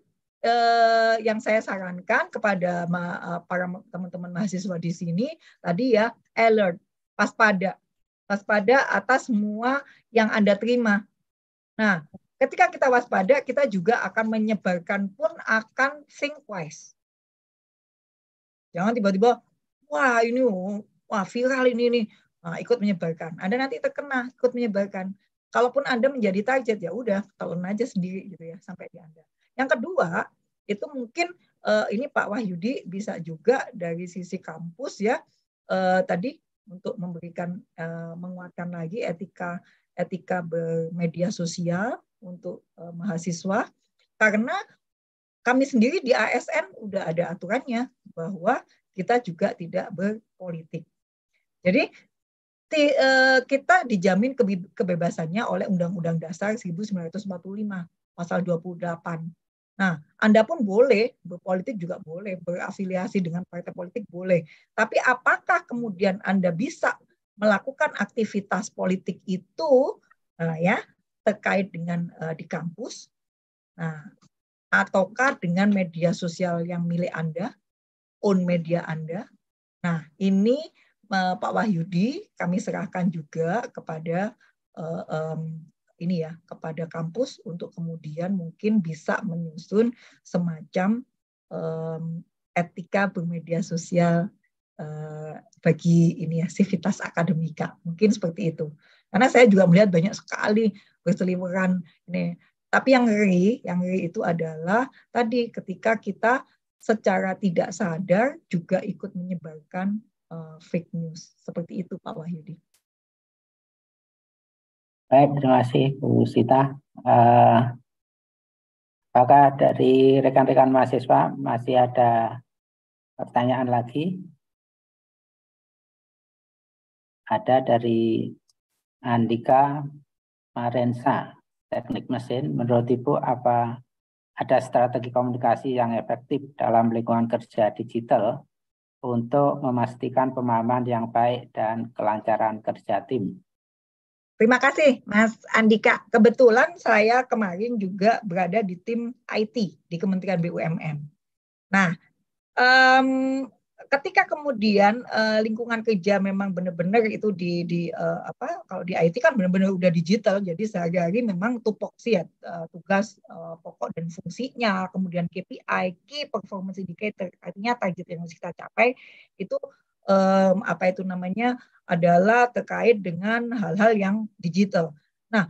eh, yang saya sarankan kepada ma eh, para teman-teman mahasiswa di sini tadi ya alert, waspada, waspada atas semua yang Anda terima. Nah, ketika kita waspada, kita juga akan menyebarkan pun akan think wise. Jangan tiba-tiba, wah ini, wah viral ini ini nah, ikut menyebarkan. Anda nanti terkena ikut menyebarkan. Kalaupun Anda menjadi target, ya udah, telan aja sendiri gitu ya, sampai di Anda. Yang kedua, itu mungkin uh, ini Pak Wahyudi bisa juga dari sisi kampus ya uh, tadi untuk memberikan uh, menguatkan lagi etika etika bermedia sosial untuk uh, mahasiswa karena kami sendiri di ASN udah ada aturannya bahwa kita juga tidak berpolitik. Jadi ti, uh, kita dijamin kebebasannya oleh Undang-Undang Dasar 1945 pasal 28 Nah, Anda pun boleh berpolitik juga boleh, berafiliasi dengan partai politik boleh. Tapi apakah kemudian Anda bisa melakukan aktivitas politik itu uh, ya terkait dengan uh, di kampus? Nah, ataukah dengan media sosial yang milik Anda, own media Anda? Nah, ini uh, Pak Wahyudi kami serahkan juga kepada uh, um, ini ya kepada kampus untuk kemudian mungkin bisa menyusun semacam um, etika bermedia sosial uh, bagi ini ya sivitas akademika mungkin seperti itu karena saya juga melihat banyak sekali berseliweran ini tapi yang ngeri yang ngeri itu adalah tadi ketika kita secara tidak sadar juga ikut menyebarkan uh, fake news seperti itu Pak Wahyudi. Baik, terima kasih Bu Sita. Uh, apakah dari rekan-rekan mahasiswa masih ada pertanyaan lagi? Ada dari Andika Marensa, teknik mesin. Menurut Ibu, apa ada strategi komunikasi yang efektif dalam lingkungan kerja digital untuk memastikan pemahaman yang baik dan kelancaran kerja tim? Terima kasih Mas Andika. Kebetulan saya kemarin juga berada di tim IT di Kementerian BUMN. Nah, um, ketika kemudian uh, lingkungan kerja memang benar-benar itu di di uh, apa kalau di IT kan benar-benar udah digital jadi sehari-hari memang tupoksi ya uh, tugas uh, pokok dan fungsinya kemudian KPI key performance indicator artinya target yang harus kita capai itu um, apa itu namanya adalah terkait dengan hal-hal yang digital. Nah,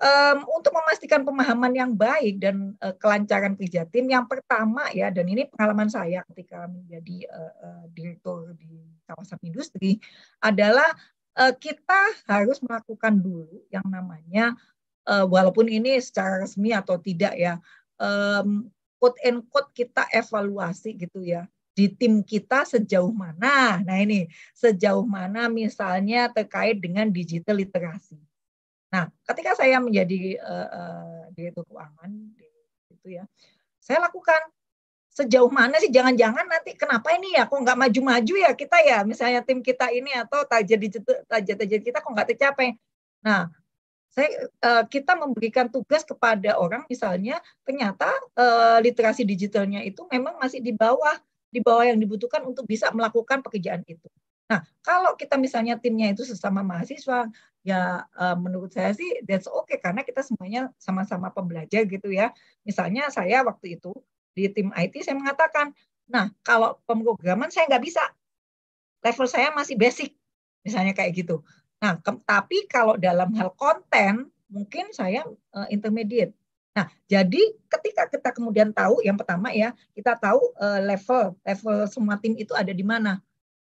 um, untuk memastikan pemahaman yang baik dan uh, kelancaran kerja tim yang pertama ya dan ini pengalaman saya ketika menjadi uh, uh, direktur di kawasan industri adalah uh, kita harus melakukan dulu yang namanya uh, walaupun ini secara resmi atau tidak ya um, quote and quote kita evaluasi gitu ya di tim kita sejauh mana. Nah ini sejauh mana misalnya terkait dengan digital literasi. Nah ketika saya menjadi uh, uh, direktur keuangan itu ya, saya lakukan sejauh mana sih jangan-jangan nanti kenapa ini ya kok nggak maju-maju ya kita ya misalnya tim kita ini atau tajet tajet kita kok nggak tercapai nah saya eh, kita memberikan tugas kepada orang misalnya ternyata literasi digitalnya itu memang masih di bawah di bawah yang dibutuhkan untuk bisa melakukan pekerjaan itu. Nah, kalau kita misalnya timnya itu sesama mahasiswa, ya eh, menurut saya sih that's okay karena kita semuanya sama-sama pembelajar gitu ya. Misalnya saya waktu itu di tim IT saya mengatakan, nah kalau pemrograman saya nggak bisa, level saya masih basic, misalnya kayak gitu. Nah, tapi kalau dalam hal konten mungkin saya uh, intermediate Nah, jadi ketika kita kemudian tahu, yang pertama ya, kita tahu uh, level level semua tim itu ada di mana.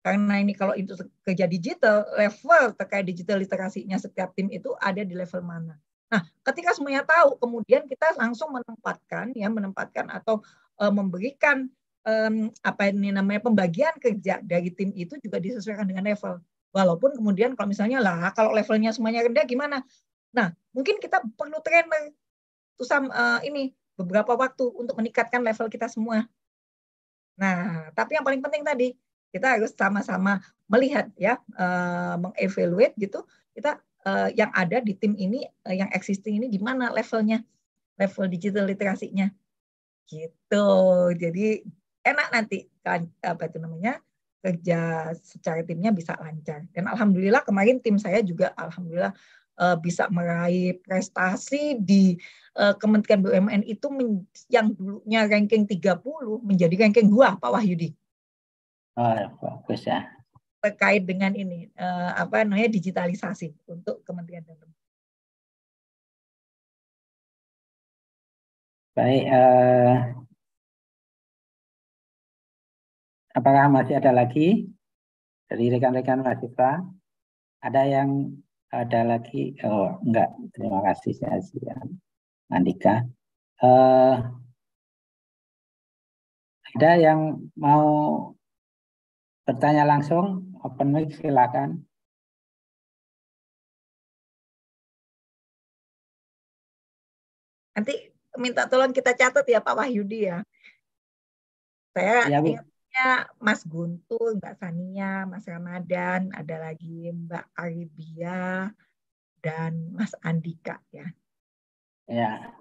Karena ini kalau itu kerja digital, level terkait digital literasinya setiap tim itu ada di level mana. Nah, ketika semuanya tahu, kemudian kita langsung menempatkan ya, menempatkan atau uh, memberikan um, apa ini namanya pembagian kerja dari tim itu juga disesuaikan dengan level. Walaupun kemudian kalau misalnya lah kalau levelnya semuanya rendah gimana? Nah, mungkin kita perlu trainer usah eh, uh, ini beberapa waktu untuk meningkatkan level kita semua. Nah, tapi yang paling penting tadi kita harus sama-sama melihat ya, uh, mengevaluate gitu. Kita uh, yang ada di tim ini, uh, yang existing ini gimana levelnya, level digital literasinya, gitu. Jadi enak nanti kan apa itu namanya kerja secara timnya bisa lancar. Dan alhamdulillah kemarin tim saya juga alhamdulillah uh, bisa meraih prestasi di uh, Kementerian BUMN itu yang dulunya ranking 30 menjadi ranking 2 Pak Wahyudi. Oh, ya, bagus ya. Terkait dengan ini uh, apa namanya digitalisasi untuk Kementerian Dalam Baik, uh, apakah masih ada lagi dari rekan-rekan mahasiswa? Ada yang ada lagi oh enggak terima kasih saya siang Andika uh, ada yang mau bertanya langsung open mic silakan nanti minta tolong kita catat ya Pak Wahyudi ya saya ya, ingat Ya, Mas Guntur, Mbak Sania, Mas Ramadan, ada lagi Mbak Aribia dan Mas Andika ya. Ya,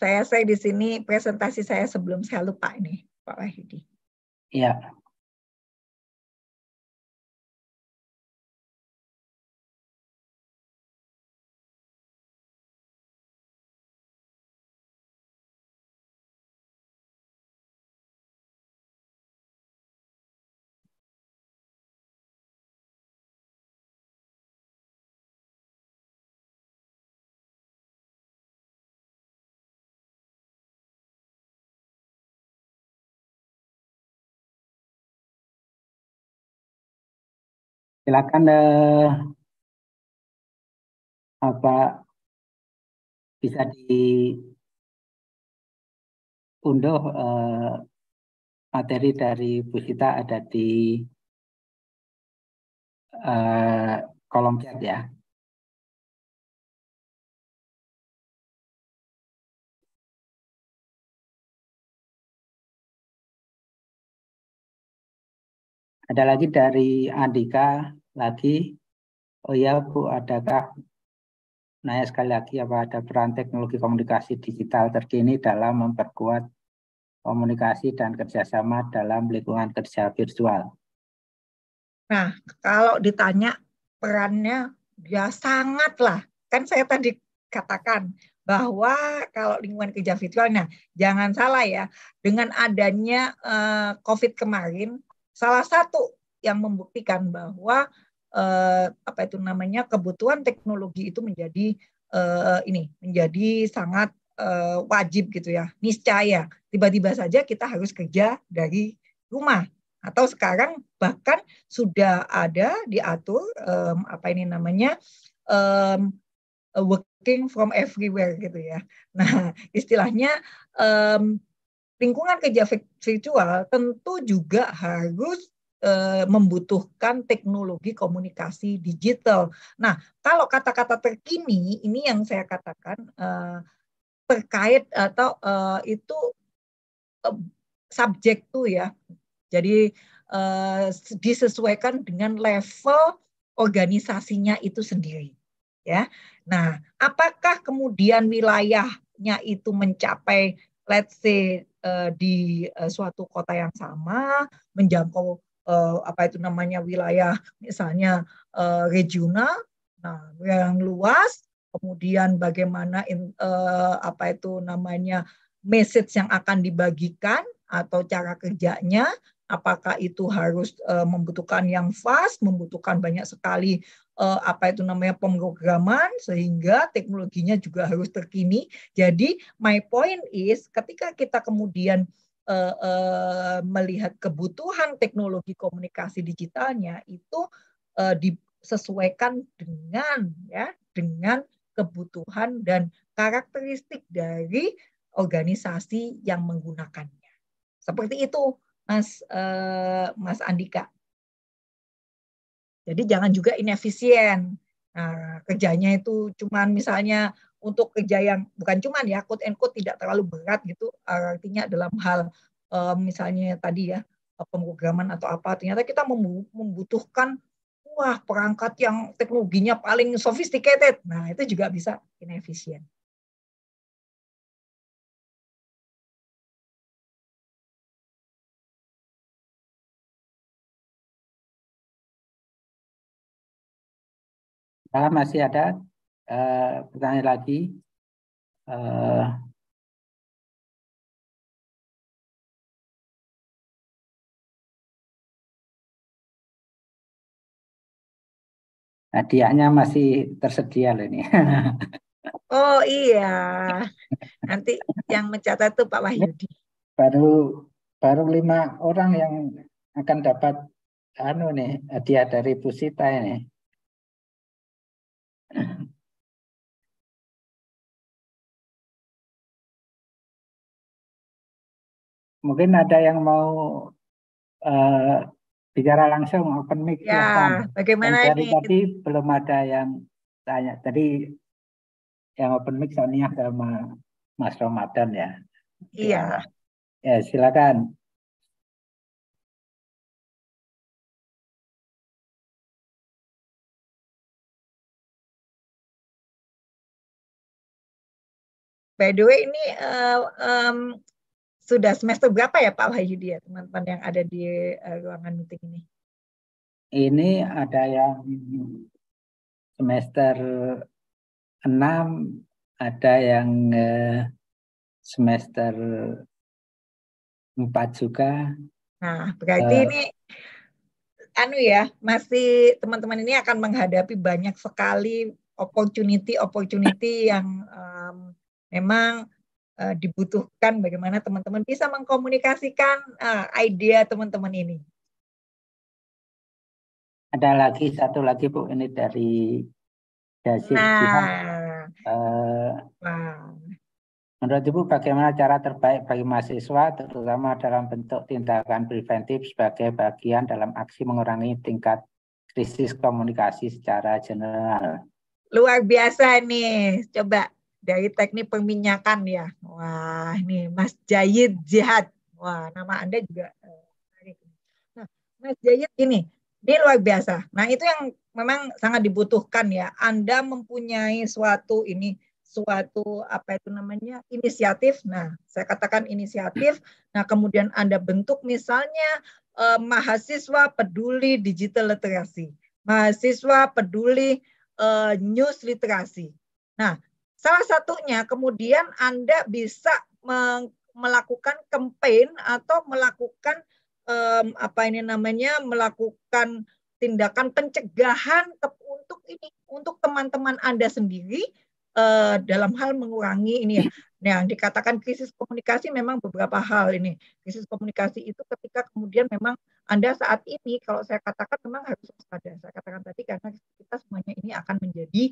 Saya saya di sini presentasi saya sebelum saya lupa ini Pak Wahidi. Iya. silakan deh. apa bisa diunduh eh, materi dari Bu Sita ada di eh, kolom chat ya. Ada lagi dari Andika lagi. Oh ya Bu, adakah nanya sekali lagi apa ada peran teknologi komunikasi digital terkini dalam memperkuat komunikasi dan kerjasama dalam lingkungan kerja virtual? Nah, kalau ditanya perannya, ya sangatlah. Kan saya tadi katakan bahwa kalau lingkungan kerja virtualnya jangan salah ya, dengan adanya uh, COVID kemarin, salah satu yang membuktikan bahwa eh, apa itu namanya kebutuhan teknologi itu menjadi eh, ini menjadi sangat eh, wajib gitu ya niscaya tiba-tiba saja kita harus kerja dari rumah atau sekarang bahkan sudah ada diatur um, apa ini namanya um, working from everywhere gitu ya. Nah istilahnya um, lingkungan kerja virtual tentu juga harus eh, membutuhkan teknologi komunikasi digital. Nah, kalau kata-kata terkini ini yang saya katakan eh, terkait atau eh, itu subjek tuh ya. Jadi disesuaikan dengan level organisasinya itu sendiri. Ya. Nah, apakah kemudian wilayahnya itu mencapai let's say Eh, di eh, suatu kota yang sama menjangkau eh, apa itu namanya wilayah misalnya regional nah yang luas kemudian bagaimana apa itu namanya message yang akan dibagikan atau cara kerjanya apakah itu harus membutuhkan yang fast membutuhkan banyak sekali Eh, apa itu namanya pemrograman sehingga teknologinya juga harus terkini. Jadi my point is ketika kita kemudian eh, eh, melihat kebutuhan teknologi komunikasi digitalnya itu eh, disesuaikan dengan ya dengan kebutuhan dan karakteristik dari organisasi yang menggunakannya. Seperti itu Mas uh, Mas Andika. Jadi jangan juga inefisien. Nah, kerjanya itu cuman misalnya untuk kerja yang bukan cuman ya quote and quote tidak terlalu berat gitu eh, artinya dalam hal eh, misalnya tadi ya eh, pemrograman atau apa ternyata kita membutuhkan wah perangkat yang teknologinya paling sophisticated nah itu juga bisa inefisien Apakah masih ada uh, eh, pertanyaan lagi? Uh, hadiahnya masih tersedia loh ini. Oh iya, nanti yang mencatat itu Pak Wahyudi. Baru baru lima orang yang akan dapat anu nih hadiah dari Pusita ini. Mungkin ada yang mau uh, bicara langsung open mic ya. Silakan. Bagaimana dari ini? tadi belum ada yang tanya. Tadi yang open mic Sonia sama Mas Ramadan ya. Iya. Ya, ya silakan. By the way, ini uh, um, sudah semester berapa ya Pak Wahyudi ya teman-teman yang ada di uh, ruangan meeting ini? Ini ada yang semester 6, ada yang uh, semester 4 juga. Nah, berarti uh, ini anu ya, masih teman-teman ini akan menghadapi banyak sekali opportunity-opportunity yang um, memang uh, dibutuhkan bagaimana teman-teman bisa mengkomunikasikan uh, eh, ide teman-teman ini. Ada lagi satu lagi Bu ini dari Dasir nah. Uh, Menurut Ibu bagaimana cara terbaik bagi mahasiswa terutama dalam bentuk tindakan preventif sebagai bagian dalam aksi mengurangi tingkat krisis komunikasi secara general? Luar biasa nih, coba dari teknik peminyakan ya. Wah, ini Mas Jayid Jihad. Wah, nama Anda juga eh, menarik. Nah, Mas Jayid ini, dia luar biasa. Nah, itu yang memang sangat dibutuhkan ya. Anda mempunyai suatu ini suatu apa itu namanya inisiatif. Nah, saya katakan inisiatif. Nah, kemudian Anda bentuk misalnya eh, mahasiswa peduli digital literasi, mahasiswa peduli eh, news literasi. Nah, Salah satunya kemudian Anda bisa melakukan campaign atau melakukan um, apa ini namanya melakukan tindakan pencegahan untuk ini untuk teman-teman Anda sendiri uh, dalam hal mengurangi ini ya Nah, yang dikatakan krisis komunikasi memang beberapa hal ini. Krisis komunikasi itu ketika kemudian memang Anda saat ini, kalau saya katakan memang harus waspada. Saya katakan tadi karena kita semuanya ini akan menjadi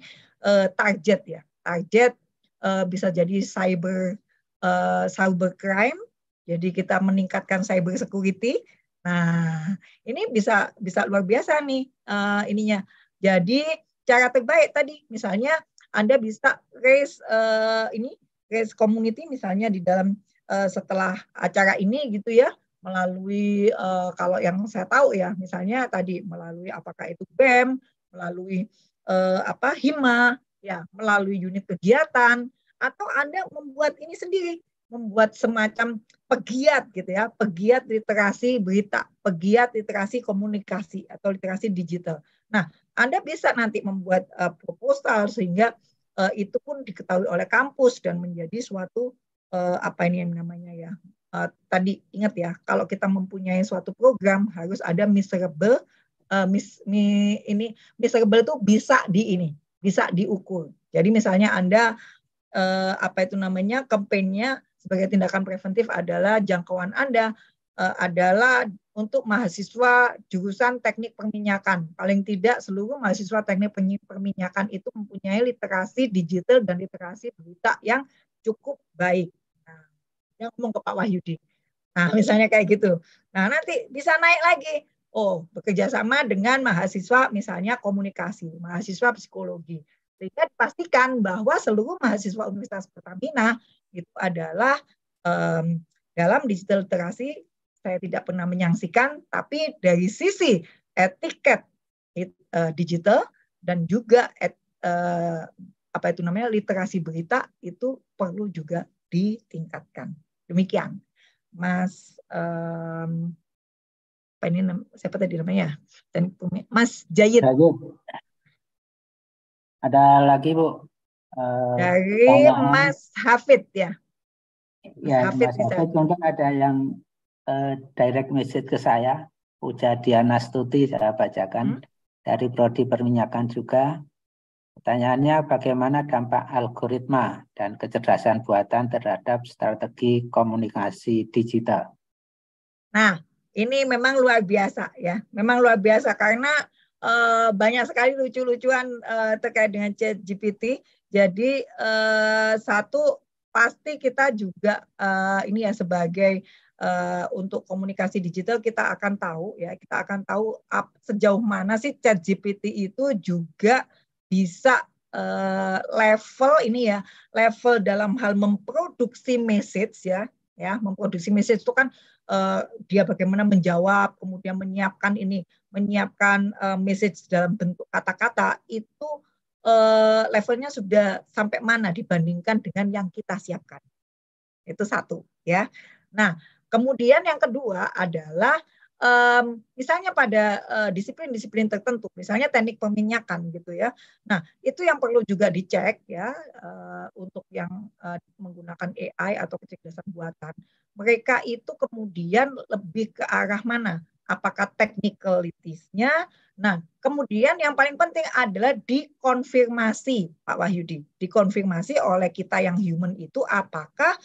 uh, target ya. Target uh, bisa jadi cyber uh, cyber crime. Jadi kita meningkatkan cyber security. Nah, ini bisa bisa luar biasa nih uh, ininya. Jadi cara terbaik tadi misalnya Anda bisa raise uh, ini case community misalnya di dalam uh, setelah acara ini gitu ya melalui uh, kalau yang saya tahu ya misalnya tadi melalui apakah itu BEM melalui uh, apa HIMA ya melalui unit kegiatan atau Anda membuat ini sendiri membuat semacam pegiat gitu ya pegiat literasi berita pegiat literasi komunikasi atau literasi digital. Nah, Anda bisa nanti membuat uh, proposal sehingga uh, itu pun diketahui oleh kampus dan menjadi suatu uh, apa ini yang namanya ya uh, tadi ingat ya kalau kita mempunyai suatu program harus ada miserable uh, mis, mi, ini miserable itu bisa di ini bisa diukur jadi misalnya anda uh, apa itu namanya kampanyenya sebagai tindakan preventif adalah jangkauan anda adalah untuk mahasiswa jurusan teknik perminyakan. Paling tidak seluruh mahasiswa teknik perminyakan itu mempunyai literasi digital dan literasi berita yang cukup baik. Nah, yang ngomong ke Pak Wahyudi. Nah, misalnya kayak gitu. Nah, nanti bisa naik lagi. Oh, bekerja sama dengan mahasiswa misalnya komunikasi, mahasiswa psikologi. Sehingga dipastikan bahwa seluruh mahasiswa Universitas Pertamina itu adalah um, dalam digital literasi saya tidak pernah menyaksikan tapi dari sisi etiket eh, digital dan juga et, uh, apa itu namanya literasi berita itu perlu juga ditingkatkan. Demikian, Mas. Um, apa ini siapa tadi namanya? Dan Mas Jayid. Ada lagi Bu? Uh, Dari Mas Hafid ya. ya Mas ya, Hafid, Mas Hafid ada yang Eh, direct message ke saya, Uja Diana Stuti saya bacakan hmm. dari Prodi Perminyakan juga. Pertanyaannya bagaimana dampak algoritma dan kecerdasan buatan terhadap strategi komunikasi digital? Nah, ini memang luar biasa ya. Memang luar biasa karena uh, banyak sekali lucu-lucuan uh, terkait dengan Chat GPT Jadi uh, satu pasti kita juga uh, ini ya sebagai Eh, untuk komunikasi digital kita akan tahu ya kita akan tahu up, sejauh mana sih chat GPT itu juga bisa uh, level ini ya level dalam hal memproduksi message ya ya memproduksi message itu kan uh, dia bagaimana menjawab kemudian menyiapkan ini menyiapkan uh, message dalam bentuk kata-kata itu uh, levelnya sudah sampai mana dibandingkan dengan yang kita siapkan itu satu ya nah Kemudian yang kedua adalah um, misalnya pada eh, disiplin-disiplin uh, tertentu, misalnya teknik peminyakan gitu ya. Nah itu yang perlu juga dicek ya uh, untuk yang uh, menggunakan AI atau kecerdasan buatan. Mereka itu kemudian lebih ke arah mana? Apakah teknikalitisnya? Nah kemudian yang paling penting adalah dikonfirmasi Pak Wahyudi, dikonfirmasi oleh kita yang human itu apakah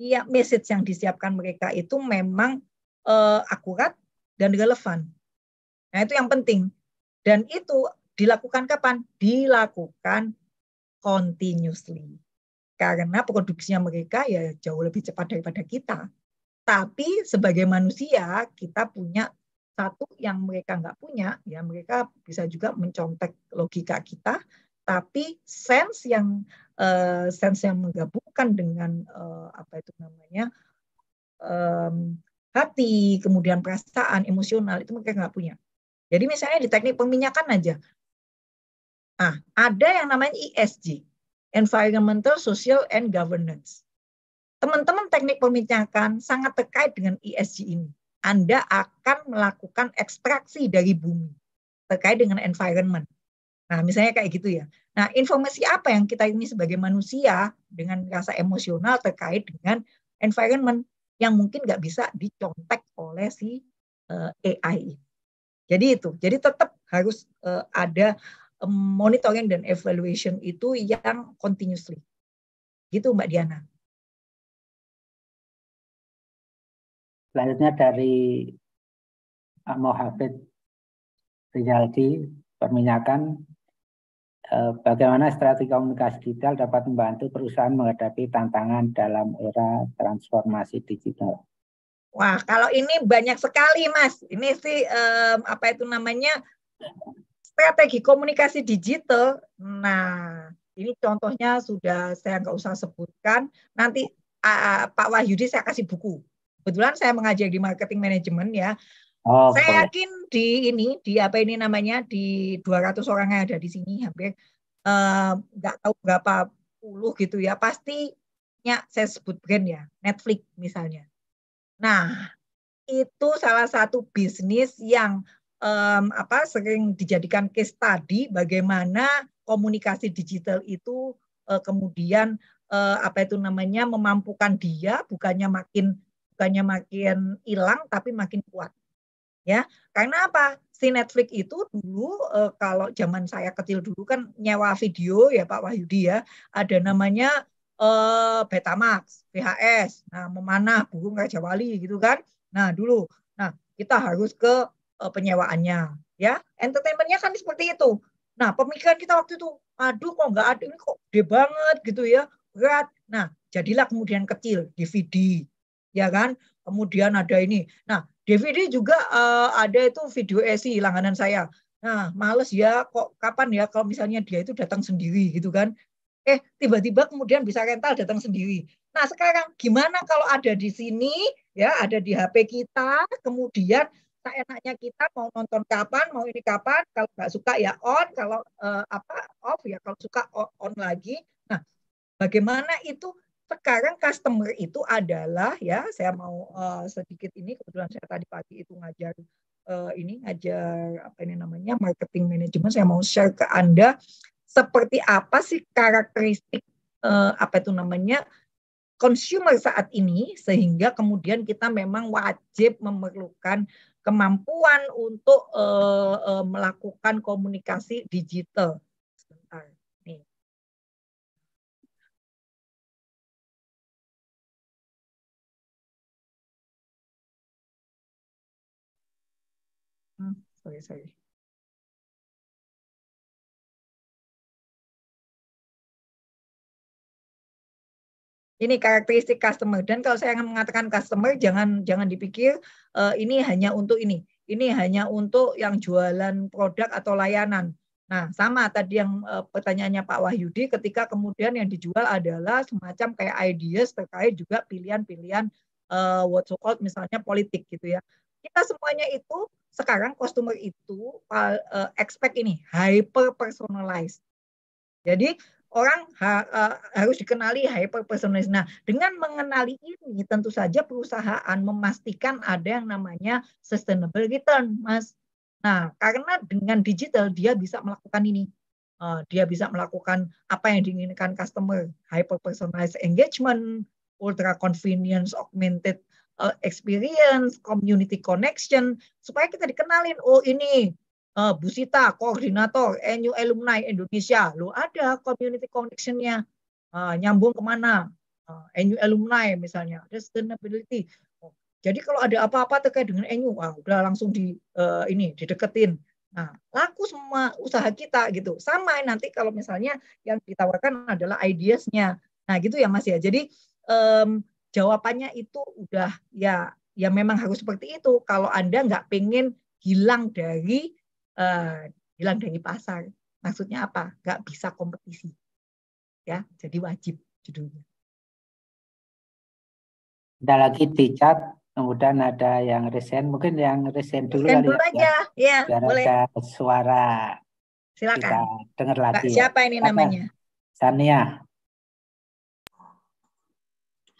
ya message yang disiapkan mereka itu memang uh, akurat dan relevan. Nah, itu yang penting. Dan itu dilakukan kapan? Dilakukan continuously. Karena produksinya mereka ya jauh lebih cepat daripada kita. Tapi sebagai manusia kita punya satu yang mereka nggak punya, ya mereka bisa juga mencontek logika kita tapi sense yang uh, sense yang menggabungkan dengan uh, apa itu namanya um, hati, kemudian perasaan emosional itu mereka nggak punya. Jadi misalnya di teknik peminyakan aja, ah ada yang namanya ESG, Environmental, Social, and Governance. Teman-teman teknik peminyakan sangat terkait dengan ESG ini. Anda akan melakukan ekstraksi dari bumi terkait dengan environment. Nah, misalnya kayak gitu ya. Nah, informasi apa yang kita ini sebagai manusia dengan rasa emosional terkait dengan environment yang mungkin nggak bisa dicontek oleh si eh, AI. Jadi itu, jadi tetap harus eh, ada eh, monitoring dan evaluation itu yang continuously. Gitu Mbak Diana. Selanjutnya dari Mohafid Rizaldi, perminyakan Eh, bagaimana strategi komunikasi digital dapat membantu perusahaan menghadapi tantangan dalam era transformasi digital. Wah, kalau ini banyak sekali, Mas. Ini sih um, apa itu namanya strategi komunikasi digital. Nah, ini contohnya sudah saya nggak usah sebutkan. Nanti uh, Pak Wahyudi saya kasih buku. Kebetulan saya mengajar di marketing manajemen ya. Oh, saya yakin di ini di apa ini namanya di 200 orang yang ada di sini hampir eh, nggak uh, tahu berapa puluh gitu ya pastinya saya sebut brand ya Netflix misalnya. Nah itu salah satu bisnis yang um, apa sering dijadikan case study bagaimana komunikasi digital itu uh, kemudian uh, apa itu namanya memampukan dia bukannya makin bukannya makin hilang tapi makin kuat ya karena apa si Netflix itu dulu e, kalau zaman saya kecil dulu kan nyewa video ya Pak Wahyudi ya ada namanya e, Betamax VHS nah memanah burung raja wali gitu kan nah dulu nah kita harus ke e, penyewaannya ya entertainmentnya kan seperti itu nah pemikiran kita waktu itu aduh kok nggak ada ini kok gede banget gitu ya berat nah jadilah kemudian kecil DVD ya kan kemudian ada ini nah DVD juga uh, ada itu video esi langganan saya. Nah, males ya kok kapan ya kalau misalnya dia itu datang sendiri gitu kan. Eh, tiba-tiba kemudian bisa rental datang sendiri. Nah, sekarang gimana kalau ada di sini ya, ada di HP kita, kemudian tak enaknya kita mau nonton kapan, mau ini kapan, kalau nggak suka ya on, kalau uh, apa off ya, kalau suka on, on lagi. Nah, bagaimana itu sekarang customer itu adalah ya saya mau uh, sedikit ini kebetulan saya tadi pagi itu ngajar uh, ini ngajar apa ini namanya marketing management saya mau share ke Anda seperti apa sih karakteristik uh, apa itu namanya consumer saat ini sehingga kemudian kita memang wajib memerlukan kemampuan untuk uh, uh, melakukan komunikasi digital saya. ini karakteristik customer dan kalau saya mengatakan customer jangan jangan dipikir uh, ini hanya untuk ini ini hanya untuk yang jualan produk atau layanan nah sama tadi yang uh, pertanyaannya Pak Wahyudi ketika kemudian yang dijual adalah semacam kayak ideas terkait juga pilihan-pilihan uh, what so called misalnya politik gitu ya kita semuanya itu sekarang customer itu uh, uh, expect ini hyper personalized. Jadi orang uh, harus dikenali hyper personalized. Nah, dengan mengenali ini tentu saja perusahaan memastikan ada yang namanya sustainable return, Mas. Nah, karena dengan digital dia bisa melakukan ini. dia bisa melakukan apa yang diinginkan customer, hyper personalized engagement, ultra convenience augmented uh, experience, community connection, supaya kita dikenalin, oh ini uh, Bu koordinator NU Alumni Indonesia, lo ada community connectionnya, uh, nyambung kemana, uh, NU Alumni misalnya, sustainability. Oh, jadi kalau ada apa-apa terkait dengan NU, ah, udah langsung di uh, ini dideketin. Nah, laku semua usaha kita gitu. Sama nanti kalau misalnya yang ditawarkan adalah ideasnya. Nah, gitu ya Mas ya. Jadi um, jawabannya itu udah ya ya memang harus seperti itu kalau anda nggak pengen hilang dari uh, hilang dari pasar maksudnya apa nggak bisa kompetisi ya jadi wajib judulnya ada lagi di chat kemudian ada yang resen mungkin yang resen dulu resen ya, dulu aja ya, ya boleh ada suara silakan dengar lagi ya. siapa ini namanya Sania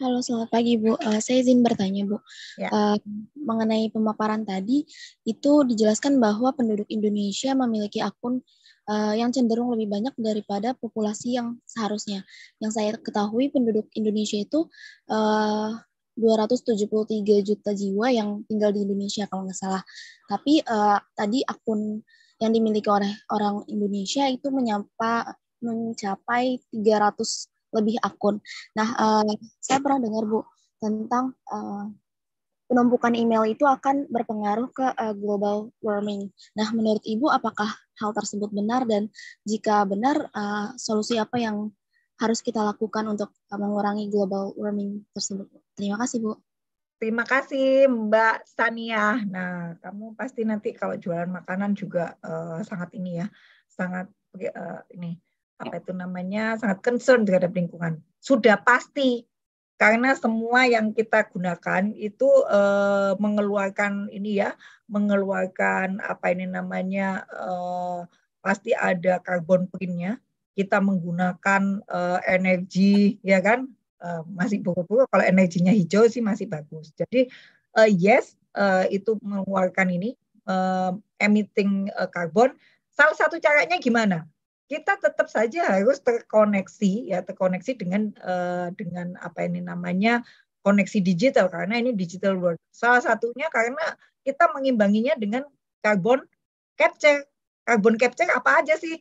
Halo, selamat pagi Bu. Uh, saya izin bertanya Bu, ya. uh, mengenai pemaparan tadi itu dijelaskan bahwa penduduk Indonesia memiliki akun uh, yang cenderung lebih banyak daripada populasi yang seharusnya. Yang saya ketahui penduduk Indonesia itu uh, 273 juta jiwa yang tinggal di Indonesia kalau nggak salah. Tapi uh, tadi akun yang dimiliki oleh orang Indonesia itu menyapa mencapai 300 lebih akun. Nah, uh, saya pernah dengar Bu tentang uh, penumpukan email itu akan berpengaruh ke uh, global warming. Nah, menurut Ibu apakah hal tersebut benar dan jika benar uh, solusi apa yang harus kita lakukan untuk mengurangi global warming tersebut? Terima kasih, Bu. Terima kasih Mbak Sania. Nah, kamu pasti nanti kalau jualan makanan juga uh, sangat ini ya, sangat uh, ini apa itu namanya sangat concern terhadap lingkungan. Sudah pasti karena semua yang kita gunakan itu eh, mengeluarkan ini ya, mengeluarkan apa ini namanya eh, pasti ada karbon printnya. Kita menggunakan eh, energi ya kan eh, masih buruk-buruk kalau energinya hijau sih masih bagus. Jadi eh, yes eh, itu mengeluarkan ini eh, emitting eh, karbon. Salah satu caranya gimana? kita tetap saja harus terkoneksi ya terkoneksi dengan uh, dengan apa ini namanya koneksi digital karena ini digital world. Salah satunya karena kita mengimbanginya dengan carbon capture. Carbon capture apa aja sih?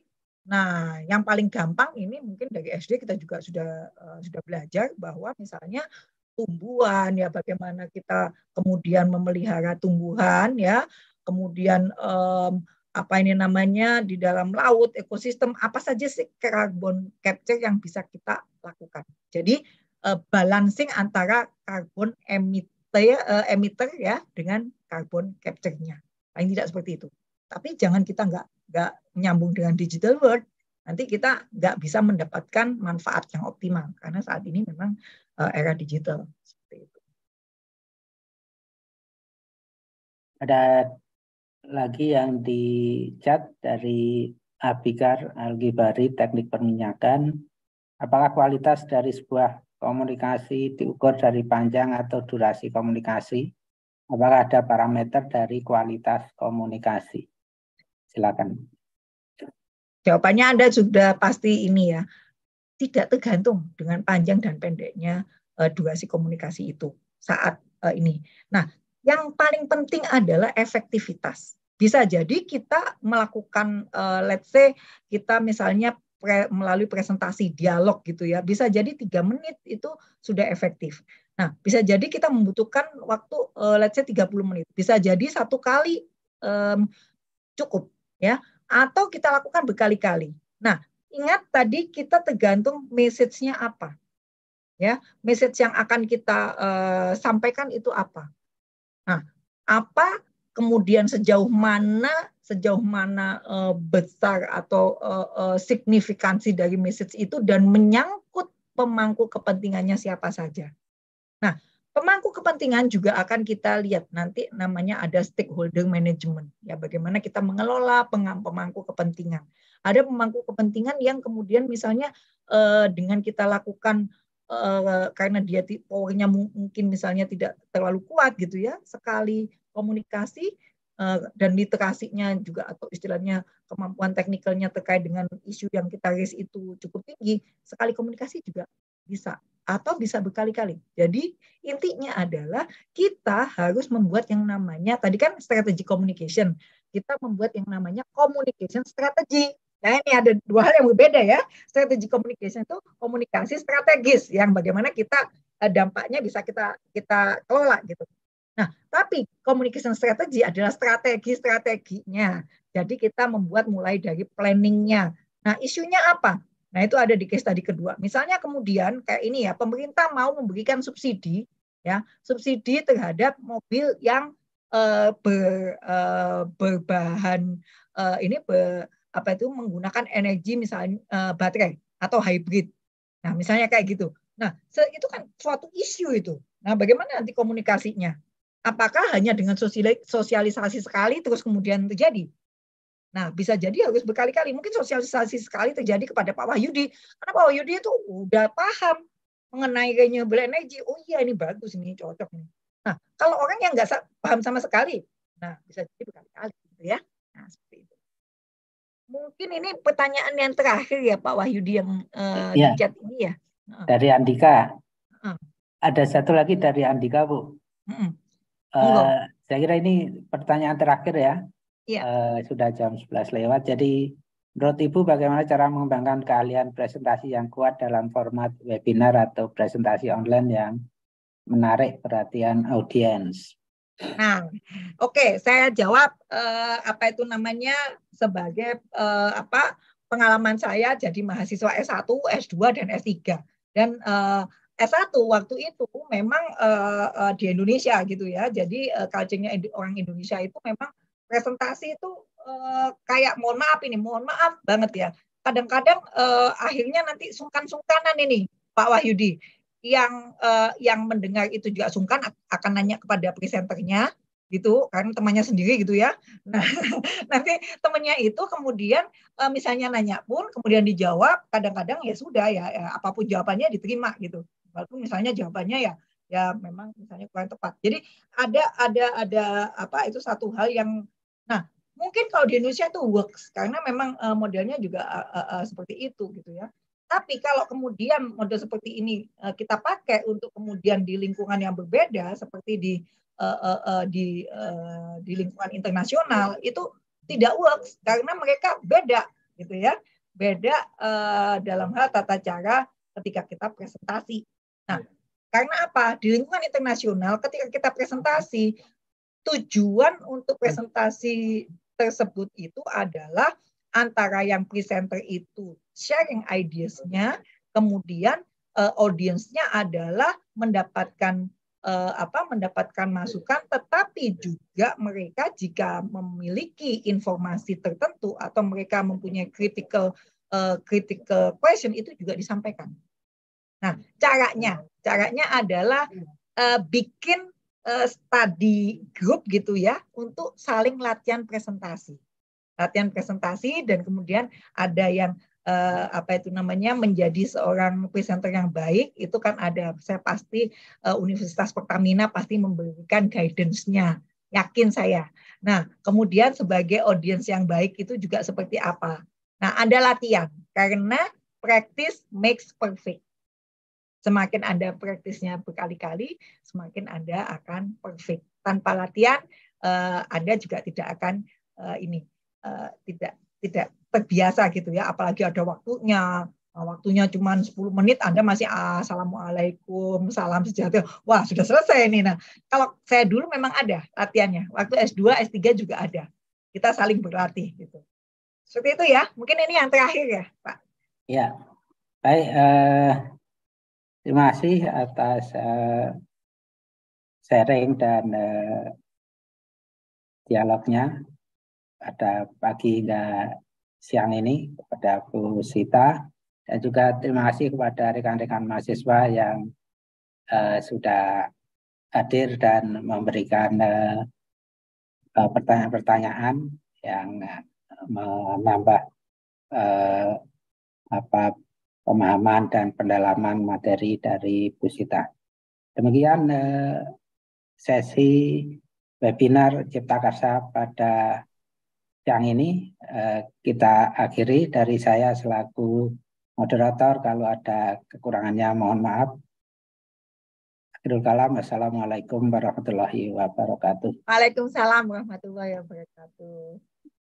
Nah, yang paling gampang ini mungkin dari SD kita juga sudah uh, sudah belajar bahwa misalnya tumbuhan ya bagaimana kita kemudian memelihara tumbuhan ya, kemudian um, apa ini namanya di dalam laut ekosistem apa saja sih karbon capture yang bisa kita lakukan. Jadi uh, balancing antara karbon emitter uh, emitter ya dengan karbon capture-nya. Paling tidak seperti itu. Tapi jangan kita nggak nggak nyambung dengan digital world nanti kita nggak bisa mendapatkan manfaat yang optimal karena saat ini memang uh, era digital seperti itu. Ada lagi yang di chat dari Abikar Algibari Teknik Perminyakan. Apakah kualitas dari sebuah komunikasi diukur dari panjang atau durasi komunikasi? Apakah ada parameter dari kualitas komunikasi? Silakan. Jawabannya Anda sudah pasti ini ya. Tidak tergantung dengan panjang dan pendeknya eh, durasi komunikasi itu saat eh, ini. Nah, yang paling penting adalah efektivitas. Bisa jadi kita melakukan uh, let's say kita misalnya pre, melalui presentasi dialog gitu ya. Bisa jadi tiga menit itu sudah efektif. Nah, bisa jadi kita membutuhkan waktu uh, let's say 30 menit. Bisa jadi satu kali um, cukup ya atau kita lakukan berkali-kali. Nah, ingat tadi kita tergantung message-nya apa. Ya, message yang akan kita uh, sampaikan itu apa. Nah, apa kemudian sejauh mana sejauh mana uh, besar atau uh, uh, signifikansi dari message itu dan menyangkut pemangku kepentingannya siapa saja. Nah, pemangku kepentingan juga akan kita lihat nanti namanya ada stakeholder management ya bagaimana kita mengelola pemangku kepentingan. Ada pemangku kepentingan yang kemudian misalnya uh, dengan kita lakukan uh, karena dia powernya mungkin misalnya tidak terlalu kuat gitu ya sekali komunikasi eh, dan literasinya juga atau istilahnya kemampuan teknikalnya terkait dengan isu yang kita raise itu cukup tinggi, sekali komunikasi juga bisa atau bisa berkali-kali. Jadi intinya adalah kita harus membuat yang namanya tadi kan strategi communication. Kita membuat yang namanya communication strategy. Nah ini ada dua hal yang berbeda ya. Strategi communication itu komunikasi strategis yang bagaimana kita eh, dampaknya bisa kita kita kelola gitu. Nah, tapi communication strategy adalah strategi-strateginya. Jadi kita membuat mulai dari planningnya. Nah, isunya apa? Nah, itu ada di case tadi kedua. Misalnya kemudian kayak ini ya, pemerintah mau memberikan subsidi ya, subsidi terhadap mobil yang uh, ber, uh, berbahan uh, ini ber, apa itu menggunakan energi misalnya uh, baterai atau hybrid. Nah, misalnya kayak gitu. Nah, itu kan suatu isu itu. Nah, bagaimana nanti komunikasinya? Apakah hanya dengan sosialisasi sekali terus kemudian terjadi? Nah, bisa jadi harus berkali-kali. Mungkin sosialisasi sekali terjadi kepada Pak Wahyudi. Karena Pak Wahyudi itu udah paham mengenai renewable energy. Oh iya, ini bagus, ini cocok. Nih. Nah, kalau orang yang nggak paham sama sekali, nah bisa jadi berkali-kali. Gitu ya. Nah, seperti itu. Mungkin ini pertanyaan yang terakhir ya Pak Wahyudi yang uh, ya. ini ya. Dari Andika. Uh. Ada satu lagi dari Andika, Bu. Uh Uh, saya kira ini pertanyaan terakhir ya. Yeah. Iya. Uh, sudah jam 11 lewat. Jadi menurut Ibu bagaimana cara mengembangkan keahlian presentasi yang kuat dalam format webinar atau presentasi online yang menarik perhatian audiens? Nah, oke, okay, saya jawab uh, apa itu namanya sebagai uh, apa pengalaman saya jadi mahasiswa S1, S2 dan S3 dan uh, S1 waktu itu memang uh, uh, di Indonesia gitu ya. Jadi uh, eh, culture orang Indonesia itu memang presentasi itu uh, kayak mohon maaf ini, mohon maaf banget ya. Kadang-kadang uh, akhirnya nanti sungkan-sungkanan ini Pak Wahyudi. Yang uh, yang mendengar itu juga sungkan akan nanya kepada presenternya gitu karena temannya sendiri gitu ya nah nanti temannya itu kemudian misalnya nanya pun kemudian dijawab kadang-kadang ya sudah ya apapun jawabannya diterima gitu walaupun misalnya jawabannya ya ya memang misalnya kurang tepat. Jadi ada ada ada apa itu satu hal yang nah mungkin kalau di Indonesia itu works karena memang uh, modelnya juga uh, uh, seperti itu gitu ya. Tapi kalau kemudian model seperti ini uh, kita pakai untuk kemudian di lingkungan yang berbeda seperti di uh, uh, uh, di uh, di lingkungan internasional itu tidak works karena mereka beda gitu ya. Beda uh, dalam hal tata cara ketika kita presentasi Nah, iya. karena apa? Di lingkungan internasional ketika kita presentasi, tujuan untuk presentasi tersebut itu adalah antara yang presenter itu sharing ideas-nya, kemudian uh, eh, audiensnya adalah mendapatkan uh, apa mendapatkan masukan tetapi juga mereka jika memiliki informasi tertentu atau mereka mempunyai critical uh, critical question itu juga disampaikan. Nah, caranya, caranya adalah uh, bikin uh, study group gitu ya untuk saling latihan presentasi. Latihan presentasi dan kemudian ada yang uh, apa itu namanya menjadi seorang presenter yang baik itu kan ada saya pasti uh, Universitas Pertamina pasti memberikan guidance-nya yakin saya. Nah, kemudian sebagai audiens yang baik itu juga seperti apa? Nah, ada latihan karena practice makes perfect. Semakin Anda praktisnya berkali-kali, semakin Anda akan perfect. Tanpa latihan, uh, Anda juga tidak akan uh, ini uh, tidak tidak terbiasa gitu ya, apalagi ada waktunya. Nah, waktunya cuma 10 menit, Anda masih ah, assalamualaikum, salam sejahtera. Wah, sudah selesai ini. Nah, kalau saya dulu memang ada latihannya. Waktu S2, S3 juga ada. Kita saling berlatih gitu. Seperti itu ya. Mungkin ini yang terakhir ya, Pak. Ya. Baik, uh, Terima kasih atas uh, sharing dan uh, dialognya pada pagi dan siang ini kepada Bu Sita dan juga terima kasih kepada rekan-rekan mahasiswa yang uh, sudah hadir dan memberikan pertanyaan pertanyaan-pertanyaan yang menambah uh, apa pemahaman dan pendalaman materi dari Bu Sita. Demikian eh, sesi webinar Cipta Karsa pada siang ini eh, kita akhiri dari saya selaku moderator kalau ada kekurangannya mohon maaf. Akhirul kalam. Assalamualaikum warahmatullahi wabarakatuh. Waalaikumsalam warahmatullahi wabarakatuh.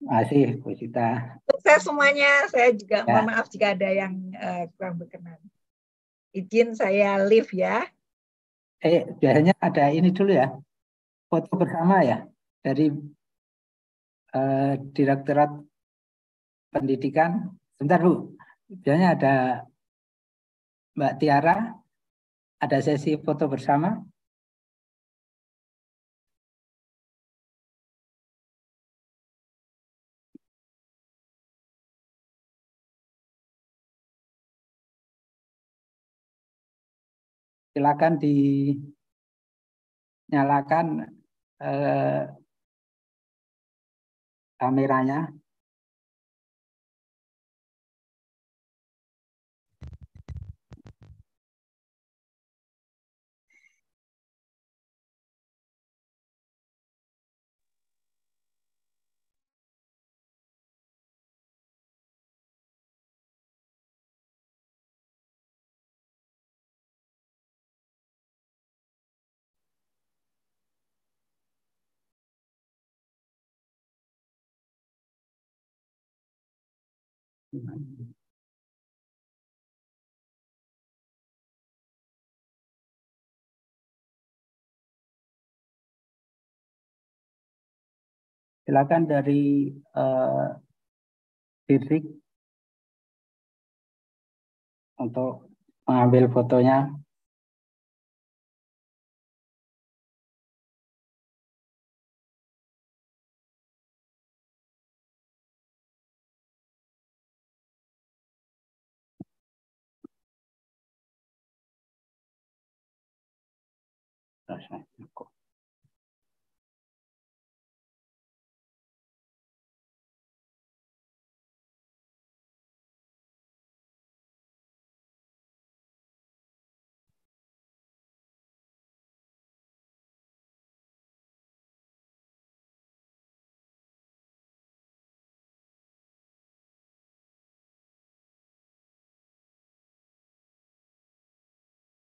Masih, Bu Sita. Sukses semuanya. Saya juga ya. mohon maaf jika ada yang uh, kurang berkenan. Izin saya live ya. Eh, biasanya ada ini dulu ya. Foto bersama ya dari uh, Direktorat Pendidikan. Sebentar Bu. Biasanya ada Mbak Tiara, ada sesi foto bersama. silakan dinyalakan eh, kameranya. Silakan dari uh, untuk mengambil fotonya.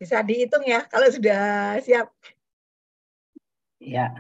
bisa dihitung ya kalau sudah siap. Yeah.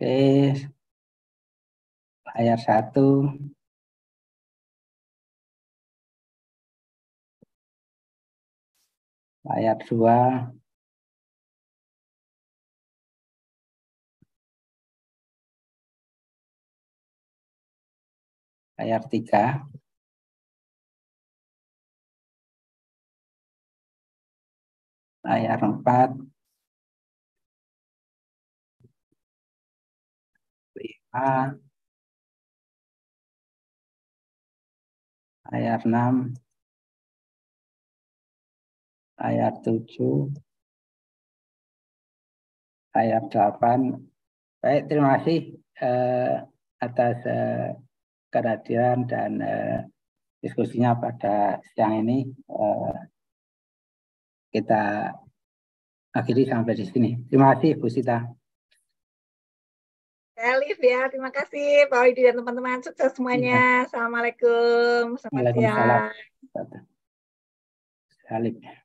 Oke. Layar satu. Layar dua. Layar tiga. Layar empat. ayat 6 ayat 7 ayat 8 baik terima kasih eh, atas eh, kehadiran dan eh, diskusinya pada siang ini eh, kita akhiri sampai di sini terima kasih Bu Sita Elif ya, terima kasih Pak Widi dan teman-teman. Sukses semuanya. Iya. Assalamualaikum. Selamat siang. Alif.